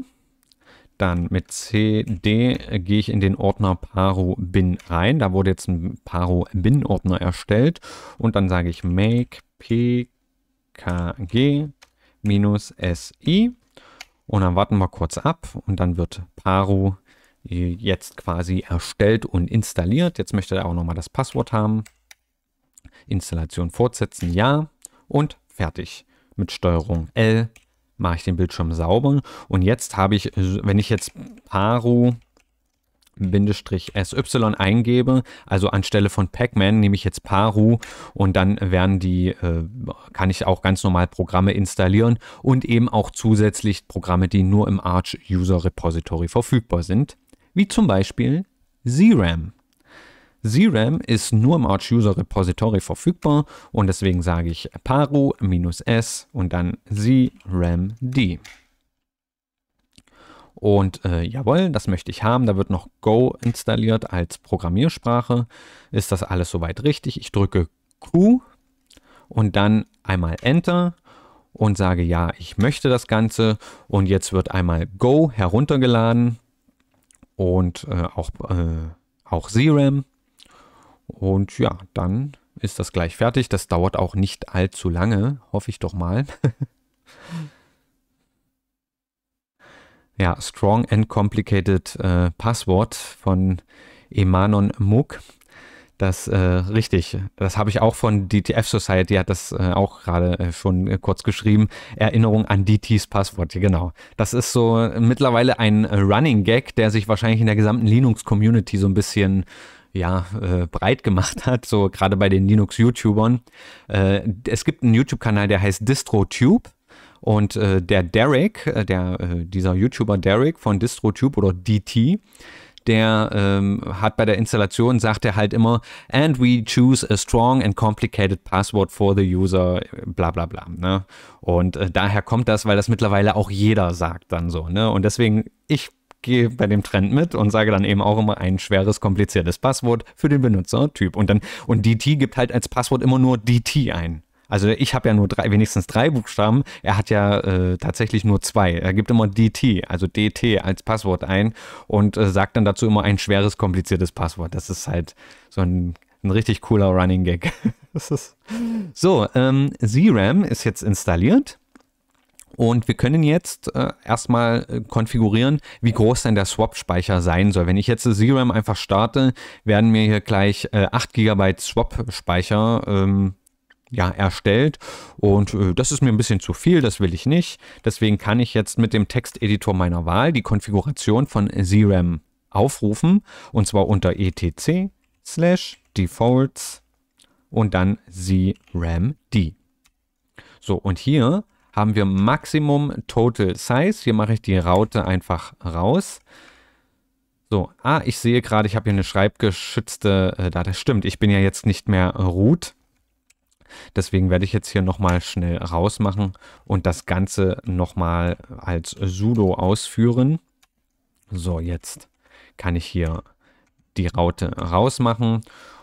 A: Dann mit cd äh, gehe ich in den Ordner paro bin rein. Da wurde jetzt ein paro bin Ordner erstellt und dann sage ich make pkg minus SI. Und dann warten wir kurz ab und dann wird Paru äh, jetzt quasi erstellt und installiert. Jetzt möchte er auch nochmal das Passwort haben. Installation fortsetzen, ja. Und fertig. Mit Steuerung L mache ich den Bildschirm sauber. Und jetzt habe ich, wenn ich jetzt Paru Paru-SY eingebe, also anstelle von Pac-Man nehme ich jetzt Paru und dann werden die, äh, kann ich auch ganz normal Programme installieren und eben auch zusätzlich Programme, die nur im Arch User Repository verfügbar sind, wie zum Beispiel ZRAM. ZRAM ist nur im Arch User Repository verfügbar und deswegen sage ich paru-s und dann zramd. Und äh, jawohl, das möchte ich haben. Da wird noch Go installiert als Programmiersprache. Ist das alles soweit richtig? Ich drücke Q und dann einmal Enter und sage ja, ich möchte das Ganze. Und jetzt wird einmal Go heruntergeladen und äh, auch, äh, auch ZRAM. Und ja, dann ist das gleich fertig. Das dauert auch nicht allzu lange, hoffe ich doch mal. *laughs* ja, Strong and Complicated äh, Passwort von Emanon Muck. Das äh, richtig, das habe ich auch von DTF Society, hat das äh, auch gerade äh, schon äh, kurz geschrieben. Erinnerung an DTs Passwort, genau. Das ist so mittlerweile ein Running Gag, der sich wahrscheinlich in der gesamten Linux-Community so ein bisschen ja, äh, breit gemacht *laughs* hat, so gerade bei den Linux-YouTubern. Äh, es gibt einen YouTube-Kanal, der heißt DistroTube und äh, der Derek, äh, der, äh, dieser YouTuber Derek von DistroTube oder DT, der ähm, hat bei der Installation, sagt er halt immer, and we choose a strong and complicated password for the user, bla bla bla. Ne? Und äh, daher kommt das, weil das mittlerweile auch jeder sagt dann so. Ne? Und deswegen, ich gehe bei dem Trend mit und sage dann eben auch immer ein schweres, kompliziertes Passwort für den Benutzertyp. Und dann, und DT gibt halt als Passwort immer nur DT ein. Also ich habe ja nur drei, wenigstens drei Buchstaben. Er hat ja äh, tatsächlich nur zwei. Er gibt immer DT, also DT als Passwort ein und äh, sagt dann dazu immer ein schweres, kompliziertes Passwort. Das ist halt so ein ein richtig cooler Running Gag. *laughs* so, ähm, ZRAM ist jetzt installiert. Und wir können jetzt äh, erstmal äh, konfigurieren, wie groß denn der Swap-Speicher sein soll. Wenn ich jetzt ZRAM einfach starte, werden mir hier gleich äh, 8 GB Swap-Speicher ähm, ja, erstellt. Und äh, das ist mir ein bisschen zu viel, das will ich nicht. Deswegen kann ich jetzt mit dem Texteditor meiner Wahl die Konfiguration von ZRAM aufrufen. Und zwar unter etc slash defaults und dann ZRAMD. So, und hier haben wir Maximum Total Size. Hier mache ich die Raute einfach raus. So, ah, ich sehe gerade, ich habe hier eine schreibgeschützte äh, Datei. Stimmt, ich bin ja jetzt nicht mehr root. Deswegen werde ich jetzt hier nochmal schnell rausmachen und das Ganze nochmal als sudo ausführen. So, jetzt kann ich hier die Raute rausmachen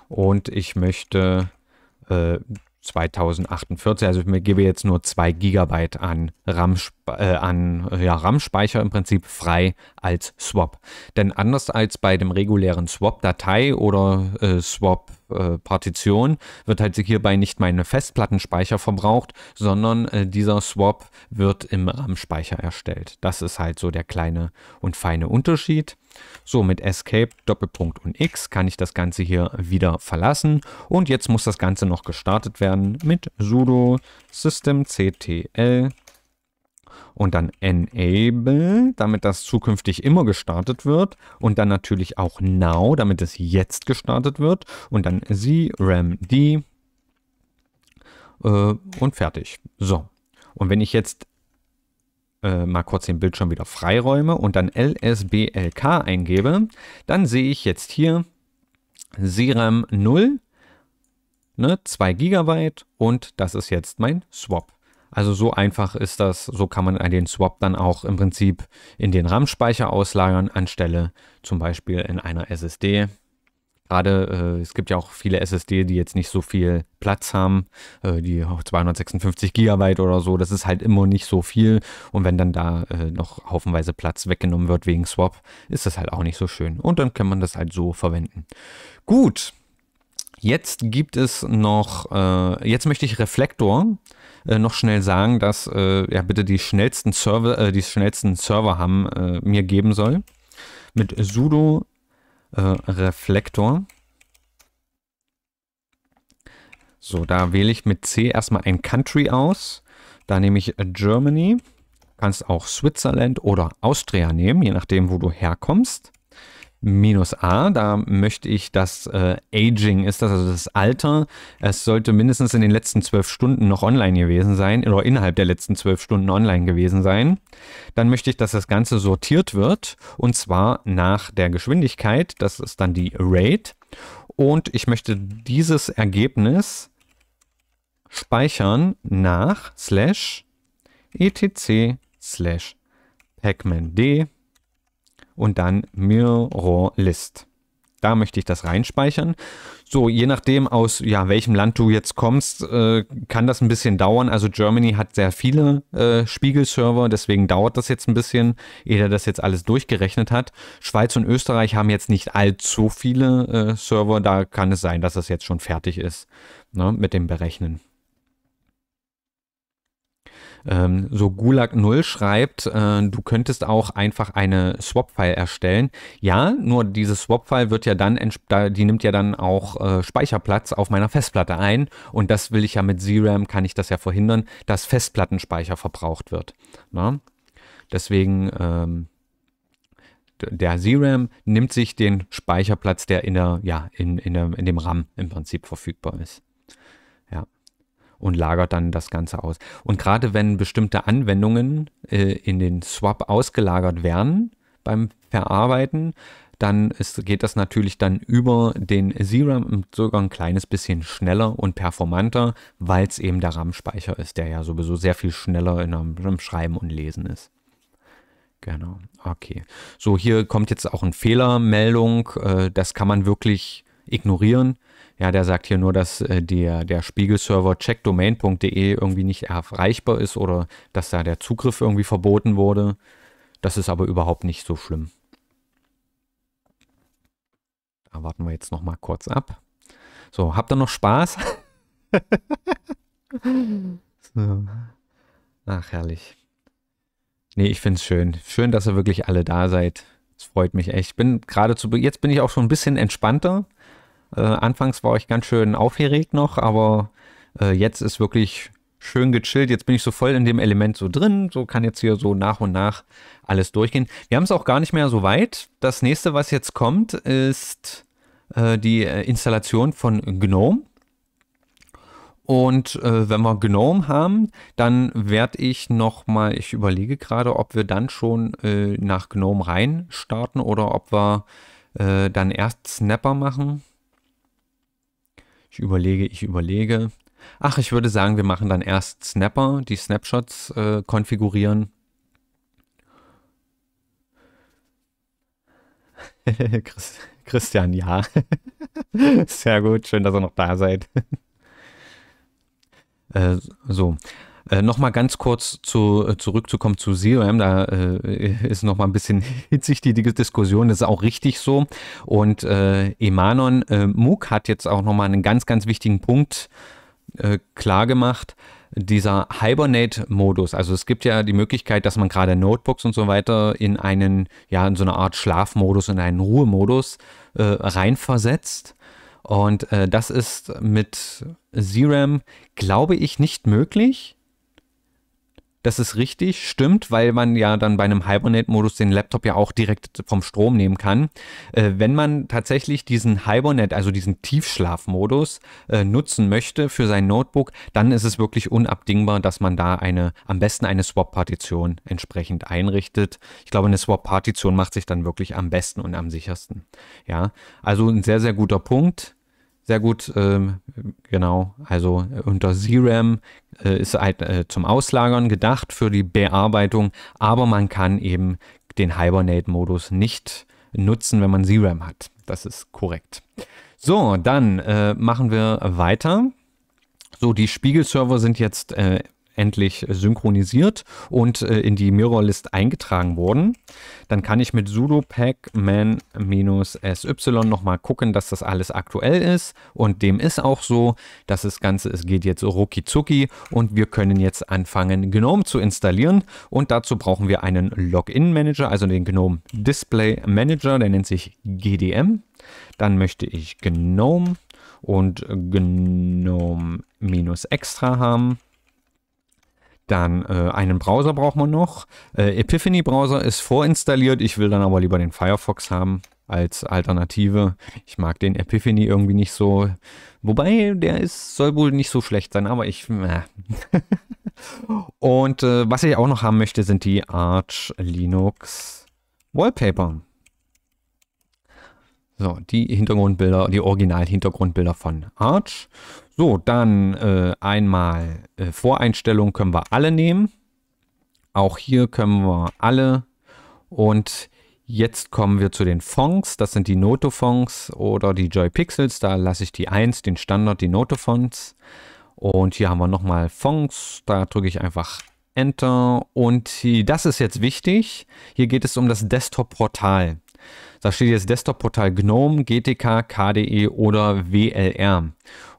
A: und ich möchte äh, 2048, also ich gebe jetzt nur 2 GB an RAM, äh, an, ja, RAM-Speicher im Prinzip frei als Swap. Denn anders als bei dem regulären Swap-Datei oder äh, Swap äh, Partition wird halt hierbei nicht meine Festplattenspeicher verbraucht, sondern äh, dieser Swap wird im RAM-Speicher erstellt. Das ist halt so der kleine und feine Unterschied. So, mit Escape, Doppelpunkt und X kann ich das Ganze hier wieder verlassen. Und jetzt muss das Ganze noch gestartet werden mit sudo systemctl und dann Enable, damit das zukünftig immer gestartet wird und dann natürlich auch Now, damit es jetzt gestartet wird und dann CRAMD äh, und fertig. So, und wenn ich jetzt äh, mal kurz den Bildschirm wieder freiräume und dann LSBLK eingebe, dann sehe ich jetzt hier SRAM 0, ne, 2 GB und das ist jetzt mein Swap. Also so einfach ist das, so kann man den Swap dann auch im Prinzip in den RAM-Speicher auslagern, anstelle zum Beispiel in einer SSD. Gerade äh, es gibt ja auch viele SSD, die jetzt nicht so viel Platz haben, äh, die auch 256 GB oder so, das ist halt immer nicht so viel. Und wenn dann da äh, noch haufenweise Platz weggenommen wird wegen Swap, ist das halt auch nicht so schön. Und dann kann man das halt so verwenden. Gut, Jetzt gibt es noch, äh, jetzt möchte ich Reflektor äh, noch schnell sagen, dass äh, ja bitte die schnellsten Server, äh, die schnellsten Server haben äh, mir geben soll. Mit sudo äh, reflektor. So, da wähle ich mit C erstmal ein Country aus. Da nehme ich äh, Germany. Kannst auch Switzerland oder Austria nehmen, je nachdem, wo du herkommst minus A. Da möchte ich, dass äh, Aging ist das, also das Alter. Es sollte mindestens in den letzten zwölf Stunden noch online gewesen sein oder innerhalb der letzten zwölf Stunden online gewesen sein. Dann möchte ich, dass das Ganze sortiert wird und zwar nach der Geschwindigkeit. Das ist dann die Rate. Und ich möchte dieses Ergebnis speichern nach slash etc slash pacman d und dann Mirror List. Da möchte ich das reinspeichern. So, je nachdem, aus ja, welchem Land du jetzt kommst, äh, kann das ein bisschen dauern. Also Germany hat sehr viele äh, Spiegelserver, deswegen dauert das jetzt ein bisschen, ehe er das jetzt alles durchgerechnet hat. Schweiz und Österreich haben jetzt nicht allzu viele äh, Server, da kann es sein, dass das jetzt schon fertig ist ne, mit dem Berechnen. Ähm, so Gulag 0 schreibt, äh, du könntest auch einfach eine Swap-File erstellen. Ja, nur diese Swap-File wird ja dann, die nimmt ja dann auch äh, Speicherplatz auf meiner Festplatte ein und das will ich ja mit SRAM, kann ich das ja verhindern, dass Festplattenspeicher verbraucht wird. Na? Deswegen... Ähm, der SRAM nimmt sich den Speicherplatz, der in der, ja, in, in, der, in dem RAM im Prinzip verfügbar ist und lagert dann das Ganze aus. Und gerade wenn bestimmte Anwendungen äh, in den Swap ausgelagert werden beim Verarbeiten, dann ist, geht das natürlich dann über den SRAM sogar ein kleines bisschen schneller und performanter, weil es eben der RAM-Speicher ist, der ja sowieso sehr viel schneller in einem, in einem Schreiben und Lesen ist. Genau, okay. So, hier kommt jetzt auch eine Fehlermeldung. Äh, das kann man wirklich ignorieren. Ja, der sagt hier nur, dass äh, der, der Spiegelserver checkdomain.de irgendwie nicht erreichbar ist oder dass da der Zugriff irgendwie verboten wurde. Das ist aber überhaupt nicht so schlimm. Da warten wir jetzt nochmal kurz ab. So, habt ihr noch Spaß? *laughs* so. Ach, herrlich. Nee, ich finde es schön. Schön, dass ihr wirklich alle da seid. Es freut mich echt. bin geradezu, jetzt bin ich auch schon ein bisschen entspannter. Äh, anfangs war ich ganz schön aufgeregt noch, aber äh, jetzt ist wirklich schön gechillt. Jetzt bin ich so voll in dem Element so drin. So kann jetzt hier so nach und nach alles durchgehen. Wir haben es auch gar nicht mehr so weit. Das nächste, was jetzt kommt, ist äh, die äh, Installation von GNOME. Und äh, wenn wir GNOME haben, dann werde ich nochmal, ich überlege gerade, ob wir dann schon äh, nach GNOME rein starten oder ob wir äh, dann erst Snapper machen. Ich überlege, ich überlege. Ach, ich würde sagen, wir machen dann erst Snapper, die Snapshots äh, konfigurieren. *laughs* Christian, ja. *laughs* Sehr gut, schön, dass ihr noch da seid. *laughs* äh, so, äh, nochmal ganz kurz zu, äh, zurückzukommen zu CRM, da äh, ist nochmal ein bisschen *laughs* hitzig die, Diskussion, das ist auch richtig so. Und äh, Emanon äh, Muk hat jetzt auch nochmal einen ganz, ganz wichtigen Punkt äh, klar dieser Hibernate-Modus, also es gibt ja die Möglichkeit, dass man gerade Notebooks und so weiter in einen, ja, in so eine Art Schlafmodus, in einen Ruhemodus äh, reinversetzt. Und äh, das ist mit ZRAM, glaube ich, nicht möglich. Das ist richtig, stimmt, weil man ja dann bei einem Hibernate-Modus den Laptop ja auch direkt vom Strom nehmen kann. Äh, wenn man tatsächlich diesen Hibernate, also diesen Tiefschlafmodus, äh, nutzen möchte für sein Notebook, dann ist es wirklich unabdingbar, dass man da eine, am besten eine Swap-Partition entsprechend einrichtet. Ich glaube, eine Swap-Partition macht sich dann wirklich am besten und am sichersten. Ja, also ein sehr, sehr guter Punkt sehr gut, ähm, genau. Also äh, unter SRAM äh, ist halt äh, zum Auslagern gedacht für die Bearbeitung, aber man kann eben den Hibernate-Modus nicht nutzen, wenn man SRAM hat. Das ist korrekt. So, dann äh, machen wir weiter. So, die Spiegelserver sind jetzt äh, endlich synchronisiert und äh, in die Mirrorlist eingetragen wurden. Dann kann ich mit sudo pacman-sy nochmal gucken, dass das alles aktuell ist und dem ist auch so, dass das Ganze, es geht jetzt rucki zucki und wir können jetzt anfangen, GNOME zu installieren und dazu brauchen wir einen Login-Manager, also den GNOME Display Manager, der nennt sich GDM. Dann möchte ich GNOME und GNOME-Extra haben. Dann äh, einen Browser braucht man noch. Äh, Epiphany Browser ist vorinstalliert. Ich will dann aber lieber den Firefox haben als Alternative. Ich mag den Epiphany irgendwie nicht so. Wobei, der ist, soll wohl nicht so schlecht sein, aber ich. Äh. *laughs* Und äh, was ich auch noch haben möchte, sind die Arch Linux Wallpaper. So, die Hintergrundbilder, die Original-Hintergrundbilder von Arch. So, dann äh, einmal äh, Voreinstellungen können wir alle nehmen. Auch hier können wir alle. Und jetzt kommen wir zu den Fonts. Das sind die Noto-Fonts oder die Joypixels. Da lasse ich die 1, den Standard, die Noto-Fonts. Und hier haben wir nochmal Fonts. Da drücke ich einfach Enter. Und das ist jetzt wichtig. Hier geht es um das Desktop-Portal. Da steht jetzt Desktop-Portal GNOME, GTK, KDE oder WLR.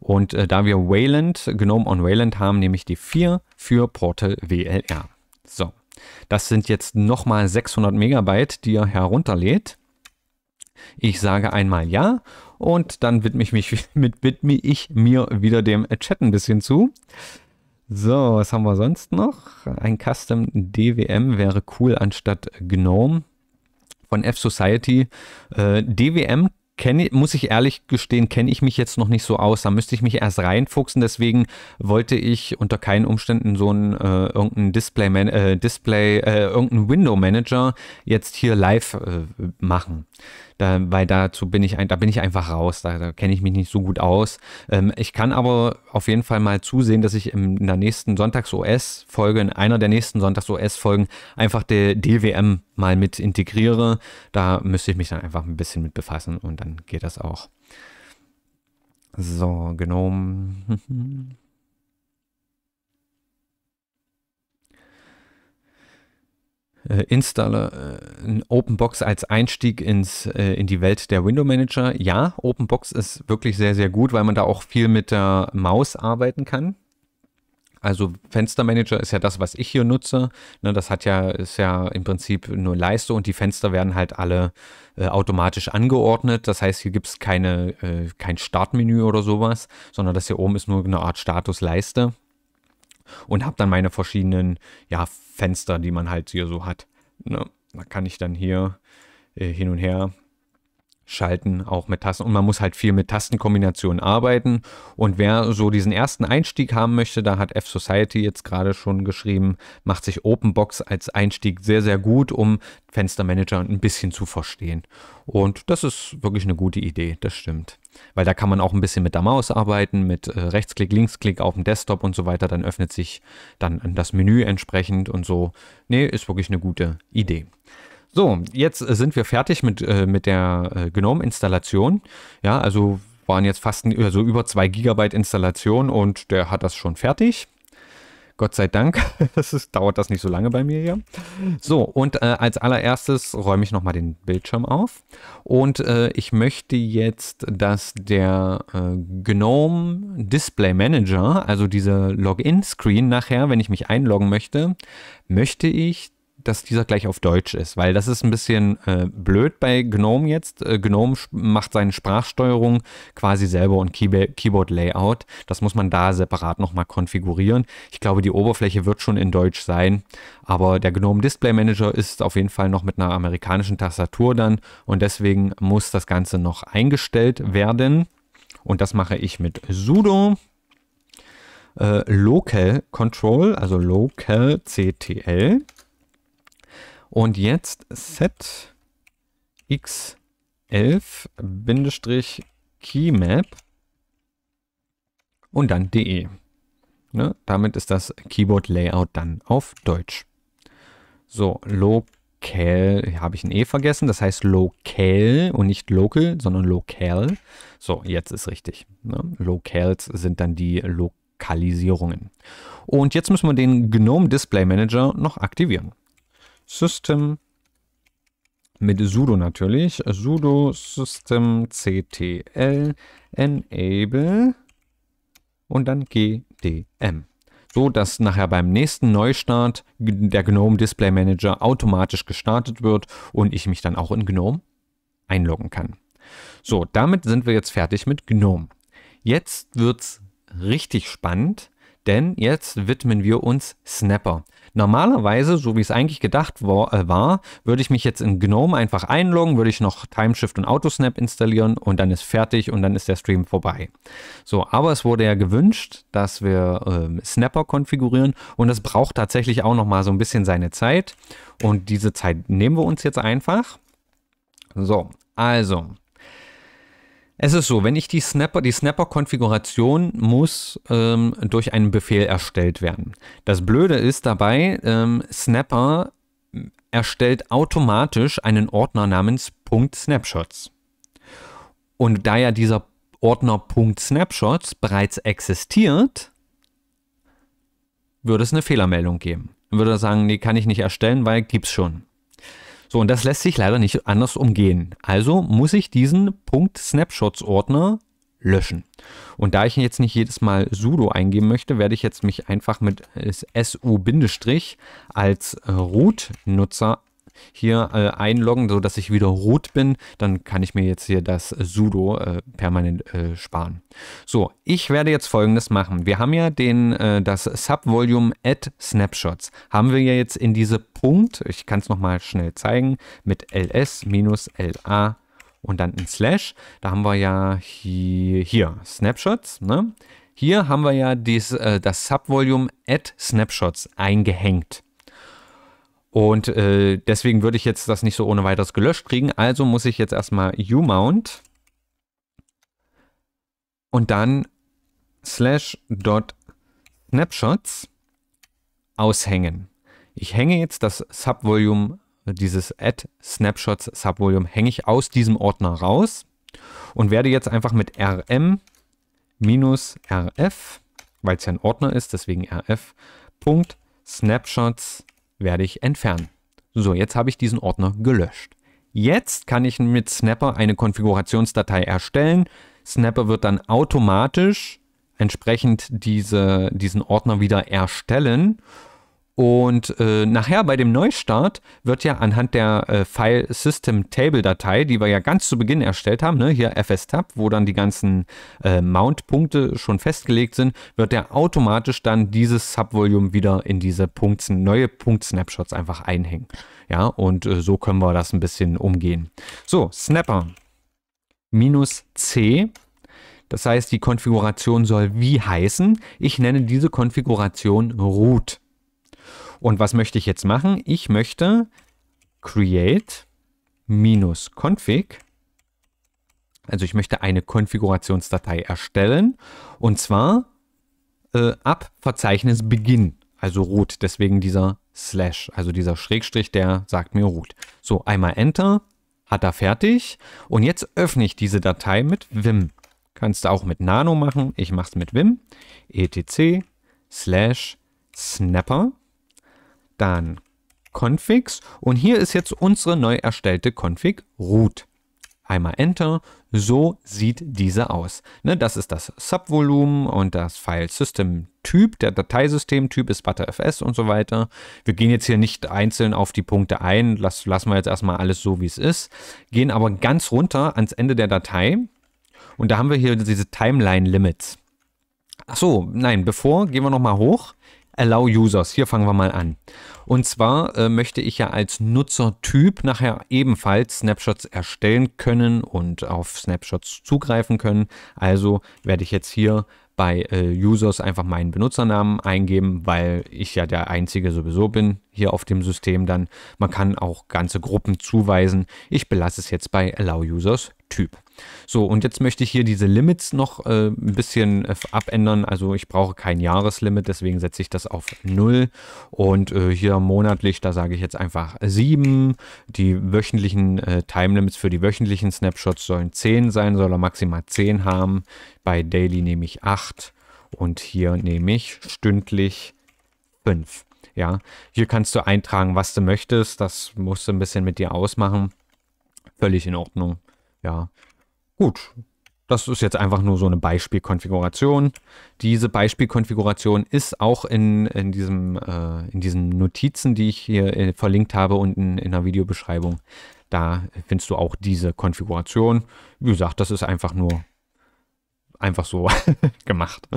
A: Und äh, da wir Wayland, GNOME on Wayland haben, nehme ich die 4 für Portal WLR. So, das sind jetzt nochmal 600 Megabyte, die er herunterlädt. Ich sage einmal ja und dann widme ich, mich, *laughs* mit, widme ich mir wieder dem Chat ein bisschen zu. So, was haben wir sonst noch? Ein Custom DWM wäre cool anstatt GNOME von F-Society. Äh, DWM kenne, muss ich ehrlich gestehen, kenne ich mich jetzt noch nicht so aus. Da müsste ich mich erst reinfuchsen. Deswegen wollte ich unter keinen Umständen so einen äh, irgendeinen Display, äh, Display äh, irgendeinen Window Manager jetzt hier live äh, machen da, weil dazu bin ich, ein, da bin ich einfach raus, da, da kenne ich mich nicht so gut aus. Ähm, ich kann aber auf jeden Fall mal zusehen, dass ich in der nächsten Sonntags-OS-Folge, in einer der nächsten Sonntags-OS-Folgen einfach die DWM mal mit integriere. Da müsste ich mich dann einfach ein bisschen mit befassen und dann geht das auch. So, genommen. *laughs* äh, Installer, äh, OpenBox als Einstieg ins, äh, in die Welt der Window Manager. Ja, OpenBox ist wirklich sehr, sehr gut, weil man da auch viel mit der Maus arbeiten kann. Also Fenstermanager ist ja das, was ich hier nutze. Ne, das hat ja, ist ja im Prinzip nur Leiste und die Fenster werden halt alle äh, automatisch angeordnet. Das heißt, hier gibt es äh, kein Startmenü oder sowas, sondern das hier oben ist nur eine Art Statusleiste. Und habe dann meine verschiedenen ja, Fenster, die man halt hier so hat. Ne? Da kann ich dann hier äh, hin und her schalten auch mit Tasten. Und man muss halt viel mit Tastenkombinationen arbeiten. Und wer so diesen ersten Einstieg haben möchte, da hat F-Society jetzt gerade schon geschrieben, macht sich OpenBox als Einstieg sehr, sehr gut, um Fenstermanager ein bisschen zu verstehen. Und das ist wirklich eine gute Idee, das stimmt. Weil da kann man auch ein bisschen mit der Maus arbeiten, mit äh, Rechtsklick, Linksklick auf dem Desktop und so weiter. Dann öffnet sich dann das Menü entsprechend und so. Nee, ist wirklich eine gute Idee. So, jetzt äh, sind wir fertig mit, äh, mit der äh, Gnome-Installation. Ja, also waren jetzt fast also über 2 Gigabyte Installation und der hat das schon fertig. Gott sei Dank, *laughs* das ist, dauert das nicht so lange bei mir hier. So, und äh, als allererstes räume ich nochmal den Bildschirm auf. Und äh, ich möchte jetzt, dass der äh, GNOME Display Manager, also dieser Login-Screen nachher, wenn ich mich einloggen möchte, möchte ich, dass dieser gleich auf Deutsch ist, weil das ist ein bisschen äh, blöd bei GNOME jetzt. Äh, GNOME macht seine Sprachsteuerung quasi selber und Key Keyboard Layout. Das muss man da separat nochmal konfigurieren. Ich glaube, die Oberfläche wird schon in Deutsch sein, aber der GNOME Display Manager ist auf jeden Fall noch mit einer amerikanischen Tastatur dann und deswegen muss das Ganze noch eingestellt werden. Und das mache ich mit sudo äh, local control, also local ctl. Und jetzt set x11-keymap und dann de. Ne? Damit ist das Keyboard-Layout dann auf Deutsch. So, lokal, habe ich ein E vergessen, das heißt lokal und nicht local, sondern lokal. So, jetzt ist richtig. Ne? Locals sind dann die Lokalisierungen. Und jetzt müssen wir den GNOME Display Manager noch aktivieren. System mit sudo natürlich, sudo systemctl enable und dann gdm. So dass nachher beim nächsten Neustart der GNOME Display Manager automatisch gestartet wird und ich mich dann auch in GNOME einloggen kann. So, damit sind wir jetzt fertig mit GNOME. Jetzt wird es richtig spannend, denn jetzt widmen wir uns Snapper. Normalerweise, so wie es eigentlich gedacht war, äh, war, würde ich mich jetzt in GNOME einfach einloggen, würde ich noch Timeshift und Autosnap installieren und dann ist fertig und dann ist der Stream vorbei. So, aber es wurde ja gewünscht, dass wir ähm, Snapper konfigurieren und das braucht tatsächlich auch nochmal so ein bisschen seine Zeit und diese Zeit nehmen wir uns jetzt einfach. So, also, es ist so, wenn ich die Snapper, die Snapper-Konfiguration muss ähm, durch einen Befehl erstellt werden. Das Blöde ist dabei, ähm, Snapper erstellt automatisch einen Ordner namens .snapshots. Und da ja dieser Ordner .snapshots bereits existiert, würde es eine Fehlermeldung geben. Dann würde er sagen, nee, kann ich nicht erstellen, weil gibt's schon. So, und das lässt sich leider nicht anders umgehen. Also muss ich diesen Punkt Snapshots Ordner löschen. Und da ich jetzt nicht jedes Mal sudo eingeben möchte, werde ich jetzt mich einfach mit su- als root-Nutzer hier äh, einloggen, sodass ich wieder rot bin, dann kann ich mir jetzt hier das Sudo äh, permanent äh, sparen. So, ich werde jetzt folgendes machen. Wir haben ja den, äh, das Subvolume at Snapshots. Haben wir ja jetzt in diese Punkt, ich kann es nochmal schnell zeigen, mit ls minus la und dann ein Slash. Da haben wir ja hier, hier Snapshots. Ne? Hier haben wir ja dies, äh, das Subvolume at Snapshots eingehängt. Und äh, deswegen würde ich jetzt das nicht so ohne weiteres gelöscht kriegen. Also muss ich jetzt erstmal umount und dann slash dot snapshots aushängen. Ich hänge jetzt das Subvolume, dieses add snapshots Subvolume, hänge ich aus diesem Ordner raus und werde jetzt einfach mit rm minus rf, weil es ja ein Ordner ist, deswegen rf, Punkt, Snapshots werde ich entfernen. So, jetzt habe ich diesen Ordner gelöscht. Jetzt kann ich mit Snapper eine Konfigurationsdatei erstellen. Snapper wird dann automatisch entsprechend diese, diesen Ordner wieder erstellen und äh, nachher bei dem Neustart wird ja anhand der äh, File System Table Datei, die wir ja ganz zu Beginn erstellt haben, ne, hier fstab, wo dann die ganzen äh, Mount-Punkte schon festgelegt sind, wird ja automatisch dann dieses Subvolume wieder in diese Punkt, neue Punkt-Snapshots einfach einhängen. Ja, und äh, so können wir das ein bisschen umgehen. So, Snapper minus C das heißt, die Konfiguration soll wie heißen? Ich nenne diese Konfiguration root. Und was möchte ich jetzt machen? Ich möchte create-config, also ich möchte eine Konfigurationsdatei erstellen und zwar äh, ab Verzeichnis Beginn, also root, deswegen dieser Slash, also dieser Schrägstrich, der sagt mir root. So, einmal Enter, hat er fertig und jetzt öffne ich diese Datei mit Vim. Kannst du auch mit Nano machen, ich mache es mit Vim, etc slash snapper dann Configs und hier ist jetzt unsere neu erstellte Config root. Einmal Enter, so sieht diese aus. Ne, das ist das Subvolumen und das File System Typ, der Dateisystem-Typ ist ButterFS und so weiter. Wir gehen jetzt hier nicht einzeln auf die Punkte ein, das lassen wir jetzt erstmal alles so, wie es ist, gehen aber ganz runter ans Ende der Datei und da haben wir hier diese Timeline Limits. Achso, nein, bevor gehen wir nochmal hoch Allow Users. Hier fangen wir mal an. Und zwar äh, möchte ich ja als Nutzertyp nachher ebenfalls Snapshots erstellen können und auf Snapshots zugreifen können. Also werde ich jetzt hier bei äh, Users einfach meinen Benutzernamen eingeben, weil ich ja der Einzige sowieso bin hier auf dem System dann. Man kann auch ganze Gruppen zuweisen. Ich belasse es jetzt bei Allow Users Typ. So, und jetzt möchte ich hier diese Limits noch äh, ein bisschen äh, abändern. Also ich brauche kein Jahreslimit, deswegen setze ich das auf 0. Und äh, hier monatlich, da sage ich jetzt einfach 7. Die wöchentlichen äh, Timelimits für die wöchentlichen Snapshots sollen 10 sein, soll er maximal 10 haben. Bei Daily nehme ich 8 und hier nehme ich stündlich 5. Ja, hier kannst du eintragen, was du möchtest. Das musst du ein bisschen mit dir ausmachen. Völlig in Ordnung. Ja, Gut, das ist jetzt einfach nur so eine Beispielkonfiguration. Diese Beispielkonfiguration ist auch in, in, diesem, äh, in diesen Notizen, die ich hier äh, verlinkt habe unten in der Videobeschreibung. Da findest du auch diese Konfiguration. Wie gesagt, das ist einfach nur einfach so *laughs* gemacht.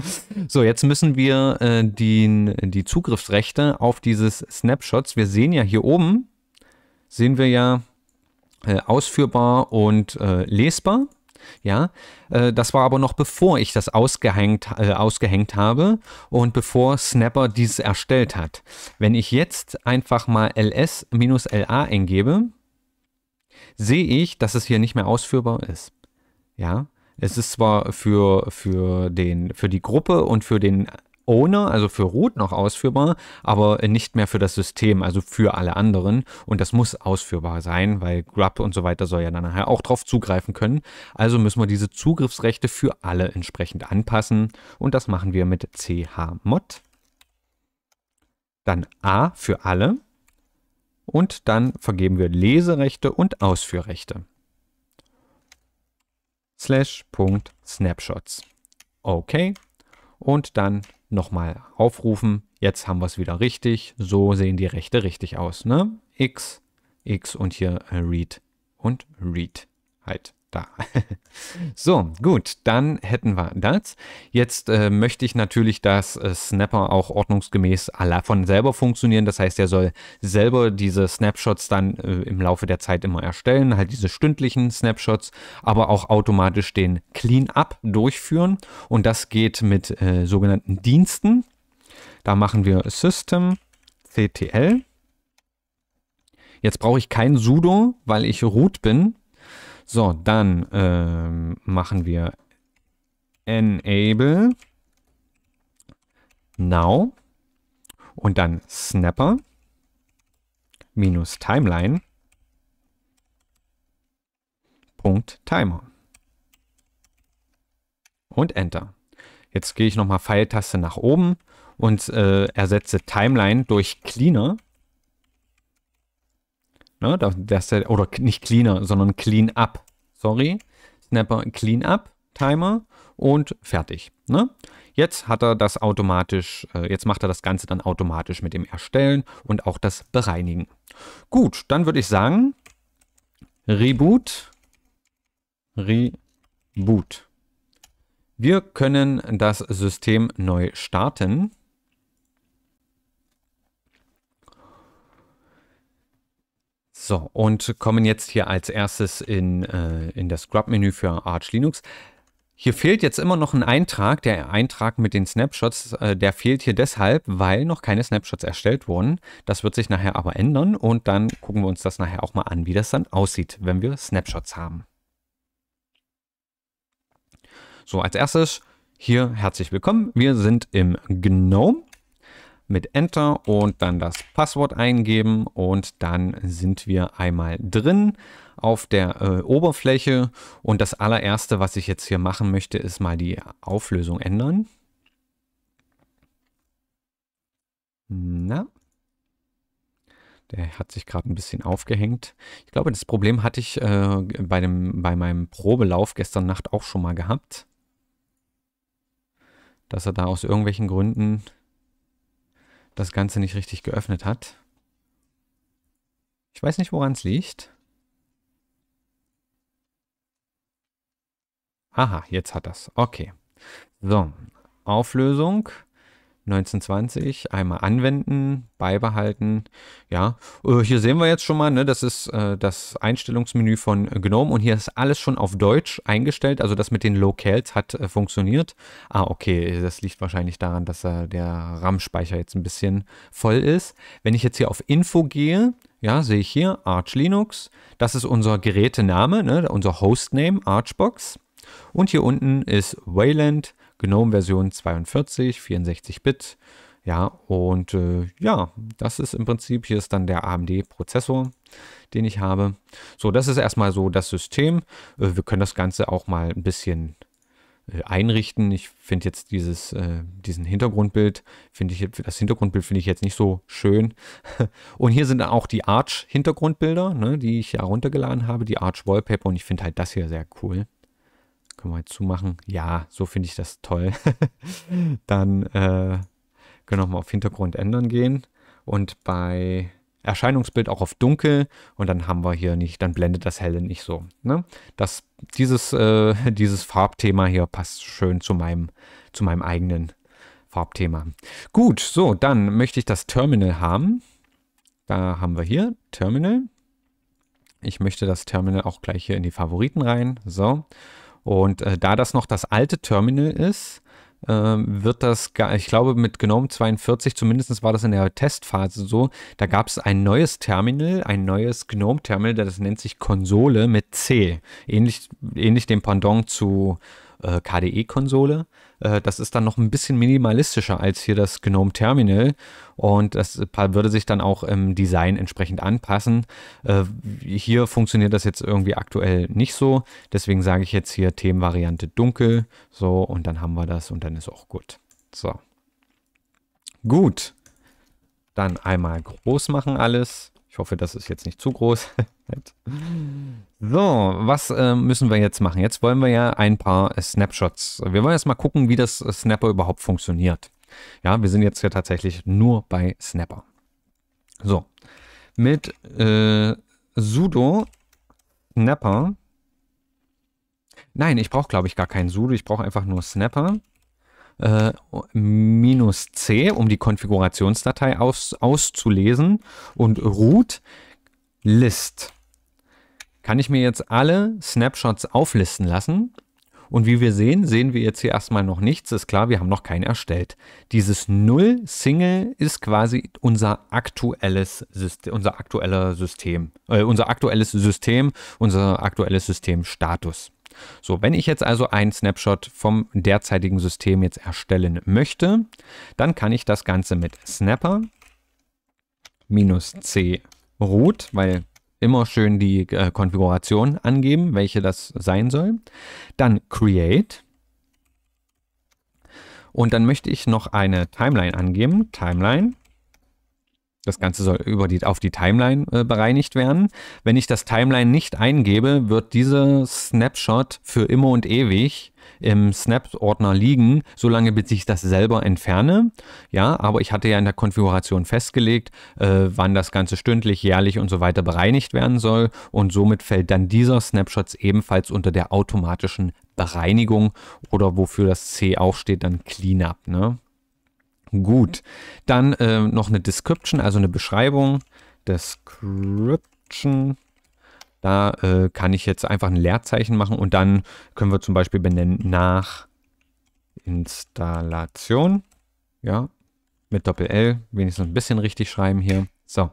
A: So, jetzt müssen wir äh, die, die Zugriffsrechte auf dieses Snapshots. Wir sehen ja hier oben, sehen wir ja äh, ausführbar und äh, lesbar. Ja, äh, das war aber noch bevor ich das ausgehängt, äh, ausgehängt habe und bevor Snapper dieses erstellt hat. Wenn ich jetzt einfach mal ls-la eingebe, sehe ich, dass es hier nicht mehr ausführbar ist. Ja, es ist zwar für, für, den, für die Gruppe und für den Owner, also für Root noch ausführbar, aber nicht mehr für das System, also für alle anderen. Und das muss ausführbar sein, weil Grub und so weiter soll ja dann nachher auch drauf zugreifen können. Also müssen wir diese Zugriffsrechte für alle entsprechend anpassen. Und das machen wir mit chmod. Dann a für alle. Und dann vergeben wir Leserechte und Ausführrechte. Slash.snapshots. Okay. Und dann nochmal aufrufen. Jetzt haben wir es wieder richtig. So sehen die Rechte richtig aus. Ne? X, X und hier äh, Read und Read halt. Da. *laughs* so, gut, dann hätten wir das. Jetzt äh, möchte ich natürlich, dass äh, Snapper auch ordnungsgemäß von selber funktionieren. Das heißt, er soll selber diese Snapshots dann äh, im Laufe der Zeit immer erstellen, halt diese stündlichen Snapshots, aber auch automatisch den Cleanup durchführen. Und das geht mit äh, sogenannten Diensten. Da machen wir System CTL. Jetzt brauche ich kein sudo, weil ich root bin. So, dann ähm, machen wir enable now und dann snapper minus timeline Punkt timer und enter. Jetzt gehe ich nochmal Pfeiltaste nach oben und äh, ersetze Timeline durch Cleaner Ne, dass der, oder nicht Cleaner, sondern Clean Up. Sorry. Snapper Clean Up Timer und fertig. Ne? Jetzt hat er das automatisch, äh, jetzt macht er das Ganze dann automatisch mit dem Erstellen und auch das Bereinigen. Gut, dann würde ich sagen, Reboot, Reboot. Wir können das System neu starten. So, und kommen jetzt hier als erstes in, äh, in das scrub menü für Arch Linux. Hier fehlt jetzt immer noch ein Eintrag, der Eintrag mit den Snapshots, äh, der fehlt hier deshalb, weil noch keine Snapshots erstellt wurden. Das wird sich nachher aber ändern und dann gucken wir uns das nachher auch mal an, wie das dann aussieht, wenn wir Snapshots haben. So, als erstes hier herzlich willkommen. Wir sind im GNOME mit Enter und dann das Passwort eingeben und dann sind wir einmal drin auf der äh, Oberfläche und das allererste, was ich jetzt hier machen möchte, ist mal die Auflösung ändern. Na, der hat sich gerade ein bisschen aufgehängt. Ich glaube, das Problem hatte ich äh, bei, dem, bei meinem Probelauf gestern Nacht auch schon mal gehabt. Dass er da aus irgendwelchen Gründen das Ganze nicht richtig geöffnet hat. Ich weiß nicht, woran es liegt. Aha, jetzt hat das. Okay. So, Auflösung. 1920 einmal anwenden, beibehalten. Ja, äh, hier sehen wir jetzt schon mal, ne, das ist äh, das Einstellungsmenü von GNOME und hier ist alles schon auf Deutsch eingestellt. Also das mit den Locales hat äh, funktioniert. Ah, okay, das liegt wahrscheinlich daran, dass äh, der RAM-Speicher jetzt ein bisschen voll ist. Wenn ich jetzt hier auf Info gehe, ja, sehe ich hier Arch Linux. Das ist unser Gerätename, ne, unser Hostname Archbox. Und hier unten ist Wayland. GNOME-Version 42, 64-Bit. Ja, und äh, ja, das ist im Prinzip, hier ist dann der AMD-Prozessor, den ich habe. So, das ist erstmal so das System. Äh, wir können das Ganze auch mal ein bisschen äh, einrichten. Ich finde jetzt dieses, äh, diesen Hintergrundbild, finde ich, das Hintergrundbild finde ich jetzt nicht so schön. *laughs* und hier sind auch die Arch-Hintergrundbilder, ne, die ich heruntergeladen habe, die Arch-Wallpaper und ich finde halt das hier sehr cool. Können wir jetzt zumachen? Ja, so finde ich das toll. *laughs* Dann äh, können wir nochmal auf Hintergrund ändern gehen und bei Erscheinungsbild auch auf dunkel und dann haben wir hier nicht, dann blendet das helle nicht so. Ne? Das, dieses, äh, *laughs* dieses Farbthema hier passt schön zu meinem, zu meinem eigenen Farbthema. Gut, so, dann möchte ich das Terminal haben. Da haben wir hier Terminal. Ich möchte das Terminal auch gleich hier in die Favoriten rein. So, und äh, da das noch das alte Terminal ist, ähm, wird das, ich glaube, mit GNOME 42, zumindest war das in der Testphase so, da gab es ein neues Terminal, ein neues GNOME-Terminal, das nennt sich Konsole mit C. Ähnlich, ähnlich dem Pendant zu äh, KDE-Konsole. Äh, das ist dann noch ein bisschen minimalistischer als hier das Gnome Terminal und das würde sich dann auch im Design entsprechend anpassen. Äh, hier funktioniert das jetzt irgendwie aktuell nicht so, deswegen sage ich jetzt hier Themenvariante dunkel, so und dann haben wir das und dann ist auch gut. So. Gut. Dann einmal groß machen alles. Ich hoffe, das ist jetzt nicht zu groß. *laughs* so, was äh, müssen wir jetzt machen? Jetzt wollen wir ja ein paar äh, Snapshots. Wir wollen jetzt mal gucken, wie das äh, Snapper überhaupt funktioniert. Ja, wir sind jetzt ja tatsächlich nur bei Snapper. So, mit äh, sudo snapper. Nein, ich brauche, glaube ich, gar keinen sudo. Ich brauche einfach nur snapper. Äh, minus C, um die Konfigurationsdatei aus, auszulesen und root list. Kann ich mir jetzt alle Snapshots auflisten lassen? Und wie wir sehen, sehen wir jetzt hier erstmal noch nichts. Ist klar, wir haben noch keinen erstellt. Dieses Null Single ist quasi unser aktuelles System, unser aktueller System, äh, unser aktuelles System, unser aktuelles Systemstatus. So, wenn ich jetzt also einen Snapshot vom derzeitigen System jetzt erstellen möchte, dann kann ich das Ganze mit Snapper minus C root, weil immer schön die äh, Konfiguration angeben, welche das sein soll. Dann create. Und dann möchte ich noch eine Timeline angeben. Timeline das Ganze soll über die, auf die Timeline äh, bereinigt werden. Wenn ich das Timeline nicht eingebe, wird dieser Snapshot für immer und ewig im Snap-Ordner liegen, solange bis ich das selber entferne. Ja, aber ich hatte ja in der Konfiguration festgelegt, äh, wann das Ganze stündlich, jährlich und so weiter bereinigt werden soll. Und somit fällt dann dieser Snapshot ebenfalls unter der automatischen Bereinigung oder wofür das C auch steht, dann Cleanup. Ne? Gut, dann äh, noch eine Description, also eine Beschreibung. Description. Da äh, kann ich jetzt einfach ein Leerzeichen machen und dann können wir zum Beispiel benennen nach Installation. Ja, mit Doppel-L, wenigstens ein bisschen richtig schreiben hier. So,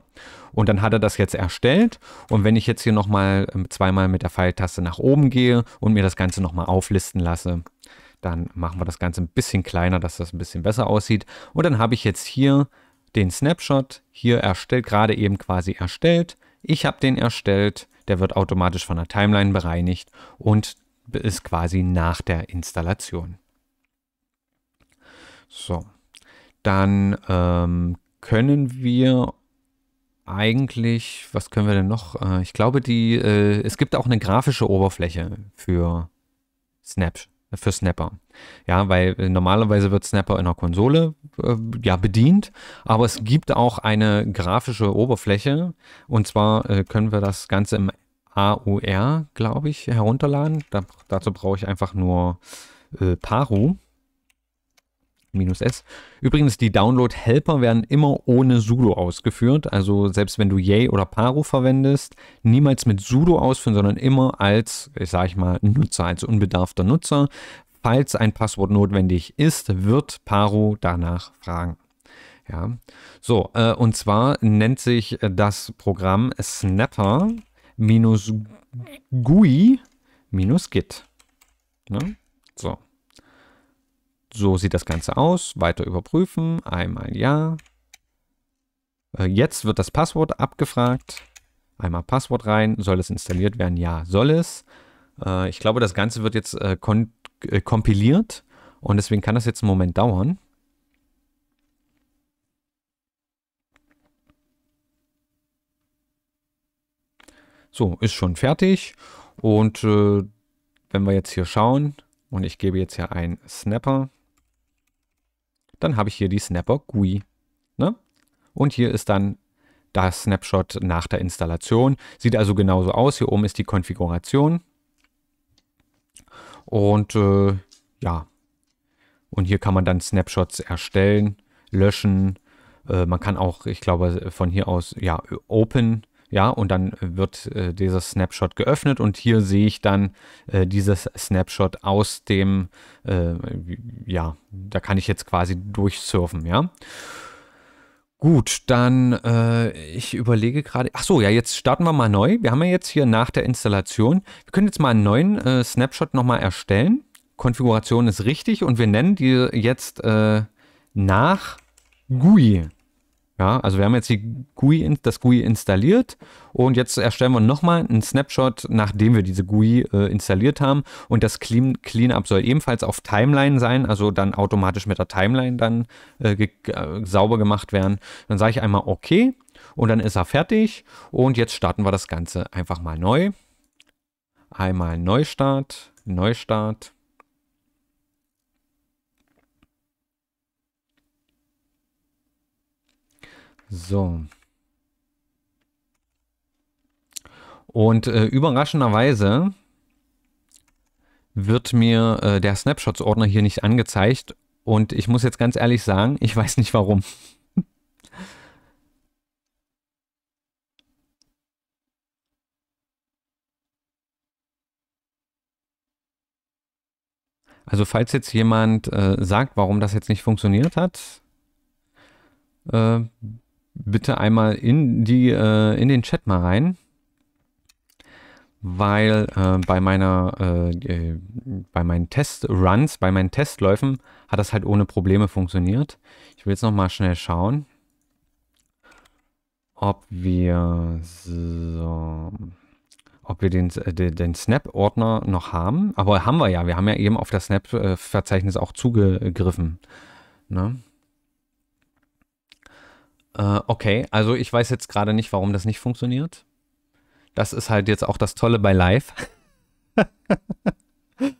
A: und dann hat er das jetzt erstellt. Und wenn ich jetzt hier nochmal ähm, zweimal mit der Pfeiltaste nach oben gehe und mir das Ganze nochmal auflisten lasse, dann machen wir das Ganze ein bisschen kleiner, dass das ein bisschen besser aussieht. Und dann habe ich jetzt hier den Snapshot, hier erstellt, gerade eben quasi erstellt. Ich habe den erstellt, der wird automatisch von der Timeline bereinigt und ist quasi nach der Installation. So, dann ähm, können wir eigentlich, was können wir denn noch? Äh, ich glaube, die, äh, es gibt auch eine grafische Oberfläche für Snapshot für Snapper. Ja, weil äh, normalerweise wird Snapper in der Konsole äh, ja bedient, aber es gibt auch eine grafische Oberfläche und zwar äh, können wir das Ganze im AUR, glaube ich, herunterladen. Da, dazu brauche ich einfach nur äh, Paru minus S. Übrigens, die Download-Helper werden immer ohne sudo ausgeführt. Also selbst wenn du Yay oder Paro verwendest, niemals mit sudo ausführen, sondern immer als, ich sage ich mal, Nutzer, als unbedarfter Nutzer. Falls ein Passwort notwendig ist, wird Paro danach fragen. Ja, so, äh, und zwar nennt sich äh, das Programm Snapper minus GUI minus Git. Ne? So. So sieht das Ganze aus. Weiter überprüfen. Einmal ja. Äh, jetzt wird das Passwort abgefragt. Einmal Passwort rein. Soll es installiert werden? Ja, soll es. Äh, ich glaube, das Ganze wird jetzt äh, kompiliert und deswegen kann das jetzt einen Moment dauern. So, ist schon fertig und wenn wir jetzt hier schauen und ich gebe jetzt hier einen Snapper dann habe ich hier die Snapper GUI. Ne? Und hier ist dann das Snapshot nach der Installation. Sieht also genauso aus. Hier oben ist die Konfiguration. Und äh, ja, und hier kann man dann Snapshots erstellen, löschen. Äh, man kann auch, ich glaube, von hier aus, ja, Open ja, und dann wird äh, dieser Snapshot geöffnet und hier sehe ich dann äh, dieses Snapshot aus dem, äh, ja, da kann ich jetzt quasi durchsurfen, ja. Gut, dann äh, ich überlege gerade. Ach so, ja, jetzt starten wir mal neu. Wir haben ja jetzt hier nach der Installation, wir können jetzt mal einen neuen äh, Snapshot nochmal erstellen. Konfiguration ist richtig und wir nennen die jetzt äh, nach GUI. Ja, also wir haben jetzt hier GUI, das GUI installiert und jetzt erstellen wir nochmal einen Snapshot, nachdem wir diese GUI äh, installiert haben. Und das Clean, Cleanup soll ebenfalls auf Timeline sein, also dann automatisch mit der Timeline dann äh, äh, sauber gemacht werden. Dann sage ich einmal OK und dann ist er fertig. Und jetzt starten wir das Ganze einfach mal neu. Einmal Neustart, Neustart. So. Und äh, überraschenderweise wird mir äh, der Snapshots-Ordner hier nicht angezeigt. Und ich muss jetzt ganz ehrlich sagen, ich weiß nicht warum. Also falls jetzt jemand äh, sagt, warum das jetzt nicht funktioniert hat, äh, bitte einmal in, die, äh, in den Chat mal rein. Weil äh, bei meiner, äh, äh, bei meinen Testruns, bei meinen Testläufen hat das halt ohne Probleme funktioniert. Ich will jetzt nochmal schnell schauen, ob wir so, ob wir den, äh, den, den Snap-Ordner noch haben. Aber haben wir ja. Wir haben ja eben auf das Snap-Verzeichnis äh, auch zugegriffen. Ne? Äh, okay, also ich weiß jetzt gerade nicht, warum das nicht funktioniert. Das ist halt jetzt auch das Tolle bei Live. *laughs* äh,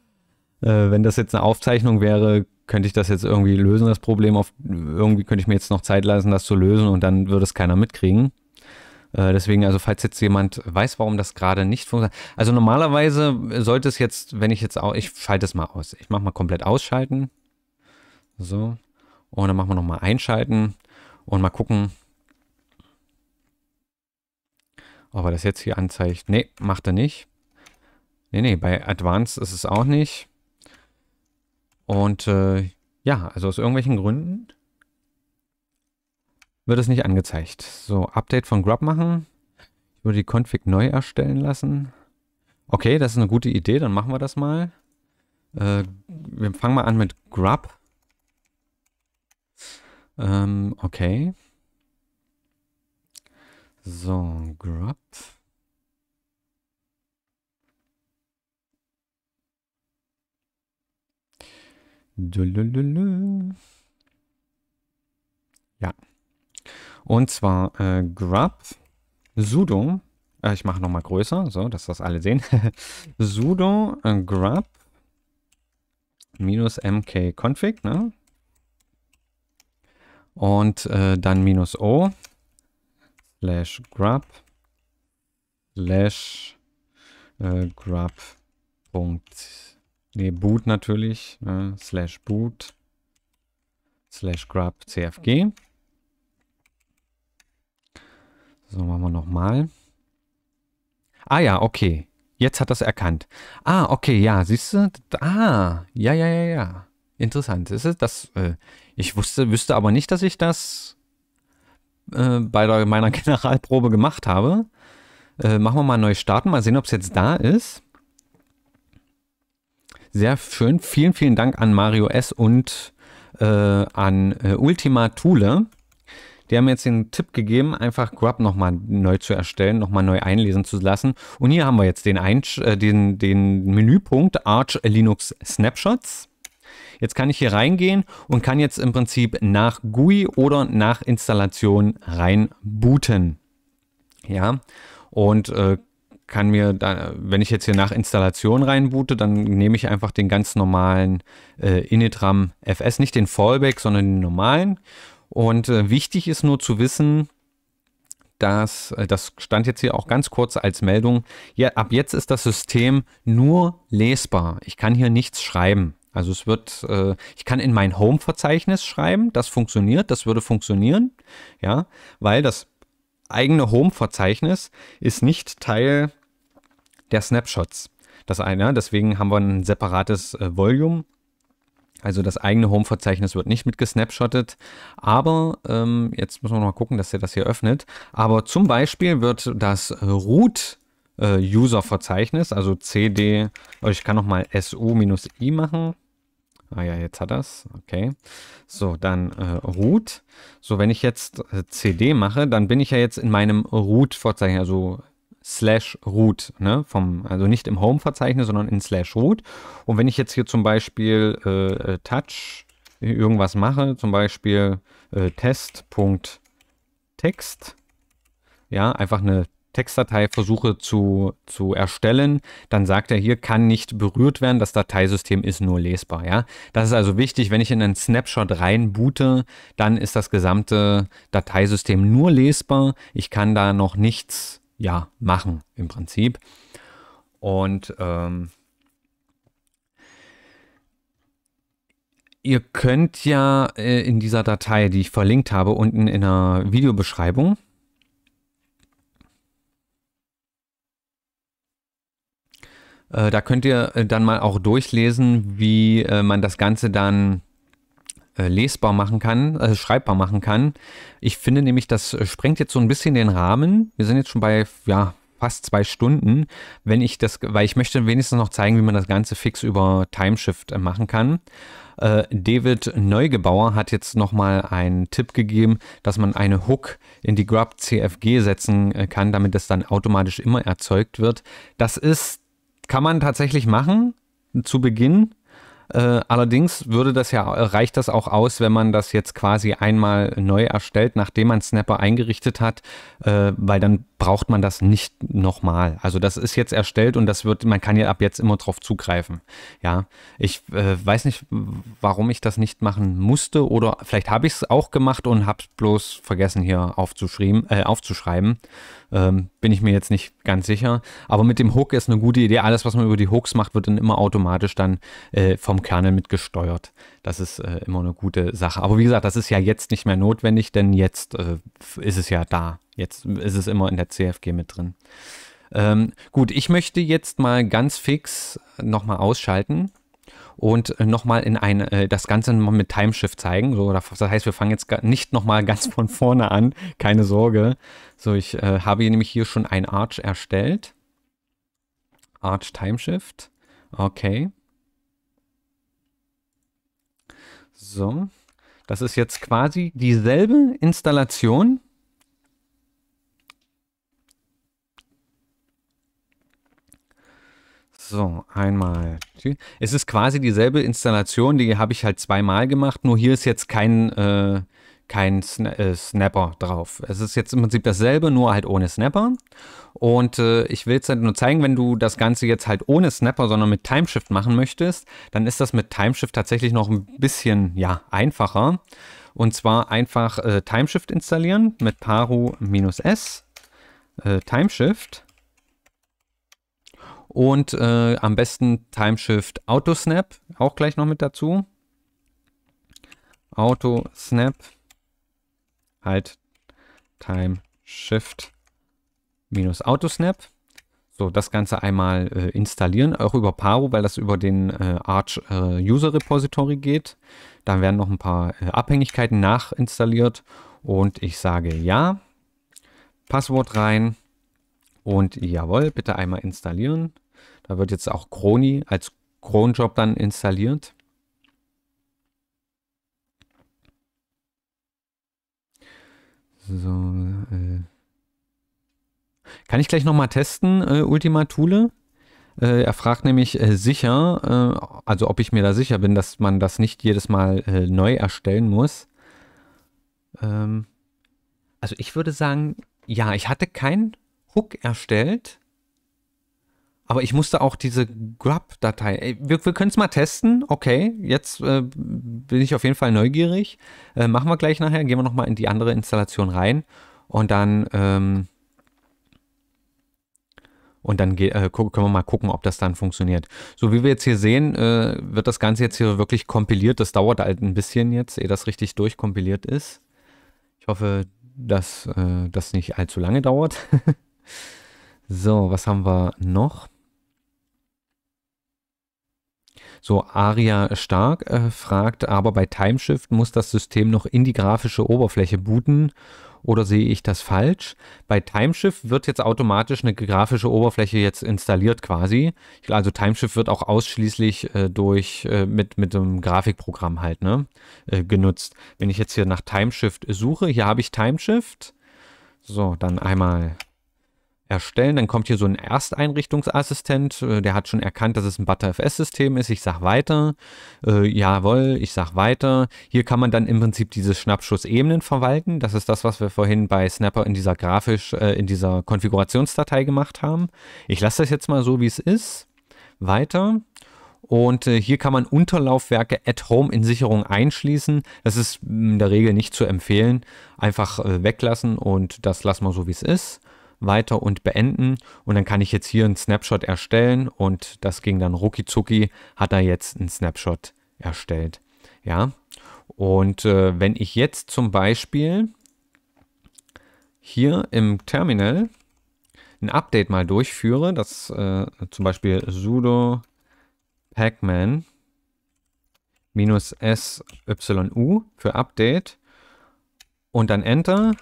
A: wenn das jetzt eine Aufzeichnung wäre, könnte ich das jetzt irgendwie lösen, das Problem. Auf, irgendwie könnte ich mir jetzt noch Zeit lassen, das zu lösen und dann würde es keiner mitkriegen. Äh, deswegen, also falls jetzt jemand weiß, warum das gerade nicht funktioniert. Also normalerweise sollte es jetzt, wenn ich jetzt auch, ich schalte es mal aus. Ich mache mal komplett ausschalten. So. Und dann machen wir nochmal einschalten. Und mal gucken, ob er das jetzt hier anzeigt. Nee, macht er nicht. Nee, nee, bei Advanced ist es auch nicht. Und äh, ja, also aus irgendwelchen Gründen wird es nicht angezeigt. So, Update von Grub machen. Ich würde die Config neu erstellen lassen. Okay, das ist eine gute Idee, dann machen wir das mal. Äh, wir fangen mal an mit Grub. Ähm, okay. So, grub. Dulululu. Ja. Und zwar äh, grub, sudo, äh, ich mache nochmal größer, so, dass das alle sehen. *laughs* sudo äh, grub minus mkconfig, ne? und äh, dann minus O slash grub slash äh, grub. Punkt, nee, boot natürlich, ne, slash boot slash grub cfg. So, machen wir nochmal. Ah ja, okay. Jetzt hat das erkannt. Ah, okay, ja, siehst du? Ah, ja, ja, ja, ja. Interessant. Ist es das? Äh, ich wusste, wüsste aber nicht, dass ich das äh, bei der, meiner *laughs* Generalprobe gemacht habe. Äh, machen wir mal neu starten, mal sehen, ob es jetzt da ist. Sehr schön. Vielen, vielen Dank an Mario S. und äh, an äh, Ultima Thule. Die haben jetzt den Tipp gegeben, einfach Grub nochmal neu zu erstellen, nochmal neu einlesen zu lassen. Und hier haben wir jetzt den, Einsch äh, den, den Menüpunkt Arch Linux Snapshots. Jetzt kann ich hier reingehen und kann jetzt im Prinzip nach GUI oder nach Installation reinbooten. Ja, und äh, kann mir, da, wenn ich jetzt hier nach Installation reinboote, dann nehme ich einfach den ganz normalen äh, Initram FS, nicht den Fallback, sondern den normalen. Und äh, wichtig ist nur zu wissen, dass, äh, das stand jetzt hier auch ganz kurz als Meldung, ja, ab jetzt ist das System nur lesbar. Ich kann hier nichts schreiben. Also es wird, äh, ich kann in mein Home-Verzeichnis schreiben, das funktioniert, das würde funktionieren, ja, weil das eigene Home-Verzeichnis ist nicht Teil der Snapshots. Das eine, deswegen haben wir ein separates äh, Volume. Also das eigene Home-Verzeichnis wird nicht mit gesnapshottet, aber ähm, jetzt müssen wir noch mal gucken, dass ihr das hier öffnet. Aber zum Beispiel wird das Root verzeichnis äh, User-Verzeichnis, also cd, oh, ich kann nochmal su-i machen. Ah ja, jetzt hat das. Okay. So, dann äh, root. So, wenn ich jetzt äh, cd mache, dann bin ich ja jetzt in meinem root-Verzeichnis, also slash root, ne? Vom, also nicht im Home-Verzeichnis, sondern in slash root. Und wenn ich jetzt hier zum Beispiel äh, touch irgendwas mache, zum Beispiel äh, test.text, ja, einfach eine Textdatei versuche zu, zu erstellen, dann sagt er hier, kann nicht berührt werden, das Dateisystem ist nur lesbar. Ja? Das ist also wichtig, wenn ich in einen Snapshot reinboote, dann ist das gesamte Dateisystem nur lesbar. Ich kann da noch nichts ja, machen im Prinzip. Und ähm, ihr könnt ja äh, in dieser Datei, die ich verlinkt habe, unten in der Videobeschreibung, Äh, da könnt ihr äh, dann mal auch durchlesen, wie äh, man das Ganze dann lesbar machen kann, also schreibbar machen kann. Ich finde nämlich, das sprengt jetzt so ein bisschen den Rahmen. Wir sind jetzt schon bei, ja, fast zwei Stunden, wenn ich das, weil ich möchte wenigstens noch zeigen, wie man das Ganze fix über Timeshift machen kann. David Neugebauer hat jetzt nochmal einen Tipp gegeben, dass man eine Hook in die Grub CFG setzen kann, damit das dann automatisch immer erzeugt wird. Das ist kann man tatsächlich machen zu Beginn. Äh, allerdings würde das ja, reicht das auch aus, wenn man das jetzt quasi einmal neu erstellt, nachdem man Snapper eingerichtet hat, äh, weil dann braucht man das nicht nochmal. Also das ist jetzt erstellt und das wird, man kann ja ab jetzt immer drauf zugreifen. Ja, ich äh, weiß nicht, warum ich das nicht machen musste oder vielleicht habe ich es auch gemacht und habe es bloß vergessen hier aufzuschreiben. Äh, aufzuschreiben. Ähm, bin ich mir jetzt nicht ganz sicher. Aber mit dem Hook ist eine gute Idee. Alles, was man über die Hooks macht, wird dann immer automatisch dann äh, vom Kernel mit gesteuert. Das ist äh, immer eine gute Sache. Aber wie gesagt, das ist ja jetzt nicht mehr notwendig, denn jetzt äh, ist es ja da. Jetzt ist es immer in der CFG mit drin. Ähm, gut, ich möchte jetzt mal ganz fix nochmal ausschalten und nochmal in ein, äh, das Ganze nochmal mit Timeshift zeigen. So, das heißt, wir fangen jetzt nicht nochmal ganz von vorne an, keine Sorge. So, ich äh, habe hier nämlich hier schon ein Arch erstellt. Arch Timeshift. Okay. So, das ist jetzt quasi dieselbe Installation So, einmal. Es ist quasi dieselbe Installation, die habe ich halt zweimal gemacht, nur hier ist jetzt kein, äh, kein Sna äh, Snapper drauf. Es ist jetzt im Prinzip dasselbe, nur halt ohne Snapper. Und äh, ich will es halt nur zeigen, wenn du das Ganze jetzt halt ohne Snapper, sondern mit Timeshift machen möchtest, dann ist das mit Timeshift tatsächlich noch ein bisschen, ja, einfacher. Und zwar einfach äh, Timeshift installieren mit paru-s äh, Timeshift. Und äh, am besten Timeshift Autosnap, auch gleich noch mit dazu. Autosnap, halt Timeshift minus Autosnap. So, das Ganze einmal äh, installieren, auch über Paro, weil das über den äh, Arch äh, User Repository geht. Dann werden noch ein paar äh, Abhängigkeiten nachinstalliert und ich sage ja, Passwort rein und jawohl, bitte einmal installieren. Da wird jetzt auch Kroni als Kronjob dann installiert. So, äh. Kann ich gleich nochmal testen, äh, Ultima Thule? Äh, er fragt nämlich äh, sicher, äh, also ob ich mir da sicher bin, dass man das nicht jedes Mal äh, neu erstellen muss. Ähm, also ich würde sagen, ja, ich hatte keinen Hook erstellt. Aber ich musste auch diese Grub-Datei. Wir, wir können es mal testen. Okay, jetzt äh, bin ich auf jeden Fall neugierig. Äh, machen wir gleich nachher. Gehen wir nochmal in die andere Installation rein. Und dann, ähm, und dann äh, können wir mal gucken, ob das dann funktioniert. So wie wir jetzt hier sehen, äh, wird das Ganze jetzt hier wirklich kompiliert. Das dauert halt ein bisschen jetzt, ehe das richtig durchkompiliert ist. Ich hoffe, dass äh, das nicht allzu lange dauert. *laughs* so, was haben wir noch? So, Aria Stark äh, fragt, aber bei Timeshift muss das System noch in die grafische Oberfläche booten oder sehe ich das falsch? Bei Timeshift wird jetzt automatisch eine grafische Oberfläche jetzt installiert quasi. Also Timeshift wird auch ausschließlich äh, durch äh, mit, mit einem Grafikprogramm halt ne, äh, genutzt. Wenn ich jetzt hier nach Timeshift suche, hier habe ich Timeshift. So, dann einmal erstellen. Dann kommt hier so ein Ersteinrichtungsassistent, äh, der hat schon erkannt, dass es ein ButterFS-System ist. Ich sage weiter, äh, jawohl, ich sage weiter. Hier kann man dann im Prinzip diese Schnappschussebenen verwalten. Das ist das, was wir vorhin bei Snapper in dieser grafisch, äh, in dieser Konfigurationsdatei gemacht haben. Ich lasse das jetzt mal so, wie es ist. Weiter. Und äh, hier kann man Unterlaufwerke at home in Sicherung einschließen. Das ist mm, in der Regel nicht zu empfehlen. Einfach äh, weglassen und das lassen wir so, wie es ist weiter und beenden. Und dann kann ich jetzt hier einen Snapshot erstellen und das ging dann rucki hat er jetzt einen Snapshot erstellt. Ja, und äh, wenn ich jetzt zum Beispiel hier im Terminal ein Update mal durchführe, das äh, zum Beispiel sudo pacman minus SYU für Update und dann Enter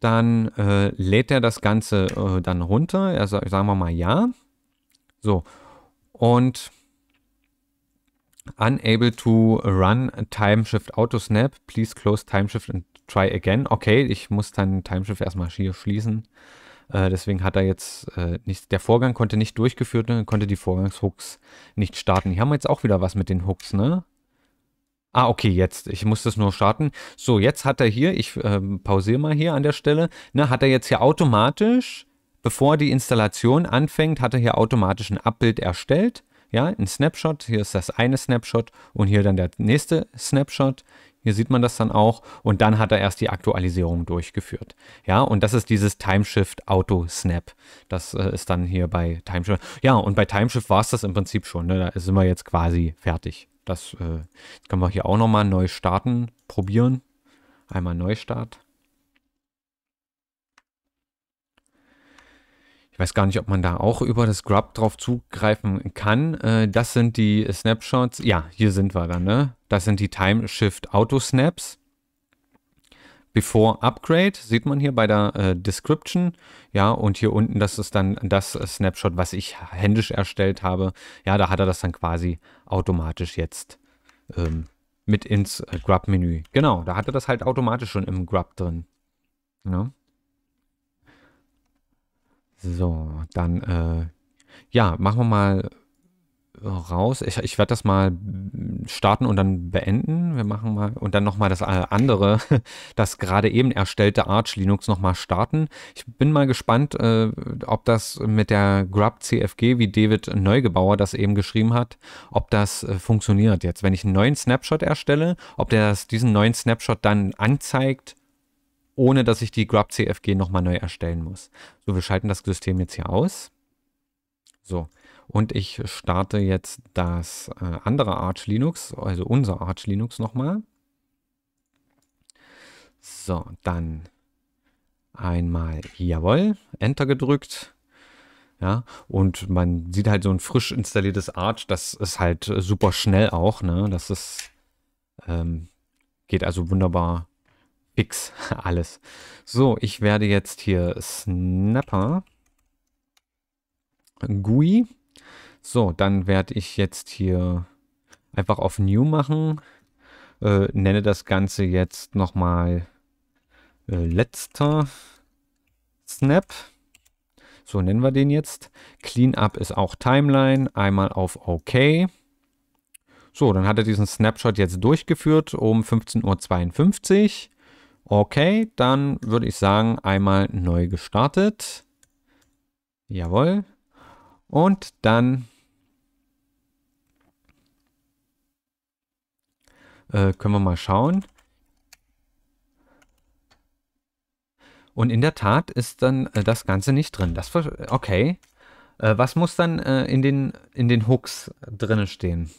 A: dann äh, lädt er das Ganze äh, dann runter. Also sagen wir mal ja. So. Und unable to run Timeshift Autosnap. Please close Timeshift and try again. Okay, ich muss dann Timeshift erstmal hier schließen. Äh, deswegen hat er jetzt äh, nicht, der Vorgang konnte nicht durchgeführt, ne, konnte die Vorgangshooks nicht starten. Hier haben wir jetzt auch wieder was mit den Hooks, ne? Ah, okay, jetzt. Ich muss das nur starten. So, jetzt hat er hier, ich äh, pausiere mal hier an der Stelle, ne, hat er jetzt hier automatisch, bevor die Installation anfängt, hat er hier automatisch ein Abbild erstellt. Ja, ein Snapshot. Hier ist das eine Snapshot und hier dann der nächste Snapshot. Hier sieht man das dann auch. Und dann hat er erst die Aktualisierung durchgeführt. Ja, und das ist dieses Timeshift Auto Snap. Das äh, ist dann hier bei Timeshift. Ja, und bei Timeshift war es das im Prinzip schon. Ne? Da sind wir jetzt quasi fertig. Das äh, können wir hier auch nochmal neu starten, probieren. Einmal Neustart. Ich weiß gar nicht, ob man da auch über das Grub drauf zugreifen kann. Äh, das sind die Snapshots. Ja, hier sind wir dann. Ne? Das sind die Time Shift Auto Snaps. Before Upgrade sieht man hier bei der äh, Description. Ja, und hier unten, das ist dann das äh, Snapshot, was ich händisch erstellt habe. Ja, da hat er das dann quasi automatisch jetzt ähm, mit ins äh, Grub-Menü. Genau, da hat er das halt automatisch schon im Grub drin. Ja. So, dann, äh, ja, machen wir mal raus. Ich, ich werde das mal mm, starten und dann beenden. Wir machen mal und dann nochmal das äh, andere, *laughs* das gerade eben erstellte Arch Linux nochmal starten. Ich bin mal gespannt, äh, ob das mit der Grub CFG, wie David Neugebauer das eben geschrieben hat, ob das äh, funktioniert jetzt. Wenn ich einen neuen Snapshot erstelle, ob der das, diesen neuen Snapshot dann anzeigt, ohne dass ich die Grub CFG nochmal neu erstellen muss. So, wir schalten das System jetzt hier aus. So. Und ich starte jetzt das äh, andere Arch Linux, also unser Arch Linux nochmal. So, dann einmal, jawohl, Enter gedrückt. Ja, und man sieht halt so ein frisch installiertes Arch, das ist halt äh, super schnell auch, ne? Das ist, ähm, geht also wunderbar fix *laughs* alles. So, ich werde jetzt hier Snapper GUI so, dann werde ich jetzt hier einfach auf New machen. Äh, nenne das Ganze jetzt nochmal äh, letzter Snap. So nennen wir den jetzt. Cleanup ist auch Timeline. Einmal auf OK. So, dann hat er diesen Snapshot jetzt durchgeführt um 15.52 Uhr. Okay, dann würde ich sagen, einmal neu gestartet. Jawohl. Und dann äh, können wir mal schauen. Und in der Tat ist dann äh, das Ganze nicht drin. Das okay. Äh, was muss dann äh, in, den, in den Hooks drinnen stehen?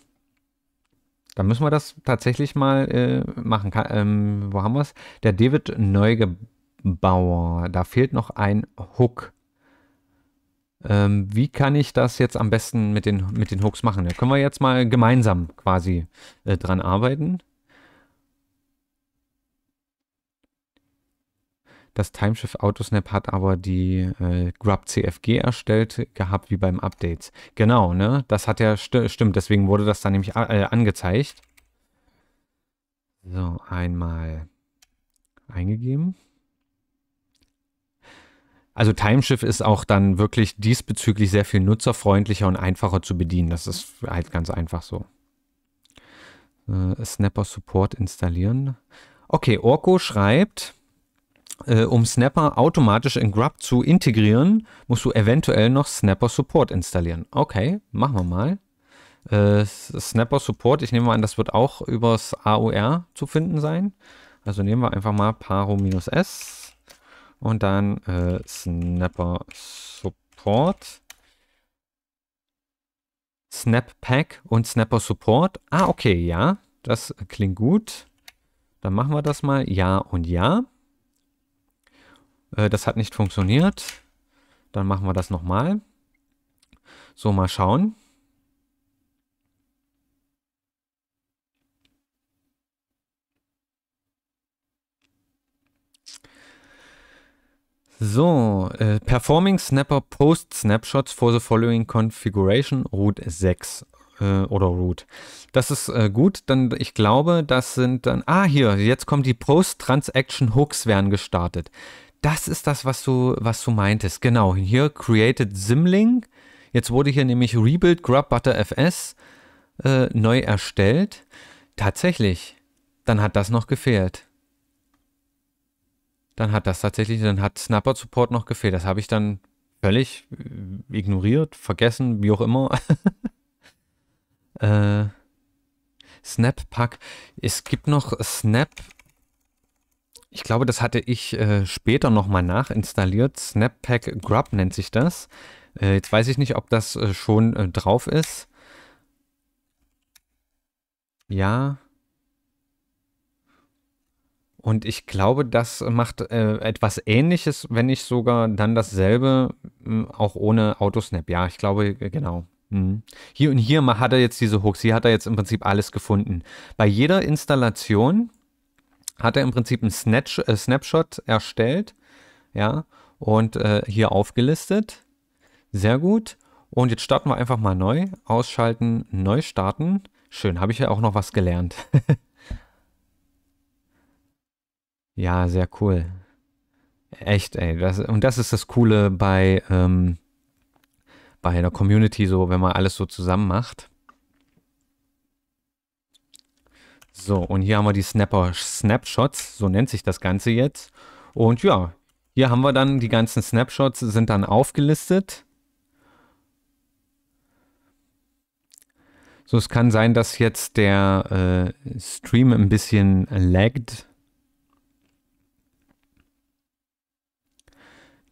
A: Da müssen wir das tatsächlich mal äh, machen. Kann, ähm, wo haben wir es? Der David Neugebauer. Da fehlt noch ein Hook. Ähm, wie kann ich das jetzt am besten mit den, mit den Hooks machen? Da können wir jetzt mal gemeinsam quasi äh, dran arbeiten. Das Timeshift Autosnap hat aber die äh, Grub CFG erstellt gehabt, wie beim Updates. Genau, ne? Das hat ja, st stimmt, deswegen wurde das dann nämlich äh, angezeigt. So, einmal eingegeben. Also Timeshift ist auch dann wirklich diesbezüglich sehr viel nutzerfreundlicher und einfacher zu bedienen. Das ist halt ganz einfach so. Äh, Snapper Support installieren. Okay, Orko schreibt, äh, um Snapper automatisch in Grub zu integrieren, musst du eventuell noch Snapper Support installieren. Okay, machen wir mal. Äh, Snapper Support, ich nehme mal an, das wird auch übers AOR zu finden sein. Also nehmen wir einfach mal paro-s und dann äh, Snapper Support. Snap Pack und Snapper Support. Ah, okay, ja. Das klingt gut. Dann machen wir das mal. Ja und ja. Äh, das hat nicht funktioniert. Dann machen wir das nochmal. So, mal schauen. So, äh, Performing Snapper Post Snapshots for the following configuration, Root 6 äh, oder Root. Das ist äh, gut, dann ich glaube, das sind dann, ah hier, jetzt kommen die Post Transaction Hooks werden gestartet. Das ist das, was du, was du meintest, genau. Hier created Simlink, jetzt wurde hier nämlich Rebuild Grub Butter FS äh, neu erstellt. Tatsächlich, dann hat das noch gefehlt dann hat das tatsächlich, dann hat Snapper Support noch gefehlt. Das habe ich dann völlig äh, ignoriert, vergessen, wie auch immer. *laughs* äh, Snap Pack. Es gibt noch Snap. Ich glaube, das hatte ich äh, später nochmal nachinstalliert. Snap Pack Grub nennt sich das. Äh, jetzt weiß ich nicht, ob das äh, schon äh, drauf ist. Ja. Und ich glaube, das macht äh, etwas Ähnliches, wenn nicht sogar dann dasselbe, hm, auch ohne Autosnap. Ja, ich glaube, äh, genau. Mhm. Hier und hier hat er jetzt diese Hooks, hier hat er jetzt im Prinzip alles gefunden. Bei jeder Installation hat er im Prinzip einen Snatch, äh, Snapshot erstellt, ja, und äh, hier aufgelistet. Sehr gut. Und jetzt starten wir einfach mal neu. Ausschalten, neu starten. Schön, habe ich ja auch noch was gelernt. *laughs* Ja, sehr cool. Echt, ey. Das, und das ist das Coole bei, ähm, bei einer Community, so wenn man alles so zusammen macht. So, und hier haben wir die Snapper Snapshots, so nennt sich das Ganze jetzt. Und ja, hier haben wir dann die ganzen Snapshots, sind dann aufgelistet. So, es kann sein, dass jetzt der äh, Stream ein bisschen laggt,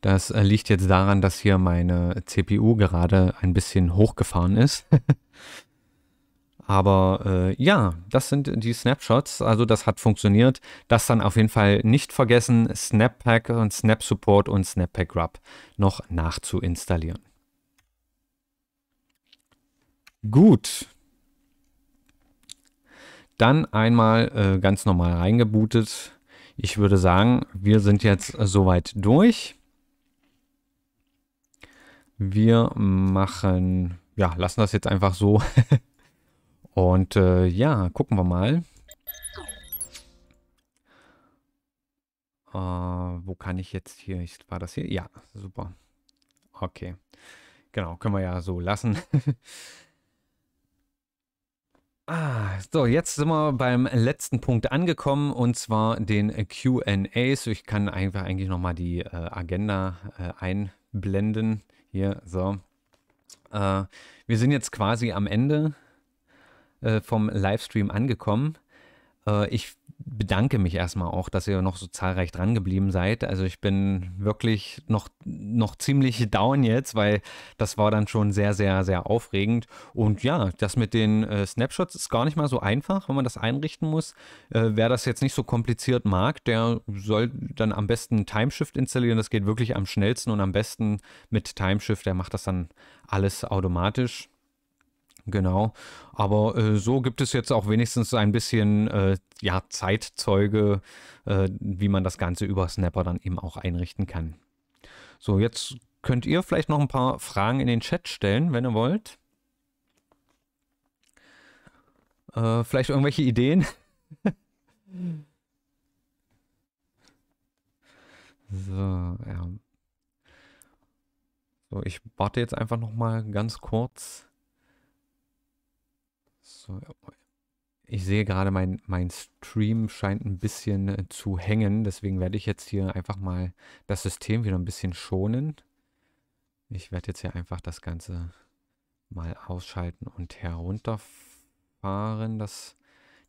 A: Das äh, liegt jetzt daran, dass hier meine CPU gerade ein bisschen hochgefahren ist. *laughs* Aber äh, ja, das sind die Snapshots. Also das hat funktioniert. Das dann auf jeden Fall nicht vergessen, Snappack und Snap Support und Snappack Grub noch nachzuinstallieren. Gut. Dann einmal äh, ganz normal reingebootet. Ich würde sagen, wir sind jetzt soweit durch. Wir machen, ja, lassen das jetzt einfach so. *laughs* Und äh, ja, gucken wir mal. Äh, wo kann ich jetzt hier, war das hier? Ja, super. Okay, genau, können wir ja so lassen. *laughs* Ah, so, jetzt sind wir beim letzten Punkt angekommen und zwar den QAs. Ich kann einfach eigentlich nochmal die äh, Agenda äh, einblenden. Hier, so. Äh, wir sind jetzt quasi am Ende äh, vom Livestream angekommen. Äh, ich bedanke mich erstmal auch, dass ihr noch so zahlreich dran geblieben seid. Also ich bin wirklich noch, noch ziemlich *laughs* down jetzt, weil das war dann schon sehr, sehr, sehr aufregend. Und ja, das mit den äh, Snapshots ist gar nicht mal so einfach, wenn man das einrichten muss. Äh, wer das jetzt nicht so kompliziert mag, der soll dann am besten Timeshift installieren. Das geht wirklich am schnellsten und am besten mit Timeshift. Der macht das dann alles automatisch. Genau. Aber äh, so gibt es jetzt auch wenigstens ein bisschen äh, ja, Zeitzeuge, äh, wie man das Ganze über Snapper dann eben auch einrichten kann. So, jetzt könnt ihr vielleicht noch ein paar Fragen in den Chat stellen, wenn ihr wollt. Äh, vielleicht irgendwelche Ideen. *laughs* so, ja. So, ich warte jetzt einfach noch mal ganz kurz. So, ich sehe gerade, mein, mein Stream scheint ein bisschen äh, zu hängen. Deswegen werde ich jetzt hier einfach mal das System wieder ein bisschen schonen. Ich werde jetzt hier einfach das Ganze mal ausschalten und herunterfahren, das,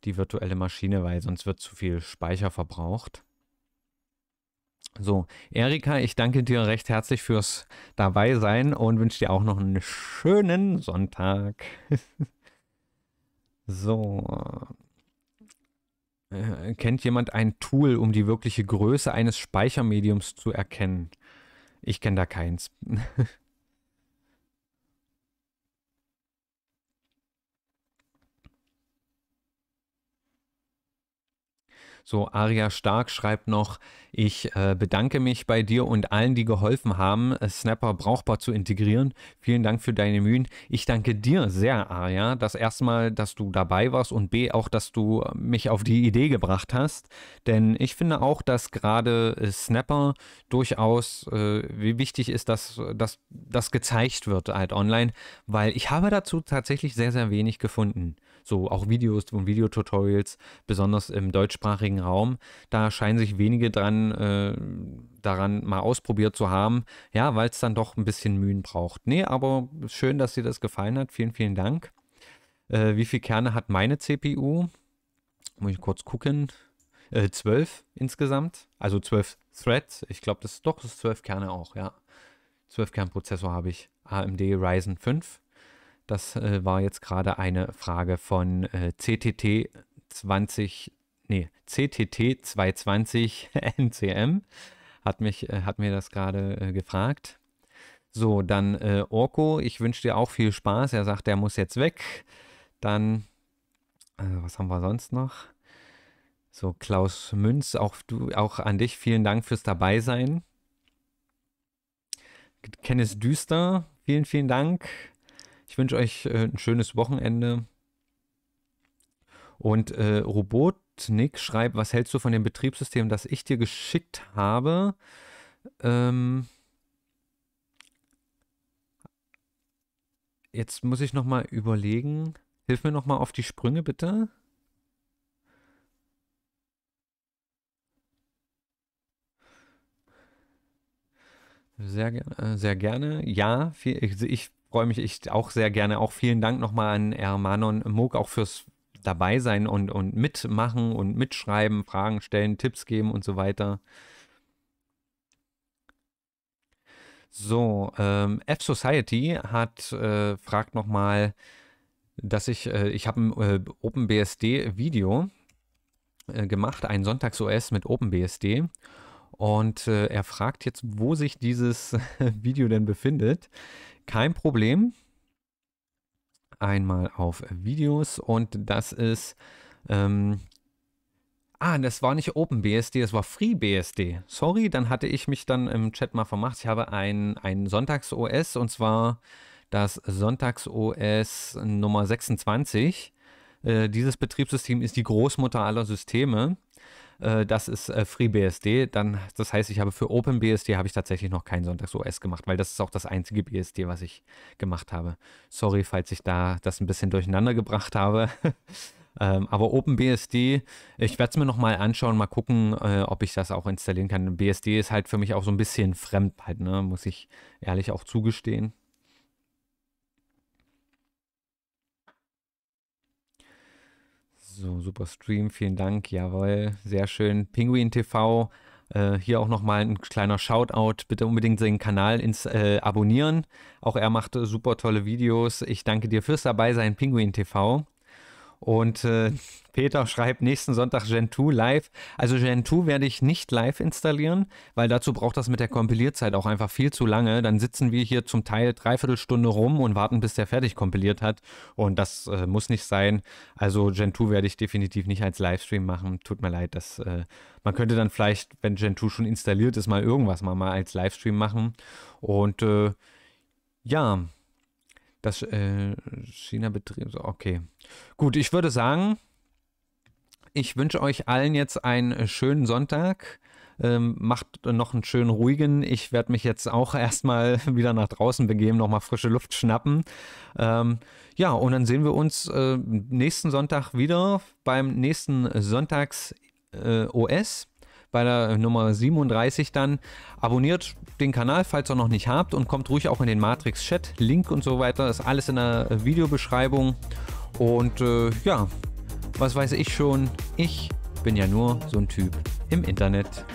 A: die virtuelle Maschine, weil sonst wird zu viel Speicher verbraucht. So, Erika, ich danke dir recht herzlich fürs Dabeisein und wünsche dir auch noch einen schönen Sonntag. *laughs* So. Äh, kennt jemand ein Tool, um die wirkliche Größe eines Speichermediums zu erkennen? Ich kenne da keins. *laughs* So, Aria Stark schreibt noch, ich äh, bedanke mich bei dir und allen, die geholfen haben, äh, Snapper brauchbar zu integrieren. Vielen Dank für deine Mühen. Ich danke dir sehr, Aria, dass erstmal, dass du dabei warst und B, auch, dass du äh, mich auf die Idee gebracht hast. Denn ich finde auch, dass gerade äh, Snapper durchaus, äh, wie wichtig ist, dass, das gezeigt wird halt online, weil ich habe dazu tatsächlich sehr, sehr wenig gefunden so auch Videos und Videotutorials, besonders im deutschsprachigen Raum. Da scheinen sich wenige dran, äh, daran mal ausprobiert zu haben, ja, weil es dann doch ein bisschen Mühen braucht. Nee, aber schön, dass dir das gefallen hat. Vielen, vielen Dank. Äh, wie viele Kerne hat meine CPU? Muss ich kurz gucken. Äh, 12 insgesamt, also 12 Threads. Ich glaube, das ist doch das 12 Kerne auch, ja. 12 Kernprozessor habe ich. AMD Ryzen 5. Das äh, war jetzt gerade eine Frage von äh, CTT 20, nee, CTT 220 NCM. Hat, mich, äh, hat mir das gerade äh, gefragt. So, dann äh, Orko, ich wünsche dir auch viel Spaß. Er sagt, er muss jetzt weg. Dann, äh, was haben wir sonst noch? So, Klaus Münz, auch, du, auch an dich vielen Dank fürs Dabeisein. Kenneth Düster, vielen, vielen Dank. Ich wünsche euch äh, ein schönes Wochenende. Und äh, Robotnik schreibt, was hältst du von dem Betriebssystem, das ich dir geschickt habe? Ähm Jetzt muss ich nochmal überlegen. Hilf mir nochmal auf die Sprünge, bitte. Sehr, äh, sehr gerne. Ja, viel, ich, ich freue mich ich auch sehr gerne. Auch vielen Dank nochmal an Hermanon Moog, auch fürs dabei sein und, und mitmachen und mitschreiben, Fragen stellen, Tipps geben und so weiter. So, ähm, F-Society hat, äh, fragt nochmal, dass ich, äh, ich habe ein äh, OpenBSD-Video äh, gemacht, ein Sonntags-OS mit OpenBSD und äh, er fragt jetzt, wo sich dieses *laughs* Video denn befindet. Kein Problem. Einmal auf Videos und das ist... Ähm, Ah, das war nicht OpenBSD, das war FreeBSD. Sorry, dann hatte ich mich dann im Chat mal vermacht. Ich habe ein, ein Sonntags-OS und zwar das Sonntags-OS Nummer 26. Äh, dieses Betriebssystem ist die Großmutter aller Systeme. Äh, das ist äh, FreeBSD. Dann, das heißt, ich habe für OpenBSD habe ich tatsächlich noch keinen SonntagsOS gemacht, weil das ist auch das einzige BSD, was ich gemacht habe. Sorry, falls ich da das ein bisschen durcheinander gebracht habe. *laughs* Ähm, aber OpenBSD, ich werde es mir nochmal anschauen, mal gucken, äh, ob ich das auch installieren kann. BSD ist halt für mich auch so ein bisschen fremd, halt, ne? muss ich ehrlich auch zugestehen. So, super Stream, vielen Dank. Jawohl, sehr schön. Pinguin TV, äh, hier auch nochmal ein kleiner Shoutout. Bitte unbedingt den Kanal ins, äh, abonnieren. Auch er macht super tolle Videos. Ich danke dir fürs Dabeisein, Pinguin TV. Und äh, Peter schreibt nächsten Sonntag Gentoo live. Also Gentoo werde ich nicht live installieren, weil dazu braucht das mit der Kompilierzeit auch einfach viel zu lange. Dann sitzen wir hier zum Teil dreiviertel Stunde rum und warten, bis der fertig kompiliert hat. Und das äh, muss nicht sein. Also Gentoo werde ich definitiv nicht als Livestream machen. Tut mir leid, dass äh, man könnte dann vielleicht, wenn Gentoo schon installiert ist, mal irgendwas mal, mal als Livestream machen. Und äh, ja. Das äh, China-Betrieb. Okay. Gut, ich würde sagen, ich wünsche euch allen jetzt einen äh, schönen Sonntag. Ähm, macht noch einen schönen ruhigen. Ich werde mich jetzt auch *laughs* erstmal wieder nach draußen begeben, nochmal frische Luft schnappen. Ähm, ja, und dann sehen wir uns äh, nächsten Sonntag wieder beim nächsten Sonntags äh, OS bei der Nummer 37 dann. Abonniert den Kanal, falls ihr noch nicht habt und kommt ruhig auch in den Matrix-Chat. Link und so weiter ist alles in der Videobeschreibung. Und äh, ja, was weiß ich schon, ich bin ja nur so ein Typ im Internet.